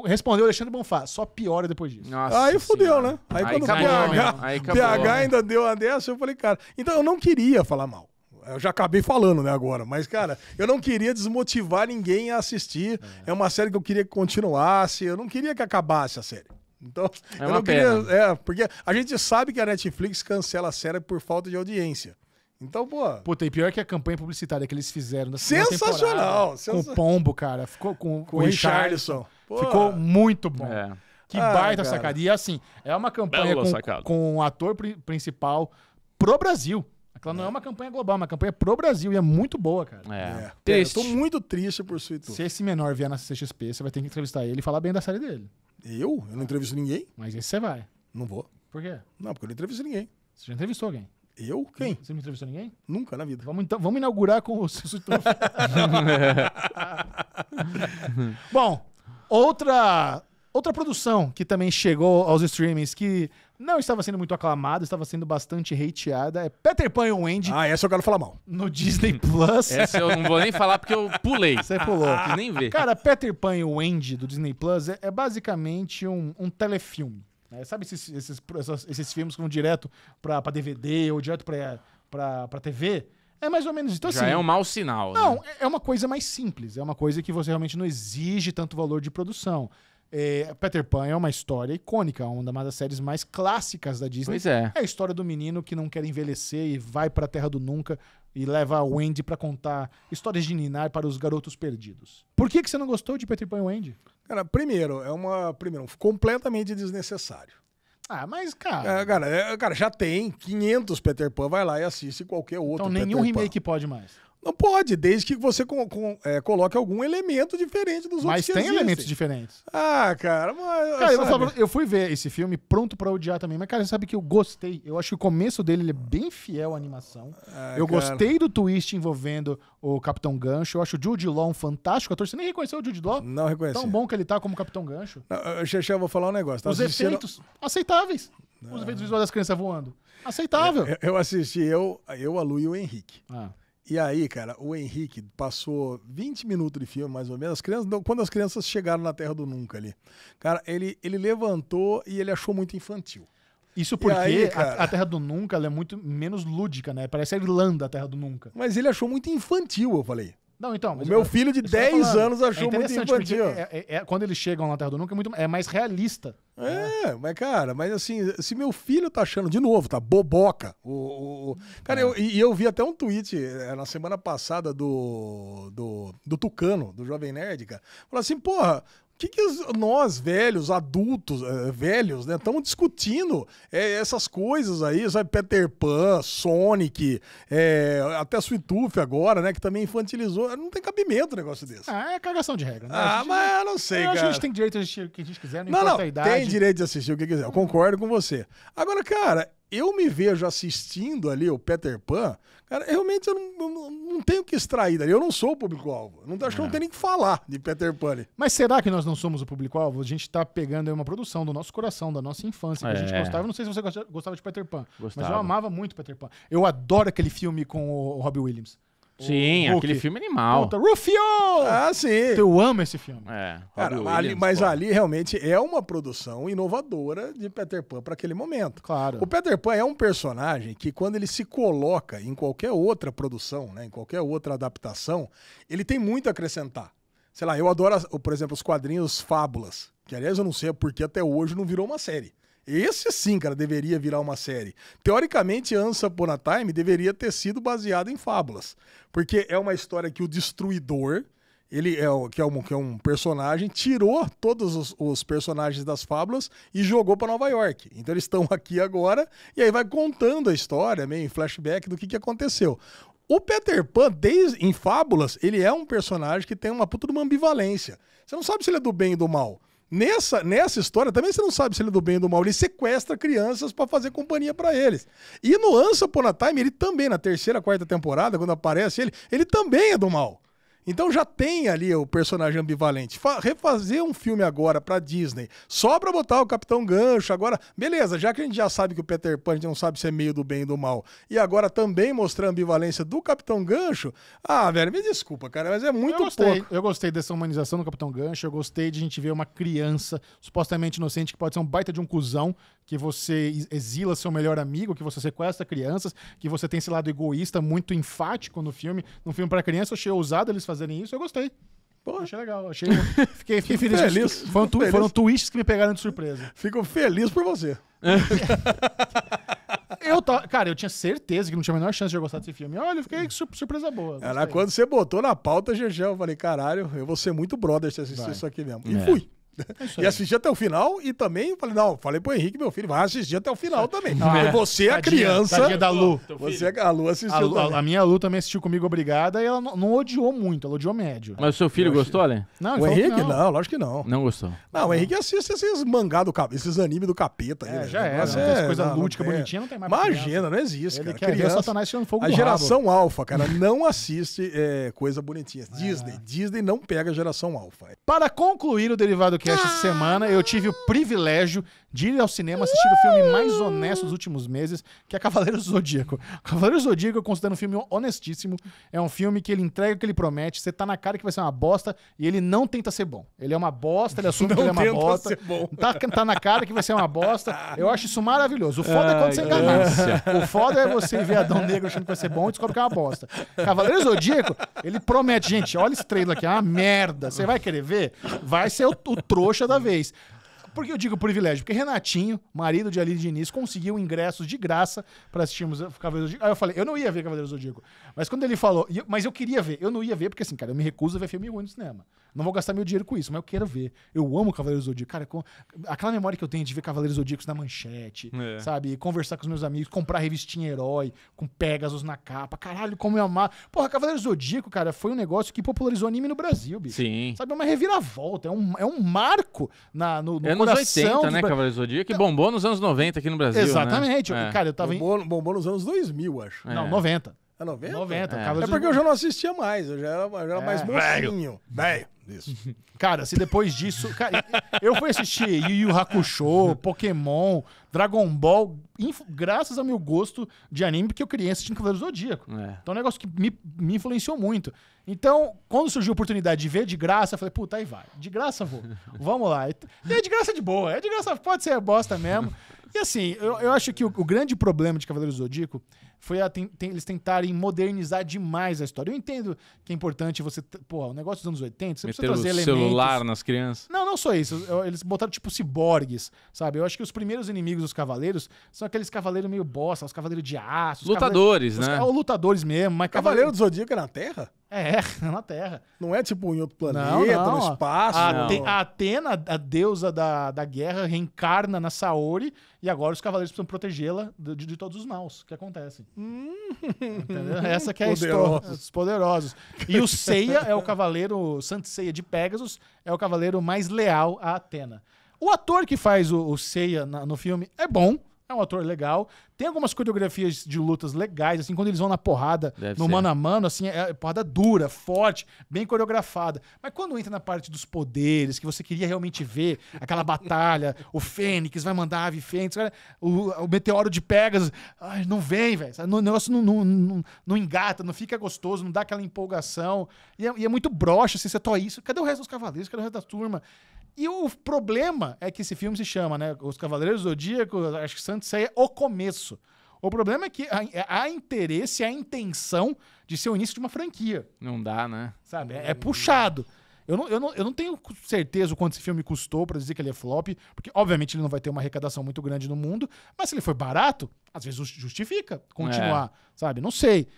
respondeu Alexandre Bonfá, só piora depois disso. Nossa aí fudeu, senhora. né? Aí, aí quando o PH, né? aí acabou, PH né? ainda deu a dessa, eu falei, cara, então eu não queria falar mal. Eu já acabei falando, né, agora. Mas, cara, eu não queria desmotivar ninguém a assistir. É, é uma série que eu queria que continuasse. Eu não queria que acabasse a série. Então, é eu não queria. É, porque a gente sabe que a Netflix cancela a série por falta de audiência. Então, pô. Puta, e pior que a campanha publicitária que eles fizeram na Sensacional! Com o Pombo, cara. Ficou com, com o Richardson. Pô. Ficou muito bom. É. Que ah, baita cara. sacada. E é assim, é uma campanha com, com ator pri principal pro Brasil. Aquela não é, é uma campanha global, é uma campanha pro Brasil e é muito boa, cara. É. é. Eu tô muito triste por Suíto. Se esse menor vier na CXP, você vai ter que entrevistar ele e falar bem da série dele. Eu? Eu não entrevisto ninguém. Mas esse você vai. Não vou. Por quê? Não, porque eu não entrevisto ninguém. Você já entrevistou alguém? Eu? Quem? Você não entrevistou ninguém? Nunca na vida. Vamos, então, vamos inaugurar com o Celso Bom, outra, outra produção que também chegou aos streamings que não estava sendo muito aclamada, estava sendo bastante hateada. É Peter Pan e o Wendy. Ah, essa eu quero falar mal. No Disney Plus. essa eu não vou nem falar porque eu pulei. Você pulou. Ah, nem ver. Cara, Peter Pan e o Wendy do Disney Plus é, é basicamente um, um telefilme. Né? Sabe esses, esses, esses, esses, filmes que vão direto para DVD ou direto para TV? É mais ou menos então Já assim, é um mau sinal. Não, né? É, é uma coisa mais simples. É uma coisa que você realmente não exige tanto valor de produção. É, Peter Pan é uma história icônica, uma das séries mais clássicas da Disney. Pois é. É a história do menino que não quer envelhecer e vai para a terra do nunca e leva a Wendy para contar histórias de ninar para os garotos perdidos. Por que, que você não gostou de Peter Pan e Wendy? Cara, primeiro, é uma. Primeiro, completamente desnecessário. Ah, mas, cara. É, cara, é, cara, já tem 500 Peter Pan, vai lá e assiste qualquer outro. Então, nenhum Peter remake Pan. pode mais. Não pode, desde que você com, com, é, coloque algum elemento diferente dos mas outros. Mas tem elementos diferentes. Ah, cara, mas. Cara, eu, falo, eu, fui ver esse filme pronto para odiar também, mas, cara, você sabe que eu gostei. Eu acho que o começo dele é bem fiel à animação. Ah, eu cara. gostei do twist envolvendo o Capitão Gancho. Eu acho o Jude Law um fantástico ator. Você nem reconheceu o Jude Law? Não reconheço. Tão bom que ele tá como Capitão Gancho. Não, Xexé, eu vou falar um negócio. Tá Os assistindo... efeitos aceitáveis. Não. Os ah. efeitos visuais das crianças voando. Aceitável. Eu, eu assisti, eu, eu, a Lu e o Henrique. Ah. E aí, cara, o Henrique passou 20 minutos de filme, mais ou menos. As crianças, quando as crianças chegaram na Terra do Nunca ali, cara, ele, ele levantou e ele achou muito infantil. Isso porque aí, a, a, Terra do Nunca é muito menos lúdica, né? Parece a Irlanda, a Terra do Nunca. Mas ele achou muito infantil, eu falei. Não, então. O meu eu, filho de 10 anos achou é muito infantil. É, é, é, quando eles chegam na Terra do Nunca, é, muito, é mais realista. Né? É, mas, cara, mas assim, se meu filho tá achando, de novo, tá boboca. O, o cara, é. eu, e eu vi até um tweet é, na semana passada do, do, do Tucano, do Jovem Nerd, cara. Falou assim, porra, que, que nós, velhos, adultos, eh, velhos, né, estamos discutindo é, essas coisas aí, sabe? Peter Pan, Sonic, é, até Sweet Tooth agora, né? Que também infantilizou. Não tem cabimento um negócio desse. Ah, é cagação de regra, né? Ah, gente, mas eu não sei, eu cara. Acho que a gente tem direito de assistir o que a gente quiser, não, não importa não, a idade. Tem direito de assistir o que quiser, eu concordo com você. Agora, cara, eu me vejo assistindo ali o Peter Pan Cara, realmente eu não, eu não tenho que extrair dali. Eu não sou o público-alvo. Não, acho é. que não é. tem nem que falar de Peter Pan. Mas será que nós não somos o público-alvo? A gente está pegando uma produção do nosso coração, da nossa infância, é. que a gente é. gostava. Não sei se você gostava de Peter Pan, gostava. mas eu amava muito Peter Pan. Eu adoro aquele filme com o Robbie Williams. Sim, Hulk. aquele filme animal. Puta, Rufio! Ah, sim. Eu amo esse filme. É. Cara, Williams, ali, mas ali realmente é uma produção inovadora de Peter Pan para aquele momento. Claro. O Peter Pan é um personagem que quando ele se coloca em qualquer outra produção, né, em qualquer outra adaptação, ele tem muito a acrescentar. Sei lá, eu adoro, por exemplo, os quadrinhos Fábulas, que aliás eu não sei porque até hoje não virou uma série. Esse sim, cara, deveria virar uma série. Teoricamente, Ansa Upon a Time deveria ter sido baseado em fábulas. Porque é uma história que o destruidor, ele é, que, é um, que é um personagem, tirou todos os, os personagens das fábulas e jogou para Nova York. Então eles estão aqui agora e aí vai contando a história, meio em flashback do que, que aconteceu. O Peter Pan, desde, em Fábulas, ele é um personagem que tem uma puta de uma ambivalência. Você não sabe se ele é do bem ou do mal. Nessa, nessa história também você não sabe se ele é do bem ou do mal. Ele sequestra crianças para fazer companhia para eles. E no Ansa Upon Time, ele também, na terceira, quarta temporada, quando aparece ele, ele também é do mal. Então já tem ali o personagem ambivalente. Fa refazer um filme agora para Disney, só para botar o Capitão Gancho, agora, beleza, já que a gente já sabe que o Peter Pan a gente não sabe se é meio do bem e do mal, e agora também mostrar a ambivalência do Capitão Gancho, ah, velho, me desculpa, cara, mas é muito eu gostei, pouco. Eu gostei dessa humanização do Capitão Gancho, eu gostei de a gente ver uma criança supostamente inocente que pode ser um baita de um cuzão, que você exila seu melhor amigo, que você sequestra crianças, que você tem esse lado egoísta muito enfático no filme. No filme para criança, eu achei ousado eles fazerem fazerem isso, eu gostei. Pô. Achei legal, achei. Fiquei, fiquei feliz. feliz. Foram, tu, feliz. foram twists que me pegaram de surpresa. Fico feliz por você. É. eu cara, eu tinha certeza que não tinha a menor chance de eu gostar desse filme. Olha, eu fiquei sur surpresa boa. Era quando você botou na pauta, GG, eu falei, caralho, eu vou ser muito brother se assistir Vai. isso aqui mesmo. E é. fui. É e assisti até o final e também falei, não, falei pro Henrique, meu filho, vai assistir até o final também. Ah, é. Você, a criança. Tadinha da Lu. Você, a Lu assistiu. A, Lu, a, a, minha Lu também assistiu comigo, obrigada, e ela não, não odiou muito, ela odiou médio. Mas o seu filho eu gostou, Ale? Não, o Henrique? Não. não. lógico que não. Não gostou. Não, o Henrique assiste esses mangá do capeta, esses anime do capeta. É, já né? né? É, essas não, lúdica, não não tem mais. Imagina, não existe. Ele cara. quer criança, ver fogo A geração alfa, cara, não assiste é, coisa bonitinha. Disney. É. Disney não pega a geração alfa. Para concluir o derivado que podcast ah. essa semana. Eu tive o privilégio de ir ao cinema assistir o filme mais honesto dos últimos meses, que é Cavaleiros do Zodíaco. Cavaleiros do Zodíaco eu considero um filme honestíssimo. É um filme que ele entrega o que ele promete, você tá na cara que vai ser uma bosta e ele não tenta ser bom. Ele é uma bosta, ele assume não que ele é uma bosta. Ser bom. Tá, tá na cara que vai ser uma bosta. Eu acho isso maravilhoso. O foda é quando você engana. O foda é você ver Adão Negro achando que vai ser bom e descobre que é uma bosta. Cavaleiros do Zodíaco, ele promete, gente, olha esse trailer aqui, é uma merda. Você vai querer ver? Vai ser o, o trouxa da vez. Por que eu digo privilégio? Porque Renatinho, marido de Aline Diniz, conseguiu ingressos de graça para assistirmos Cavaleiros do Zodíaco. Aí eu falei, eu não ia ver Cavaleiros do Zodíaco. Mas quando ele falou, mas eu queria ver, eu não ia ver, porque assim, cara, eu me recuso a ver filme ruim no cinema. Não vou gastar meu dinheiro com isso, mas eu quero ver. Eu amo Cavaleiros do Zodíaco. Cara, com... aquela memória que eu tenho de ver Cavaleiros Zodíacos na manchete, é. sabe? Conversar com os meus amigos, comprar revistinha herói, com Pegasus na capa. Caralho, como eu amar. Porra, Cavaleiros do Zodíaco, cara, foi um negócio que popularizou anime no Brasil, bicho. Sim. Sabe? É uma reviravolta, é um, é um marco na, no, no é coração. Anos 80, né, Cavaleiros do Zodíaco, que então bombou nos anos 90 aqui no Brasil. Né? Exatamente. Né? é. Cara, eu tava. Bombou, bombou nos anos 2000, acho. Não, 90. É 90? 90. É, é, é porque eu já não assistia mais, eu já era, já era é. mais mocinho. Velho. Velho. Isso. Cara, se depois disso. Cara, eu fui assistir Yu Yu Hakusho, Pokémon, Dragon Ball, inf... graças ao meu gosto de anime, porque eu criei assistindo Cavaleiro Zodíaco. É. Então é um negócio que me, me influenciou muito. Então, quando surgiu a oportunidade de ver de graça, eu falei, puta, aí vai. De graça vou. Vamos lá. E é de graça de boa. É de graça, pode ser bosta mesmo. E assim, eu, eu acho que o, o grande problema de Cavaleiro Zodíaco foi a, eles tentarem modernizar demais a história. Eu entendo que é importante você. Pô, o negócio dos anos 80, você Meter precisa trazer o elementos. celular nas crianças. Não, não só isso. Eles botaram tipo ciborgues, sabe? Eu acho que os primeiros inimigos dos cavaleiros são aqueles cavaleiros meio bosta, os cavaleiros de aço. Lutadores, né? Os, os, lutadores mesmo. Mas cavaleiro, cavaleiro do Zodíaco é na Terra? É, é na Terra. Não é tipo em outro planeta, não, não. no espaço. A, ah, não. a, Atena, a deusa da, da guerra, reencarna na Saori e agora os cavaleiros precisam protegê-la de, de, todos os maus que acontecem. Hum. Entendeu? Essa que é a história. dos poderosos. E o Ceia é o cavaleiro, o Santo Ceia de Pegasus, é o cavaleiro mais leal a Atena. O ator que faz o, o Ceia na, no filme é bom, é um ator legal. Tem algumas coreografias de lutas legais, assim, quando eles vão na porrada, Deve no ser. mano a mano, assim, é, é porrada dura, forte, bem coreografada. Mas quando entra na parte dos poderes, que você queria realmente ver, aquela batalha, o Fênix vai mandar a ave Fênix, o, o, meteoro de Pegasus, ai, não vem, velho. O negócio não, não, não, não, engata, não fica gostoso, não dá aquela empolgação. E é, e é muito broxa, assim, você é só isso. Cadê o resto dos cavaleiros? Cadê o resto da turma? E o problema é que esse filme se chama, né? Os Cavaleiros do Zodíaco, acho que Santos é o começo. O problema é que é, há interesse, há intenção de ser o início de uma franquia. Não dá, né? Sabe? É, é puxado. Eu não, eu, não, eu não tenho certeza o quanto esse filme custou para dizer que ele é flop, porque obviamente ele não vai ter uma arrecadação muito grande no mundo, mas se ele foi barato, às vezes justifica continuar, é. sabe? Não sei.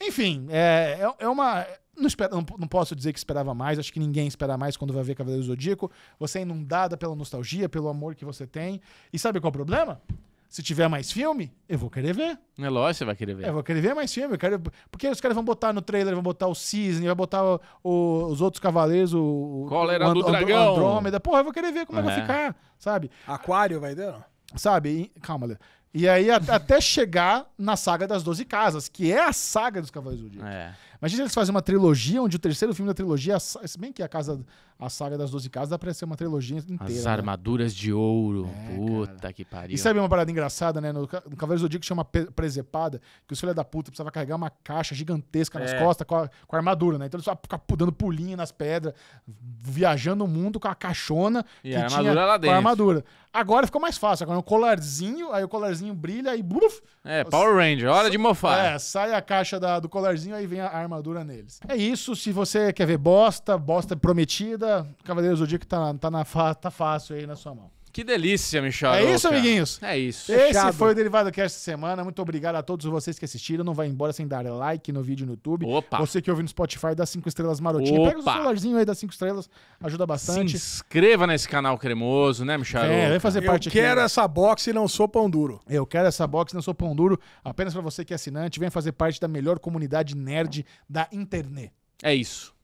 Enfim, é, é, é uma. Não, não, não, posso dizer que esperava mais, acho que ninguém espera mais quando vai ver Cavaleiro do Zodíaco. Você é inundada pela nostalgia, pelo amor que você tem. E sabe qual é o problema? Se tiver mais filme, eu vou querer ver. É lógico, você vai querer ver. Eu vou querer ver mais filme. Eu quero... Porque os caras vão botar no trailer, vão botar o Cisne, vai botar o, o, os outros cavaleiros, o. Cólera o And, do Dragão. Andrômeda. Porra, eu vou querer ver como é. vai é. ficar, sabe? Aquário vai dar? Sabe? calma, Lê. E aí, até chegar na saga das Doze Casas, que é a saga dos Cavaleiros do Zodíaco. É. Imagina eles fazem uma trilogia onde o terceiro filme da trilogia, é se bem que é a casa a saga das 12 casas dá pra ser uma trilogia inteira. As né? armaduras de ouro. É, puta cara. que pariu. E sabe uma parada engraçada, né? No, no Cavaleiro do Zodíaco chama presepada, que o filho da puta precisava carregar uma caixa gigantesca nas é. costas com a, com a, armadura, né? Então ele só ficava dando pulinho nas pedras, viajando o mundo com a caixona e que a armadura tinha lá dentro. com a armadura. Agora ficou mais fácil. Agora é um colarzinho, aí o colarzinho brilha e bluf, É, Power Ranger, hora de mofar. É, sai a caixa da, do colarzinho aí vem a armadura neles. É isso. Se você quer ver bosta, bosta prometida, Cavaleiros Cavaleiro Zodíaco tá, tá, na, tá fácil aí na sua mão. Que delícia, Michel. É isso, amiguinhos. É isso. Esse Fechado. foi o Derivado Cast essa semana. Muito obrigado a todos vocês que assistiram. Não vai embora sem dar like no vídeo no YouTube. Opa. Você que ouve no Spotify, dá 5 estrelas marotinho. Opa. Pega o celularzinho aí, dá 5 estrelas. Ajuda bastante. Se inscreva nesse canal cremoso, né, Michel? É, vem fazer Eu parte aqui. Eu quero né? essa box e não sou pão duro. Eu quero essa box e não sou pão duro. Apenas para você que é assinante. Vem fazer parte da melhor comunidade nerd da internet. É isso.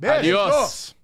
Beijo. Adiós.